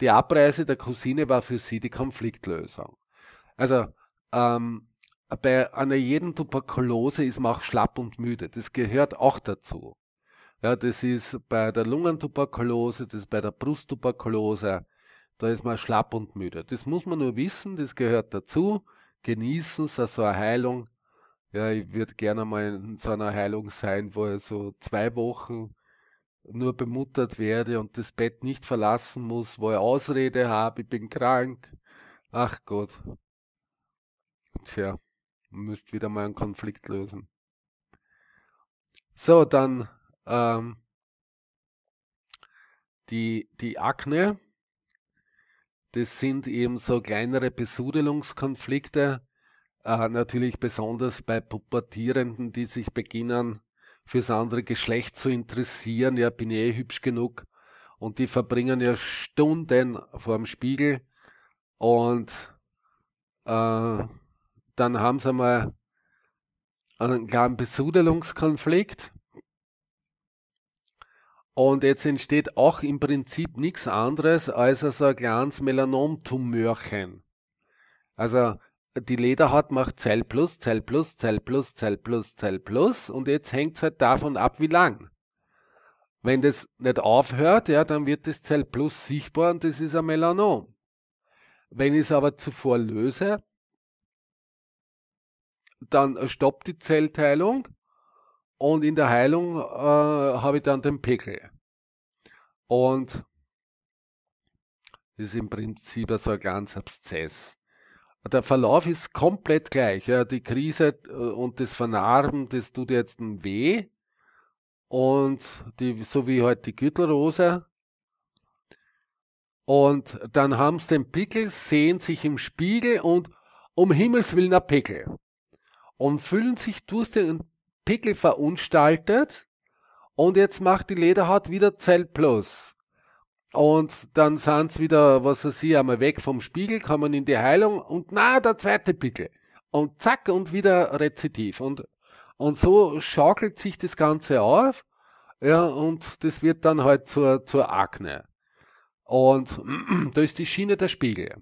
Die Abreise der Cousine war für sie die Konfliktlösung. Also ähm, bei einer jeden Tuberkulose ist man auch schlapp und müde. Das gehört auch dazu. Ja, das ist bei der Lungentuberkulose, das ist bei der Brusttuberkulose, da ist man schlapp und müde. Das muss man nur wissen, das gehört dazu. Genießen es, also eine Heilung. Ja, ich würde gerne mal in so einer Heilung sein, wo ich so zwei Wochen nur bemuttert werde und das Bett nicht verlassen muss, wo ich Ausrede habe, ich bin krank. Ach Gott. Tja, müsst wieder mal einen Konflikt lösen. So, dann ähm, die, die Akne. Das sind eben so kleinere Besudelungskonflikte, äh, natürlich besonders bei Pubertierenden, die sich beginnen, fürs andere Geschlecht zu interessieren. Ja, bin ich eh hübsch genug. Und die verbringen ja Stunden vorm Spiegel und äh, dann haben sie mal einen kleinen Besudelungskonflikt und jetzt entsteht auch im Prinzip nichts anderes als so ein kleines Melanomtumörchen. Also die Lederhaut macht Zell plus, Zell plus, Zell plus, Zell plus, Zell plus und jetzt hängt es halt davon ab, wie lang. Wenn das nicht aufhört, ja, dann wird das Zell plus sichtbar und das ist ein Melanom. Wenn ich es aber zuvor löse, dann stoppt die Zellteilung und in der Heilung äh, habe ich dann den Pickel. Und das ist im Prinzip so ein ganz Abszess. Der Verlauf ist komplett gleich. Ja. Die Krise äh, und das Vernarben, das tut jetzt weh. Und die, so wie halt die Gürtelrose. Und dann haben sie den Pickel, sehen sich im Spiegel und um Himmels Willen ein Pickel. Und fühlen sich durch den Pickel verunstaltet und jetzt macht die Lederhaut wieder Zellplus. Und dann sind wieder, was weiß ich, einmal weg vom Spiegel, kommen in die Heilung und na, der zweite Pickel. Und zack, und wieder rezitiv. Und, und so schaukelt sich das Ganze auf. Ja, und das wird dann halt zur, zur Akne. Und da ist die Schiene der Spiegel.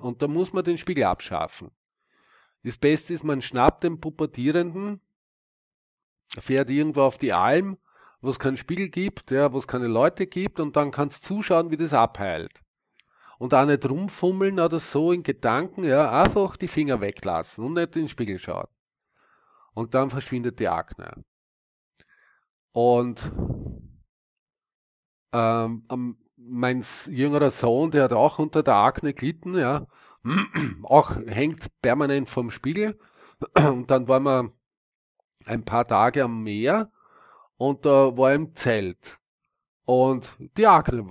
Und da muss man den Spiegel abschaffen. Das Beste ist, man schnappt den Pubertierenden fährt irgendwo auf die Alm, wo es keinen Spiegel gibt, ja, wo es keine Leute gibt und dann kannst du zuschauen, wie das abheilt. Und auch nicht rumfummeln oder so in Gedanken, ja, einfach die Finger weglassen und nicht in den Spiegel schauen. Und dann verschwindet die Akne. Und ähm, mein jüngerer Sohn, der hat auch unter der Akne gelitten, ja, auch hängt permanent vom Spiegel. Und dann waren wir ein paar Tage am Meer und da war im Zelt. Und die Akte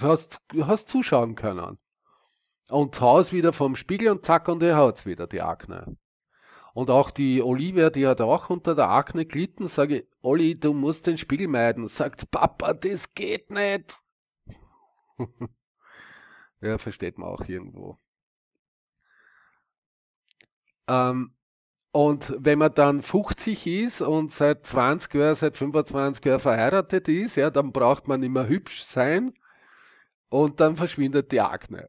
hast, hast zuschauen können. Und Haus wieder vom Spiegel und zack, und er hat wieder die Akne. Und auch die Olivia, die hat auch unter der Akne glitten, sage ich, Olli, du musst den Spiegel meiden. Sagt, Papa, das geht nicht. ja, versteht man auch irgendwo. Ähm, und wenn man dann 50 ist und seit 20 Jahren, seit 25 Jahren verheiratet ist, ja, dann braucht man immer hübsch sein und dann verschwindet die Akne.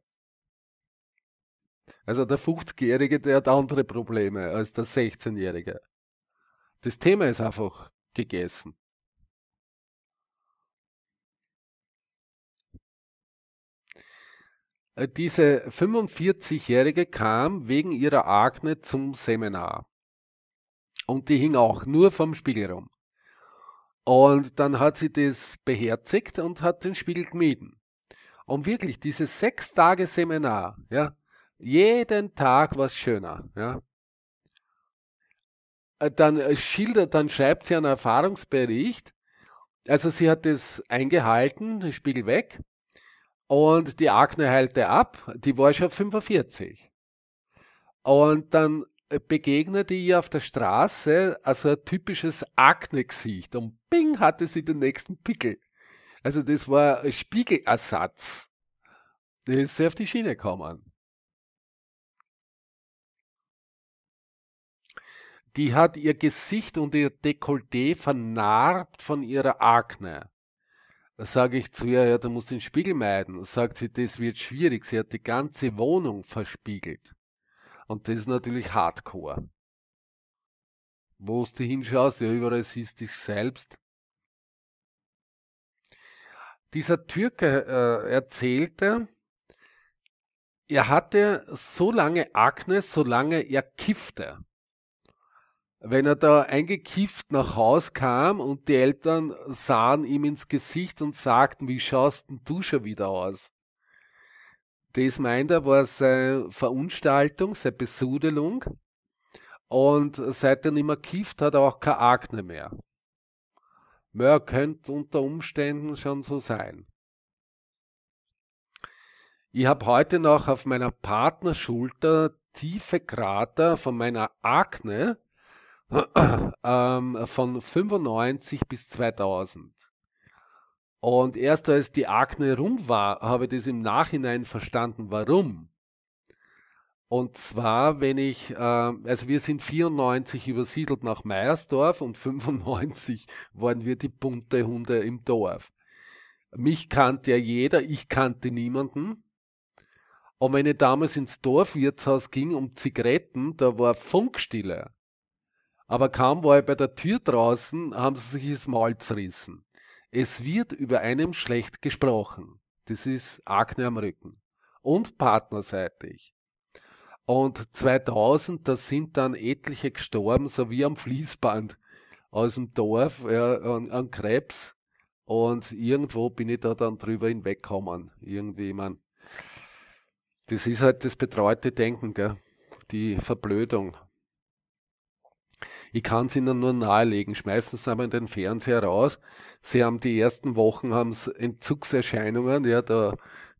Also der 50-Jährige, der hat andere Probleme als der 16-Jährige. Das Thema ist einfach gegessen. Äh, diese 45-Jährige kam wegen ihrer Akne zum Seminar. Und die hing auch nur vom Spiegel rum. Und dann hat sie das beherzigt und hat den Spiegel gemieden. Und wirklich, dieses sechs Tage Seminar, ja, jeden Tag was schöner, ja. Äh, dann äh, schildert, dann schreibt sie einen Erfahrungsbericht. Also sie hat das eingehalten, den Spiegel weg. Und die Akne heilte ab, die war schon 45. Und dann begegnete ihr auf der Straße, also ein typisches Akne-Gesicht und bing hatte sie den nächsten Pickel. Also das war ein Spiegelersatz. Das ist sehr auf die Schiene gekommen. Die hat ihr Gesicht und ihr Dekolleté vernarbt von ihrer Akne. Da sage ich zu ihr, ja, du musst den Spiegel meiden. Da sagt sie, das wird schwierig. Sie hat die ganze Wohnung verspiegelt. Und das ist natürlich Hardcore. Wo du hinschaust, ja, überall siehst dich selbst. Dieser Türke äh, erzählte, er hatte so lange Akne, solange er kiffte. Wenn er da eingekifft nach Haus kam und die Eltern sahen ihm ins Gesicht und sagten, wie schaust denn du schon wieder aus? Das meint er, war seine Verunstaltung, seine Besudelung. Und seit er nicht mehr kifft, hat er auch keine Akne mehr. Ja, könnte unter Umständen schon so sein. Ich habe heute noch auf meiner Partnerschulter tiefe Krater von meiner Akne ähm, von 95 bis 2000. Und erst als die Akne rum war, habe ich das im Nachhinein verstanden, warum. Und zwar, wenn ich, äh, also wir sind 94 übersiedelt nach Meiersdorf und 95 waren wir die bunte Hunde im Dorf. Mich kannte ja jeder, ich kannte niemanden. Und wenn ich damals ins Dorfwirtshaus ging um Zigaretten, da war Funkstille. Aber kaum war ich bei der Tür draußen, haben sie sich das Maul zerrissen. Es wird über einem schlecht gesprochen. Das ist Akne am Rücken. Und partnerseitig. Und 2000, da sind dann etliche gestorben, so wie am Fließband aus dem Dorf ja, an, an, Krebs. Und irgendwo bin ich da dann drüber hinweggekommen. Irgendwie, man. Das ist halt das betreute Denken, gell? die Verblödung. Ich kann es Ihnen nur nahelegen. Schmeißen Sie einmal den Fernseher raus. Sie haben die ersten Wochen haben Entzugserscheinungen. Ja, da,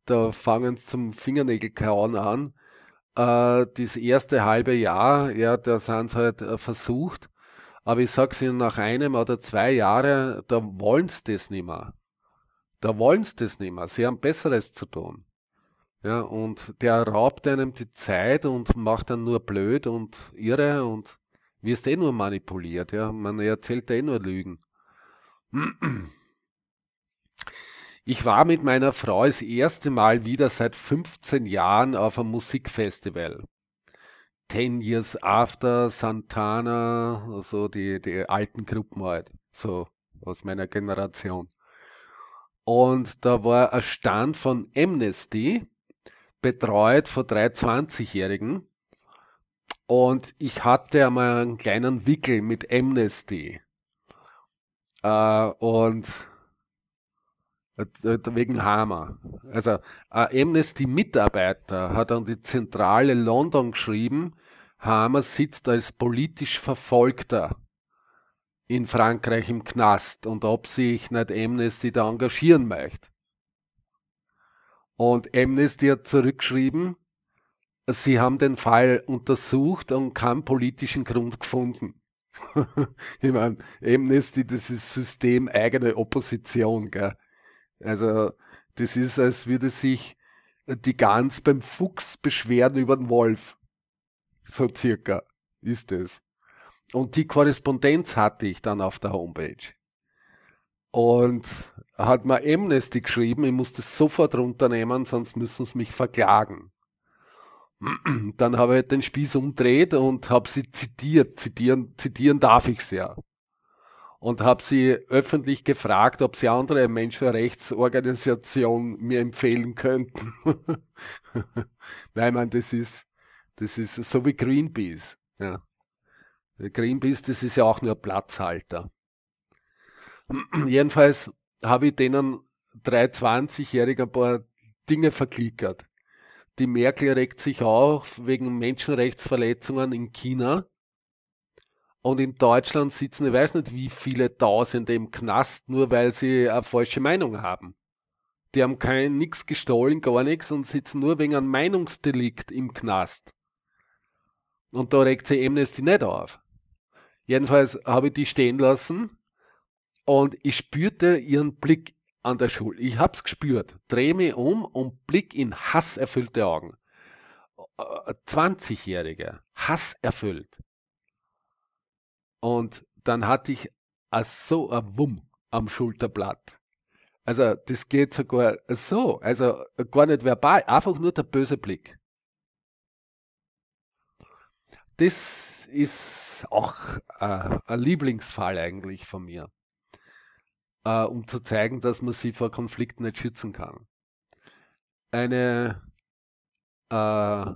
da fangen Sie zum Fingernägelkauen an. Äh, das erste halbe Jahr, ja, da sind Sie halt äh, versucht. Aber ich sag's Ihnen, nach einem oder zwei Jahren, da wollen Sie das nicht mehr. Da wollen Sie das nicht mehr. Sie haben Besseres zu tun. Ja, und der raubt einem die Zeit und macht dann nur blöd und irre und wirst eh nur manipuliert, ja. Man erzählt eh nur Lügen. Ich war mit meiner Frau das erste Mal wieder seit 15 Jahren auf einem Musikfestival. Ten Years After, Santana, also die, die alten Gruppen halt, so aus meiner Generation. Und da war ein Stand von Amnesty, betreut von drei 20-Jährigen, und ich hatte einmal einen kleinen Wickel mit Amnesty. Äh, und äh, äh, wegen Hammer. Also ein Amnesty-Mitarbeiter hat an die Zentrale London geschrieben, Hammer sitzt als politisch Verfolgter in Frankreich im Knast und ob sich nicht Amnesty da engagieren möchte. Und Amnesty hat zurückgeschrieben, Sie haben den Fall untersucht und keinen politischen Grund gefunden. ich meine, Amnesty, das ist systemeigene Opposition, gell? Also, das ist, als würde sich die Gans beim Fuchs beschweren über den Wolf. So circa ist es. Und die Korrespondenz hatte ich dann auf der Homepage. Und hat mir Amnesty geschrieben, ich muss das sofort runternehmen, sonst müssen sie mich verklagen. Dann habe ich halt den Spieß umdreht und habe sie zitiert. Zitieren, zitieren darf ich sehr. Und habe sie öffentlich gefragt, ob sie andere Menschenrechtsorganisationen mir empfehlen könnten. Nein, man, das ist, das ist so wie Greenpeace. Ja. Greenpeace, das ist ja auch nur Platzhalter. Jedenfalls habe ich denen drei 20-Jährigen ein paar Dinge verklickert. Die Merkel regt sich auf wegen Menschenrechtsverletzungen in China. Und in Deutschland sitzen, ich weiß nicht, wie viele Tausende im Knast, nur weil sie eine äh, falsche Meinung haben. Die haben kein nichts gestohlen, gar nichts und sitzen nur wegen einem Meinungsdelikt im Knast. Und da regt sie Amnesty nicht auf. Jedenfalls habe ich die stehen lassen und ich spürte ihren Blick an der Schule. Ich hab's gespürt. Dreh mich um und blick in hasserfüllte Augen. 20-Jährige, äh, äh, hasserfüllt. Und dann hatte ich so ein Wumm am Schulterblatt. Also das geht sogar so, also gar nicht verbal, einfach nur der böse Blick. Das ist auch äh, ein Lieblingsfall eigentlich von mir äh, um zu zeigen, dass man sie vor Konflikten nicht schützen kann. Eine äh,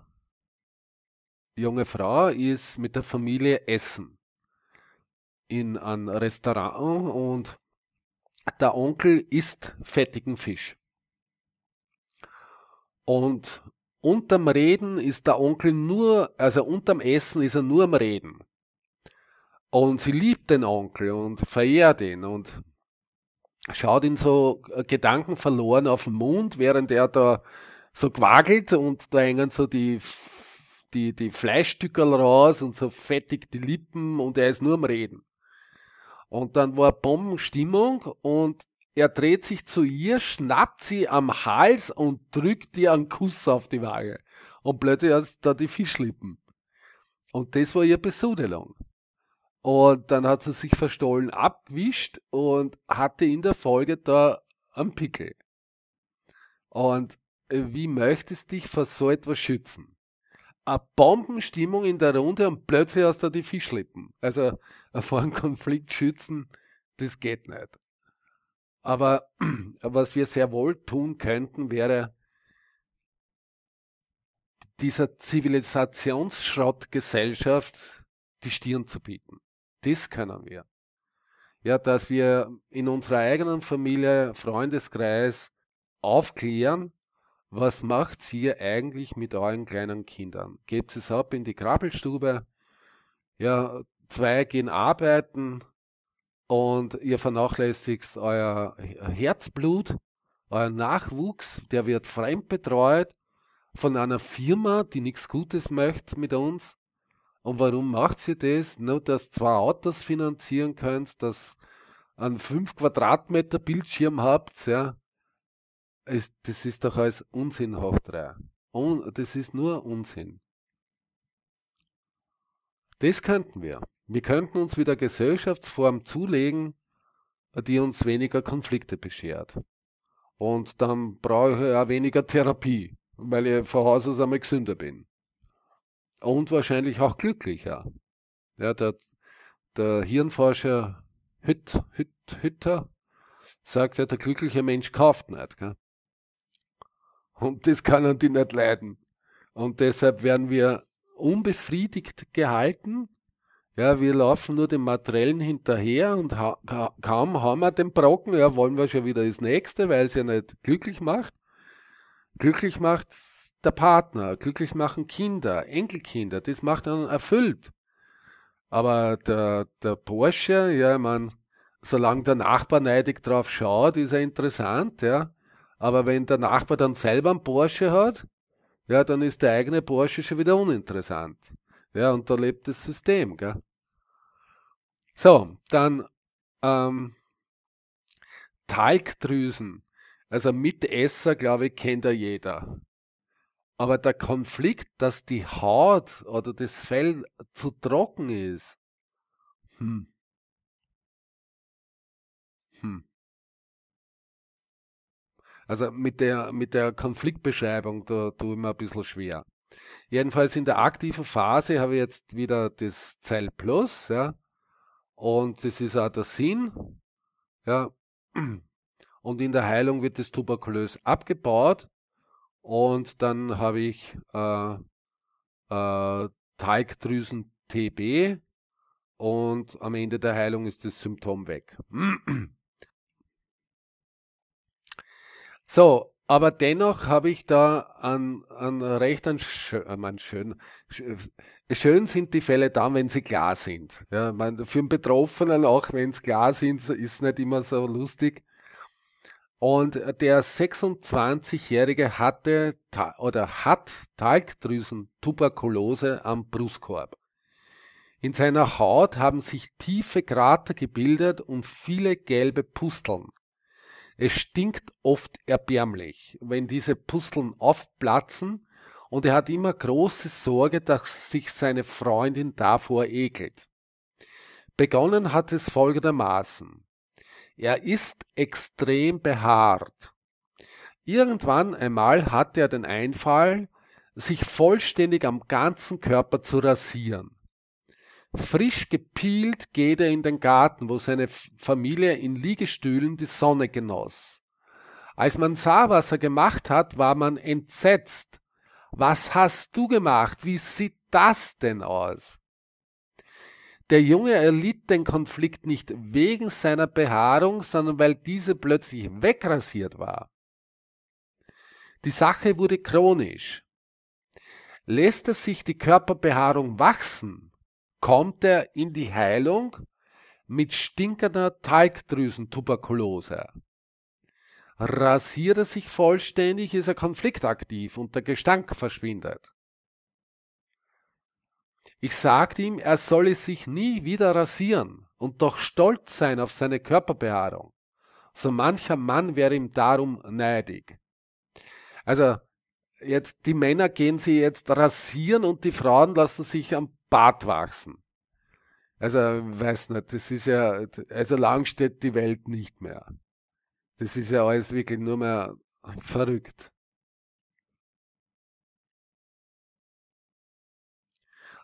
junge Frau ist mit der Familie essen in ein Restaurant und der Onkel isst fettigen Fisch. Und unterm Reden ist der Onkel nur, also unterm Essen ist er nur am Reden. Und sie liebt den Onkel und verehrt ihn und schaut in so äh, Gedanken verloren auf den Mond, während er da so quagelt und da hängen so die, die, die Fleischstückerl raus und so fettig die Lippen und er ist nur am Reden. Und dann war Bombenstimmung und er dreht sich zu ihr, schnappt sie am Hals und drückt ihr einen Kuss auf die Waage. Und plötzlich hat da die Fischlippen. Und das war ihr Besudelung. Und dann hat sie sich verstohlen abgewischt und hatte in der Folge da einen Pickel. Und äh, wie möchtest du dich vor so etwas schützen? Eine Bombenstimmung in der Runde und plötzlich hast du die Fischlippen. Also vor einem Konflikt schützen, das geht nicht. Aber was wir sehr wohl tun könnten, wäre dieser Zivilisationsschrottgesellschaft die Stirn zu bieten. Das können wir. Ja, dass wir in unserer eigenen Familie, Freundeskreis aufklären, was macht's hier eigentlich mit euren kleinen Kindern? Gebt es ab in die Krabbelstube? Ja, zwei gehen arbeiten und ihr vernachlässigt euer Herzblut, euer Nachwuchs, der wird fremd betreut von einer Firma, die nichts Gutes möchte mit uns. Und warum macht ihr das? Nur, dass zwei Autos finanzieren könnt, dass einen 5 Quadratmeter Bildschirm habt, ja. das ist doch alles Unsinn hoch drei. Und das ist nur Unsinn. Das könnten wir. Wir könnten uns wieder Gesellschaftsform zulegen, die uns weniger Konflikte beschert. Und dann brauche ich auch weniger Therapie, weil ich von Haus aus einmal gesünder bin und wahrscheinlich auch glücklicher. Ja, der, der Hirnforscher Hütt, Hütt, Hütter sagt ja, der glückliche Mensch kauft nicht. Gell? Und das können die nicht leiden. Und deshalb werden wir unbefriedigt gehalten. Ja, wir laufen nur dem Materiellen hinterher und ha kaum haben wir den Brocken, ja, wollen wir schon wieder das nächste, weil es ja nicht glücklich macht. Glücklich macht es der Partner, glücklich machen Kinder, Enkelkinder, das macht einen erfüllt. Aber der, der Porsche, ja, ich meine, solange der Nachbar neidig drauf schaut, ist er interessant, ja. Aber wenn der Nachbar dann selber einen Porsche hat, ja, dann ist der eigene Porsche schon wieder uninteressant. Ja, und da lebt das System, gell. So, dann ähm, Talgdrüsen. Also Mitesser, glaube ich, kennt ja jeder. Aber der Konflikt, dass die Haut oder das Fell zu trocken ist, hm. Hm. Also mit der, mit der Konfliktbeschreibung, da tue ich mir ein bisschen schwer. Jedenfalls in der aktiven Phase habe ich jetzt wieder das Zell Plus, ja, und das ist auch der Sinn, ja, und in der Heilung wird das Tuberkulös abgebaut und dann habe ich äh, äh, Talgdrüsen TB und am Ende der Heilung ist das Symptom weg. So, aber dennoch habe ich da an, an recht an, äh, schön, schön, äh, schön sind die Fälle dann, wenn sie klar sind. Ja, man, für den Betroffenen, auch wenn es klar sind, ist es nicht immer so lustig. Und der 26-Jährige hatte oder hat Talgdrüsen-Tuberkulose am Brustkorb. In seiner Haut haben sich tiefe Krater gebildet und viele gelbe Pusteln. Es stinkt oft erbärmlich, wenn diese Pusteln aufplatzen und er hat immer große Sorge, dass sich seine Freundin davor ekelt. Begonnen hat es folgendermaßen. Er ist extrem behaart. Irgendwann einmal hatte er den Einfall, sich vollständig am ganzen Körper zu rasieren. Frisch gepielt geht er in den Garten, wo seine Familie in Liegestühlen die Sonne genoss. Als man sah, was er gemacht hat, war man entsetzt. Was hast du gemacht? Wie sieht das denn aus? Der Junge erlitt den Konflikt nicht wegen seiner Behaarung, sondern weil diese plötzlich wegrasiert war. Die Sache wurde chronisch. Lässt er sich die Körperbehaarung wachsen, kommt er in die Heilung mit stinkender Talgdrüsentuberkulose. Rasiert er sich vollständig, ist er konfliktaktiv und der Gestank verschwindet. Ich sagte ihm, er solle sich nie wieder rasieren und doch stolz sein auf seine Körperbehaarung. So mancher Mann wäre ihm darum neidig. Also, jetzt, die Männer gehen sie jetzt rasieren und die Frauen lassen sich am Bart wachsen. Also, weiß nicht, das ist ja, also lang steht die Welt nicht mehr. Das ist ja alles wirklich nur mehr verrückt.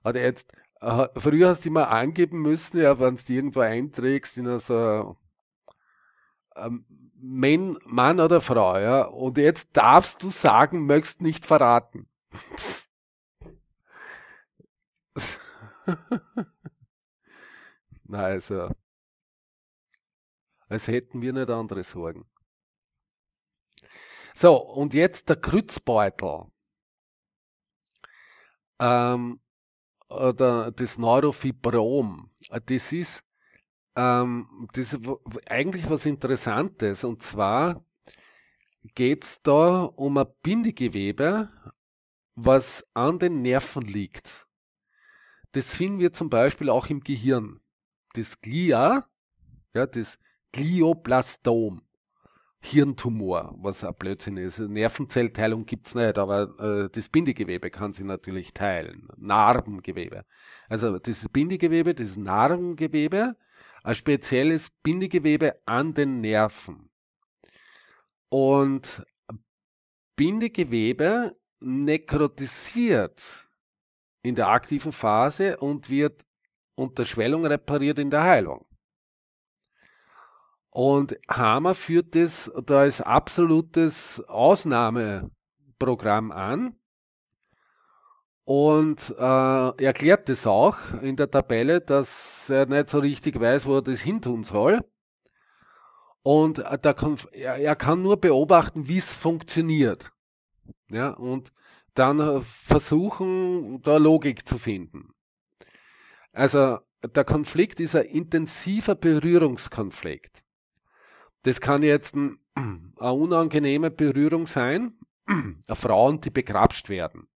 Hat jetzt, äh, früher hast du immer angeben müssen, ja, wenn du irgendwo einträgst in so ein ähm, Mann, Mann oder Frau, ja, und jetzt darfst du sagen, möchtest nicht verraten. Na also, als hätten wir nicht andere Sorgen. So, und jetzt der Krützbeutel. Ähm, oder das Neurofibrom, äh, das ist, ähm, das ist eigentlich was Interessantes. Und zwar geht es da um ein Bindegewebe, was an den Nerven liegt. Das finden wir zum Beispiel auch im Gehirn. Das Glia, ja, das Glioblastom. Hirntumor, was ein Blödsinn ist. Nervenzellteilung gibt es nicht, aber äh, das Bindegewebe kann sich natürlich teilen. Narbengewebe. Also das Bindegewebe, das Narbengewebe, ein spezielles Bindegewebe an den Nerven. Und Bindegewebe nekrotisiert in der aktiven Phase und wird unter Schwellung repariert in der Heilung. Und Hammer führt das da als absolutes Ausnahmeprogramm an und äh, erklärt das auch in der Tabelle, dass er nicht so richtig weiß, wo er das hintun soll. Und äh, da kann, er, er kann nur beobachten, wie es funktioniert. Ja, und dann äh, versuchen, da Logik zu finden. Also der Konflikt ist ein intensiver Berührungskonflikt. Das kann jetzt eine unangenehme Berührung sein, Frauen, die begrapscht werden.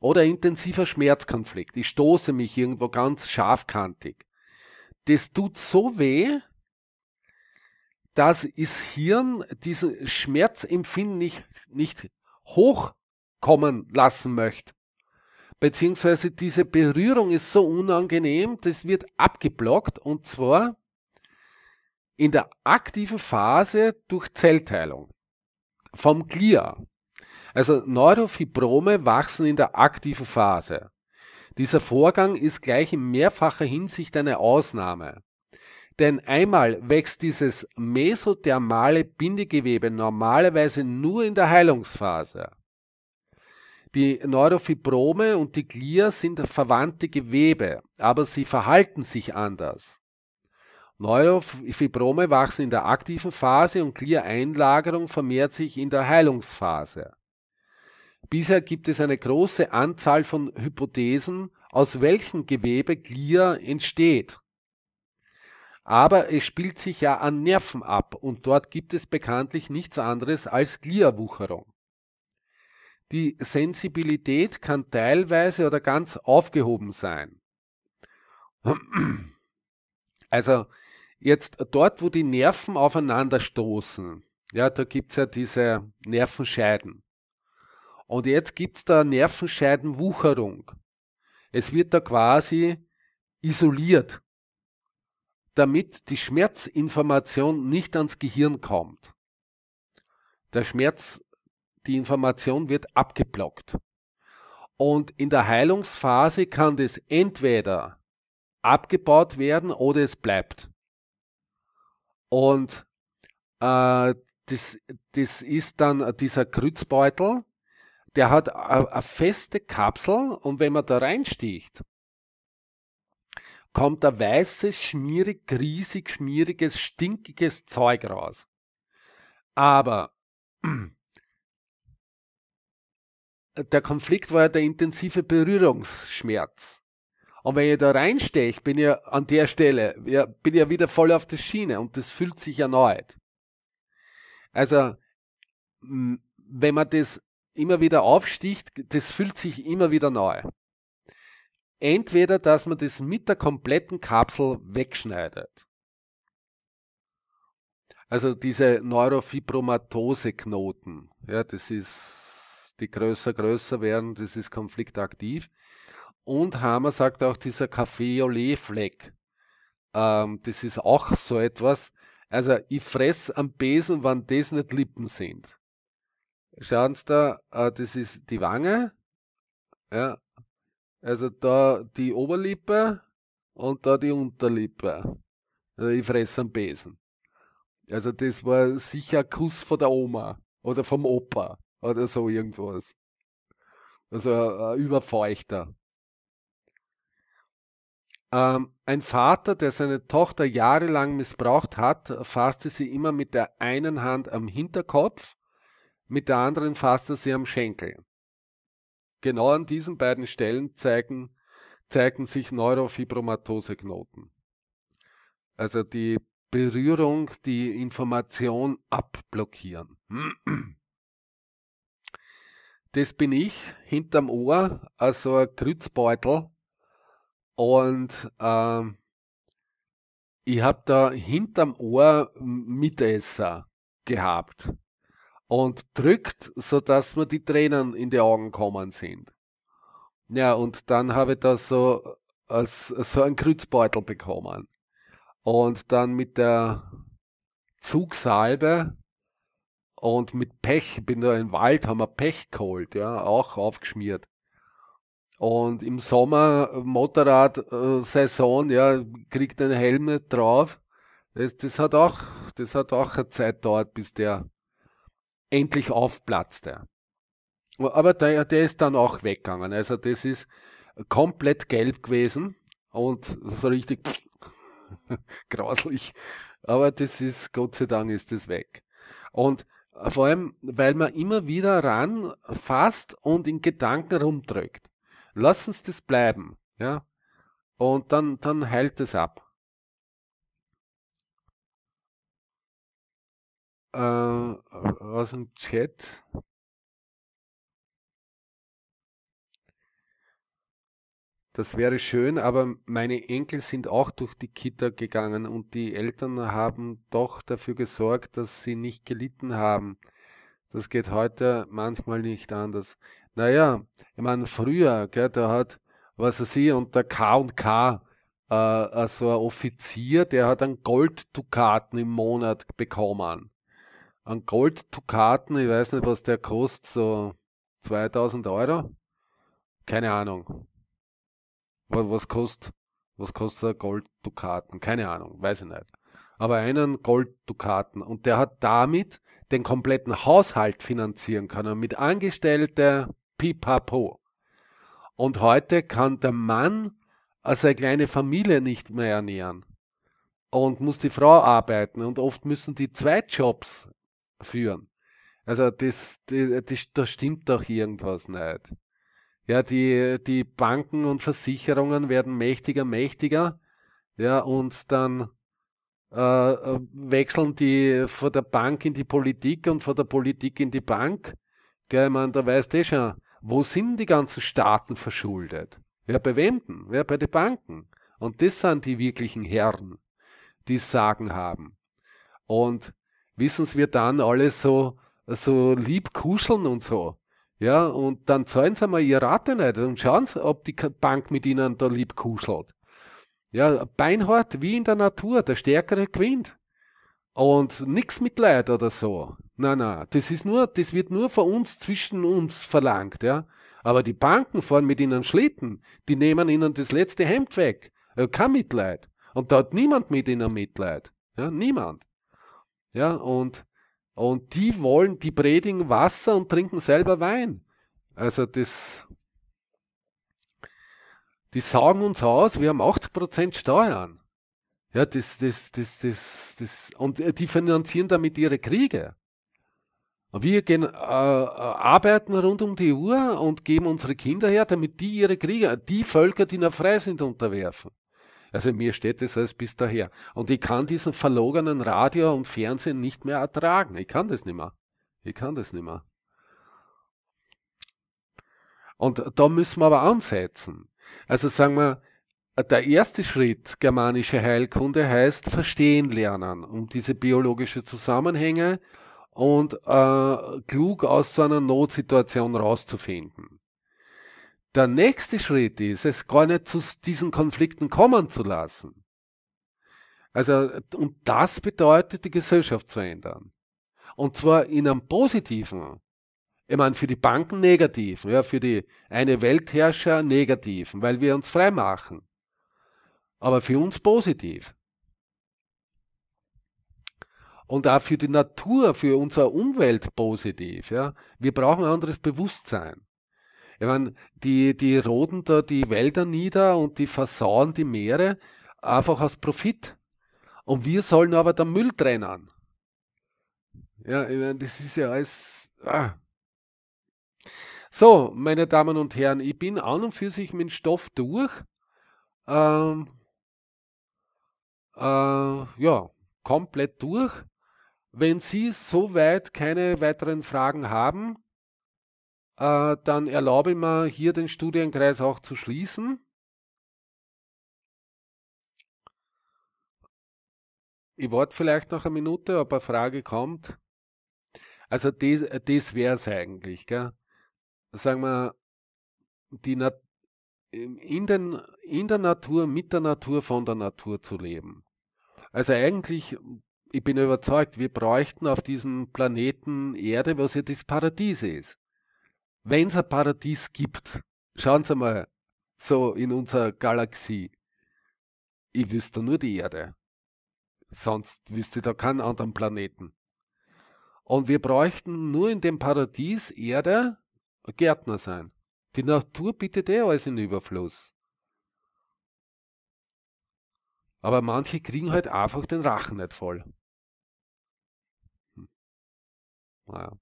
Oder intensiver Schmerzkonflikt. Ich stoße mich irgendwo ganz scharfkantig. Das tut so weh, dass das Hirn diesen Schmerzempfinden nicht, nicht hochkommen lassen möchte. Beziehungsweise diese Berührung ist so unangenehm, das wird abgeblockt und zwar in der aktiven Phase durch Zellteilung vom Glia. Also Neurofibrome wachsen in der aktiven Phase. Dieser Vorgang ist gleich in mehrfacher Hinsicht eine Ausnahme. Denn einmal wächst dieses mesothermale Bindegewebe normalerweise nur in der Heilungsphase. Die Neurofibrome und die Glia sind verwandte Gewebe, aber sie verhalten sich anders. Neurofibrome wachsen in der aktiven Phase und Glier-Einlagerung vermehrt sich in der Heilungsphase. Bisher gibt es eine große Anzahl von Hypothesen, aus welchem Gewebe Glier entsteht. Aber es spielt sich ja an Nerven ab und dort gibt es bekanntlich nichts anderes als Glierwucherung. Die Sensibilität kann teilweise oder ganz aufgehoben sein. Also Jetzt dort, wo die Nerven aufeinanderstoßen, ja, da gibt es ja diese Nervenscheiden. Und jetzt gibt es da Nervenscheidenwucherung. Es wird da quasi isoliert, damit die Schmerzinformation nicht ans Gehirn kommt. Der Schmerz, die Information wird abgeblockt. Und in der Heilungsphase kann das entweder abgebaut werden oder es bleibt. Und äh, das, das ist dann dieser Krützbeutel, der hat eine feste Kapsel und wenn man da reinsticht, kommt ein weißes, schmierig, riesig, schmieriges, stinkiges Zeug raus. Aber der Konflikt war ja der intensive Berührungsschmerz. Und wenn ich da reinstehe, ich bin ja an der Stelle, ja, bin ja wieder voll auf der Schiene und das fühlt sich erneut. Also, wenn man das immer wieder aufsticht, das fühlt sich immer wieder neu. Entweder, dass man das mit der kompletten Kapsel wegschneidet. Also diese Neurofibromatose-Knoten, ja, das ist, die größer, größer werden, das ist konfliktaktiv. Und Hammer sagt auch dieser Kaffee-Olé-Fleck. Ähm, das ist auch so etwas. Also, ich fress am Besen, wenn das nicht Lippen sind. Schauen Sie da, äh, das ist die Wange. Ja. Also, da die Oberlippe und da die Unterlippe. Also, ich fress am Besen. Also, das war sicher ein Kuss von der Oma oder vom Opa oder so irgendwas. Also, ein Überfeuchter. Ähm, ein Vater, der seine Tochter jahrelang missbraucht hat, fasste sie immer mit der einen Hand am Hinterkopf, mit der anderen fasste sie am Schenkel. Genau an diesen beiden Stellen zeigen, zeigen sich Neurofibromatoseknoten. Also die Berührung, die Information abblockieren. Das bin ich hinterm Ohr, also ein Grützbeutel und ähm, ich habe da hinterm Ohr Mitesser gehabt und drückt, sodass mir die Tränen in die Augen kommen sind. Ja, und dann habe ich da so, äh, so einen Kreuzbeutel bekommen. Und dann mit der Zugsalbe und mit Pech, bin da im Wald, haben wir Pech geholt, ja, auch aufgeschmiert. Und im Sommer äh, Motorrad-Saison, äh, ja, kriegt ein Helm nicht drauf. Das, das, hat auch, das hat auch eine Zeit dauert, bis der endlich aufplatzte. Aber der, der ist dann auch weggegangen. Also das ist komplett gelb gewesen und so richtig grauslich. Aber das ist, Gott sei Dank ist das weg. Und vor allem, weil man immer wieder ranfasst und in Gedanken rumdrückt lass uns das bleiben, ja. Und dann, dann heilt es ab. Äh, aus dem Chat. Das wäre schön, aber meine Enkel sind auch durch die Kita gegangen und die Eltern haben doch dafür gesorgt, dass sie nicht gelitten haben. Das geht heute manchmal nicht anders. Naja, ich meine, früher, gell, da hat, was weiß ich, unter K und K äh, also ein Offizier, der hat einen Golddukaten im Monat bekommen. Ein Golddukaten, ich weiß nicht, was der kostet, so 2000 Euro? Keine Ahnung. Was, kostet, was kostet ein Golddukaten? Keine Ahnung, weiß ich nicht. Aber einen Golddukaten. Und der hat damit den kompletten Haushalt finanzieren können. Mit Angestellte, pipapo. Und heute kann der Mann äh, seine kleine Familie nicht mehr ernähren und muss die Frau arbeiten und oft müssen die zwei Jobs führen. Also das, das, das, stimmt doch irgendwas nicht. Ja, die, die Banken und Versicherungen werden mächtiger, mächtiger. Ja, und dann äh, wechseln die von der Bank in die Politik und von der Politik in die Bank. Gell, man, da weißt du eh schon, wo sind die ganzen Staaten verschuldet? Wer bei wem denn? Wer bei den Banken? Und das sind die wirklichen Herren, die Sagen haben. Und wissen wir dann alle so, so lieb kuscheln und so. Ja, und dann zahlen sie mal ihre Rate nicht und schauen sie, ob die Bank mit ihnen da lieb kuschelt. Ja, beinhart wie in der Natur, der Stärkere gewinnt. Und nichts Mitleid oder so. Na, na, das ist nur, das wird nur von uns zwischen uns verlangt, ja. Aber die Banken fahren mit ihnen Schlitten, die nehmen ihnen das letzte Hemd weg. Äh, kein Mitleid. Und da hat niemand mit ihnen Mitleid. Ja, niemand. Ja, und, und die wollen, die predigen Wasser und trinken selber Wein. Also das, die sagen uns aus, wir haben 80% Steuern. Ja, das, das, das, das, das, und äh, die finanzieren damit ihre Kriege. Wir gehen, äh, äh, arbeiten rund um die Uhr und geben unsere Kinder her, damit die ihre Krieger, die Völker, die noch frei sind, unterwerfen. Also mir steht das alles bis daher. Und ich kann diesen verlogenen Radio und Fernsehen nicht mehr ertragen. Ich kann das nicht mehr. Ich kann das nicht mehr. Und da müssen wir aber ansetzen. Also sagen wir, der erste Schritt germanische Heilkunde heißt verstehen lernen, um diese biologischen Zusammenhänge, und äh, klug aus so einer Notsituation rauszufinden. Der nächste Schritt ist, es gar nicht zu diesen Konflikten kommen zu lassen. Also, und das bedeutet, die Gesellschaft zu ändern. Und zwar in einem positiven. Ich meine, für die Banken negativen, ja, für die eine Weltherrscher negativen, weil wir uns frei machen. Aber für uns positiv und auch für die Natur, für unsere Umwelt positiv. Ja? Wir brauchen ein anderes Bewusstsein. Ich meine, die, die roden da die Wälder nieder und die versauen die Meere einfach aus Profit. Und wir sollen aber den Müll trennen. Ja, ich meine, das ist ja alles. Ah. So, meine Damen und Herren, ich bin an und für sich mit dem Stoff durch. Ähm, äh, ja, komplett durch. Wenn Sie soweit keine weiteren Fragen haben, äh, dann erlaube ich mir hier den Studienkreis auch zu schließen. Ich warte vielleicht noch eine Minute, ob eine Frage kommt. Also das, äh, das wäre es eigentlich. Gell? Sagen wir, die Nat in, den, in der Natur, mit der Natur, von der Natur zu leben. Also eigentlich ich bin überzeugt, wir bräuchten auf diesem Planeten Erde, was ja das Paradies ist. Wenn es ein Paradies gibt, schauen Sie mal so in unserer Galaxie. Ich wüsste nur die Erde. Sonst wüsste ich da keinen anderen Planeten. Und wir bräuchten nur in dem Paradies Erde Gärtner sein. Die Natur bietet eh alles in Überfluss. Aber manche kriegen halt einfach den Rachen nicht voll. Naja. Ah,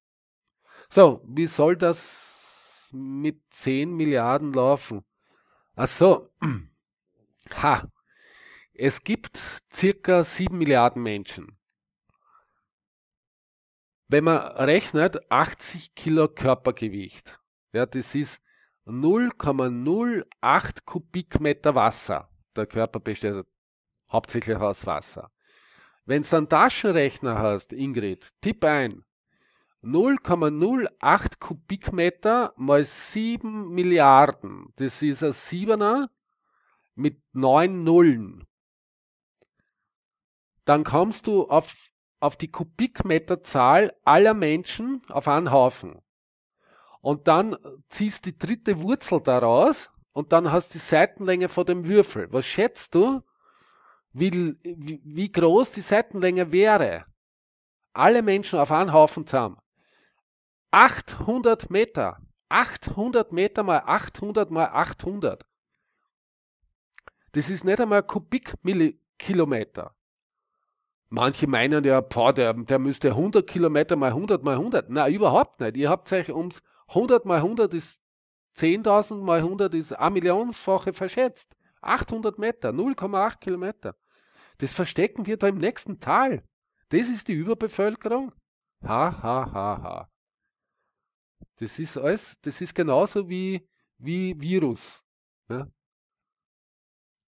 so, wie soll das mit 10 Milliarden laufen? Ach so. Ha. Es gibt circa 7 Milliarden Menschen. Wenn man rechnet, 80 Kilo Körpergewicht. Ja, das ist 0,08 Kubikmeter Wasser. Der Körper besteht hauptsächlich aus Wasser. Wenn du einen Taschenrechner hast, Ingrid, tipp ein, 0,08 Kubikmeter mal 7 Milliarden. Das ist ein Siebener mit 9 Nullen. Dann kommst du auf, auf die Kubikmeterzahl aller Menschen auf einen Haufen. Und dann ziehst die dritte Wurzel daraus und dann hast die Seitenlänge vor dem Würfel. Was schätzt du, wie, wie groß die Seitenlänge wäre? Alle Menschen auf einen Haufen zusammen. 800 Meter. 800 Meter mal 800 mal 800. Das ist nicht einmal Kubikkilometer. Manche meinen ja, boah, der, der müsste 100 Kilometer mal 100 mal 100. Na, überhaupt nicht. Ihr habt euch ums 100 mal 100 ist 10.000 mal 100 ist eine Millionenfache verschätzt. 800 Meter, 0,8 Kilometer. Das verstecken wir da im nächsten Tal. Das ist die Überbevölkerung. Ha, ha, ha, ha. Das ist alles, das ist genauso wie, wie Virus. Ja?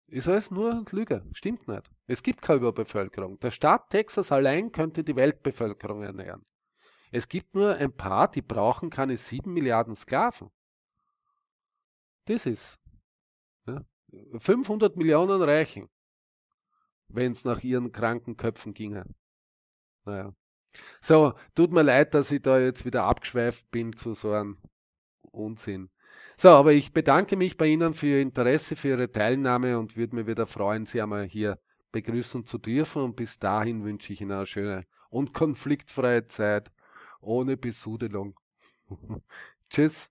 Ist alles nur ein Lüge. Stimmt nicht. Es gibt keine Überbevölkerung. Der Staat Texas allein könnte die Weltbevölkerung ernähren. Es gibt nur ein paar, die brauchen keine sieben Milliarden Sklaven. Das ist. Ja? 500 Millionen reichen, wenn es nach ihren kranken Köpfen ginge. Naja. So, tut mir leid, dass ich da jetzt wieder abgeschweift bin zu so einem Unsinn. So, aber ich bedanke mich bei Ihnen für Ihr Interesse, für Ihre Teilnahme und würde mir wieder freuen, Sie einmal hier begrüßen zu dürfen. Und bis dahin wünsche ich Ihnen eine schöne und konfliktfreie Zeit ohne Besudelung. Tschüss.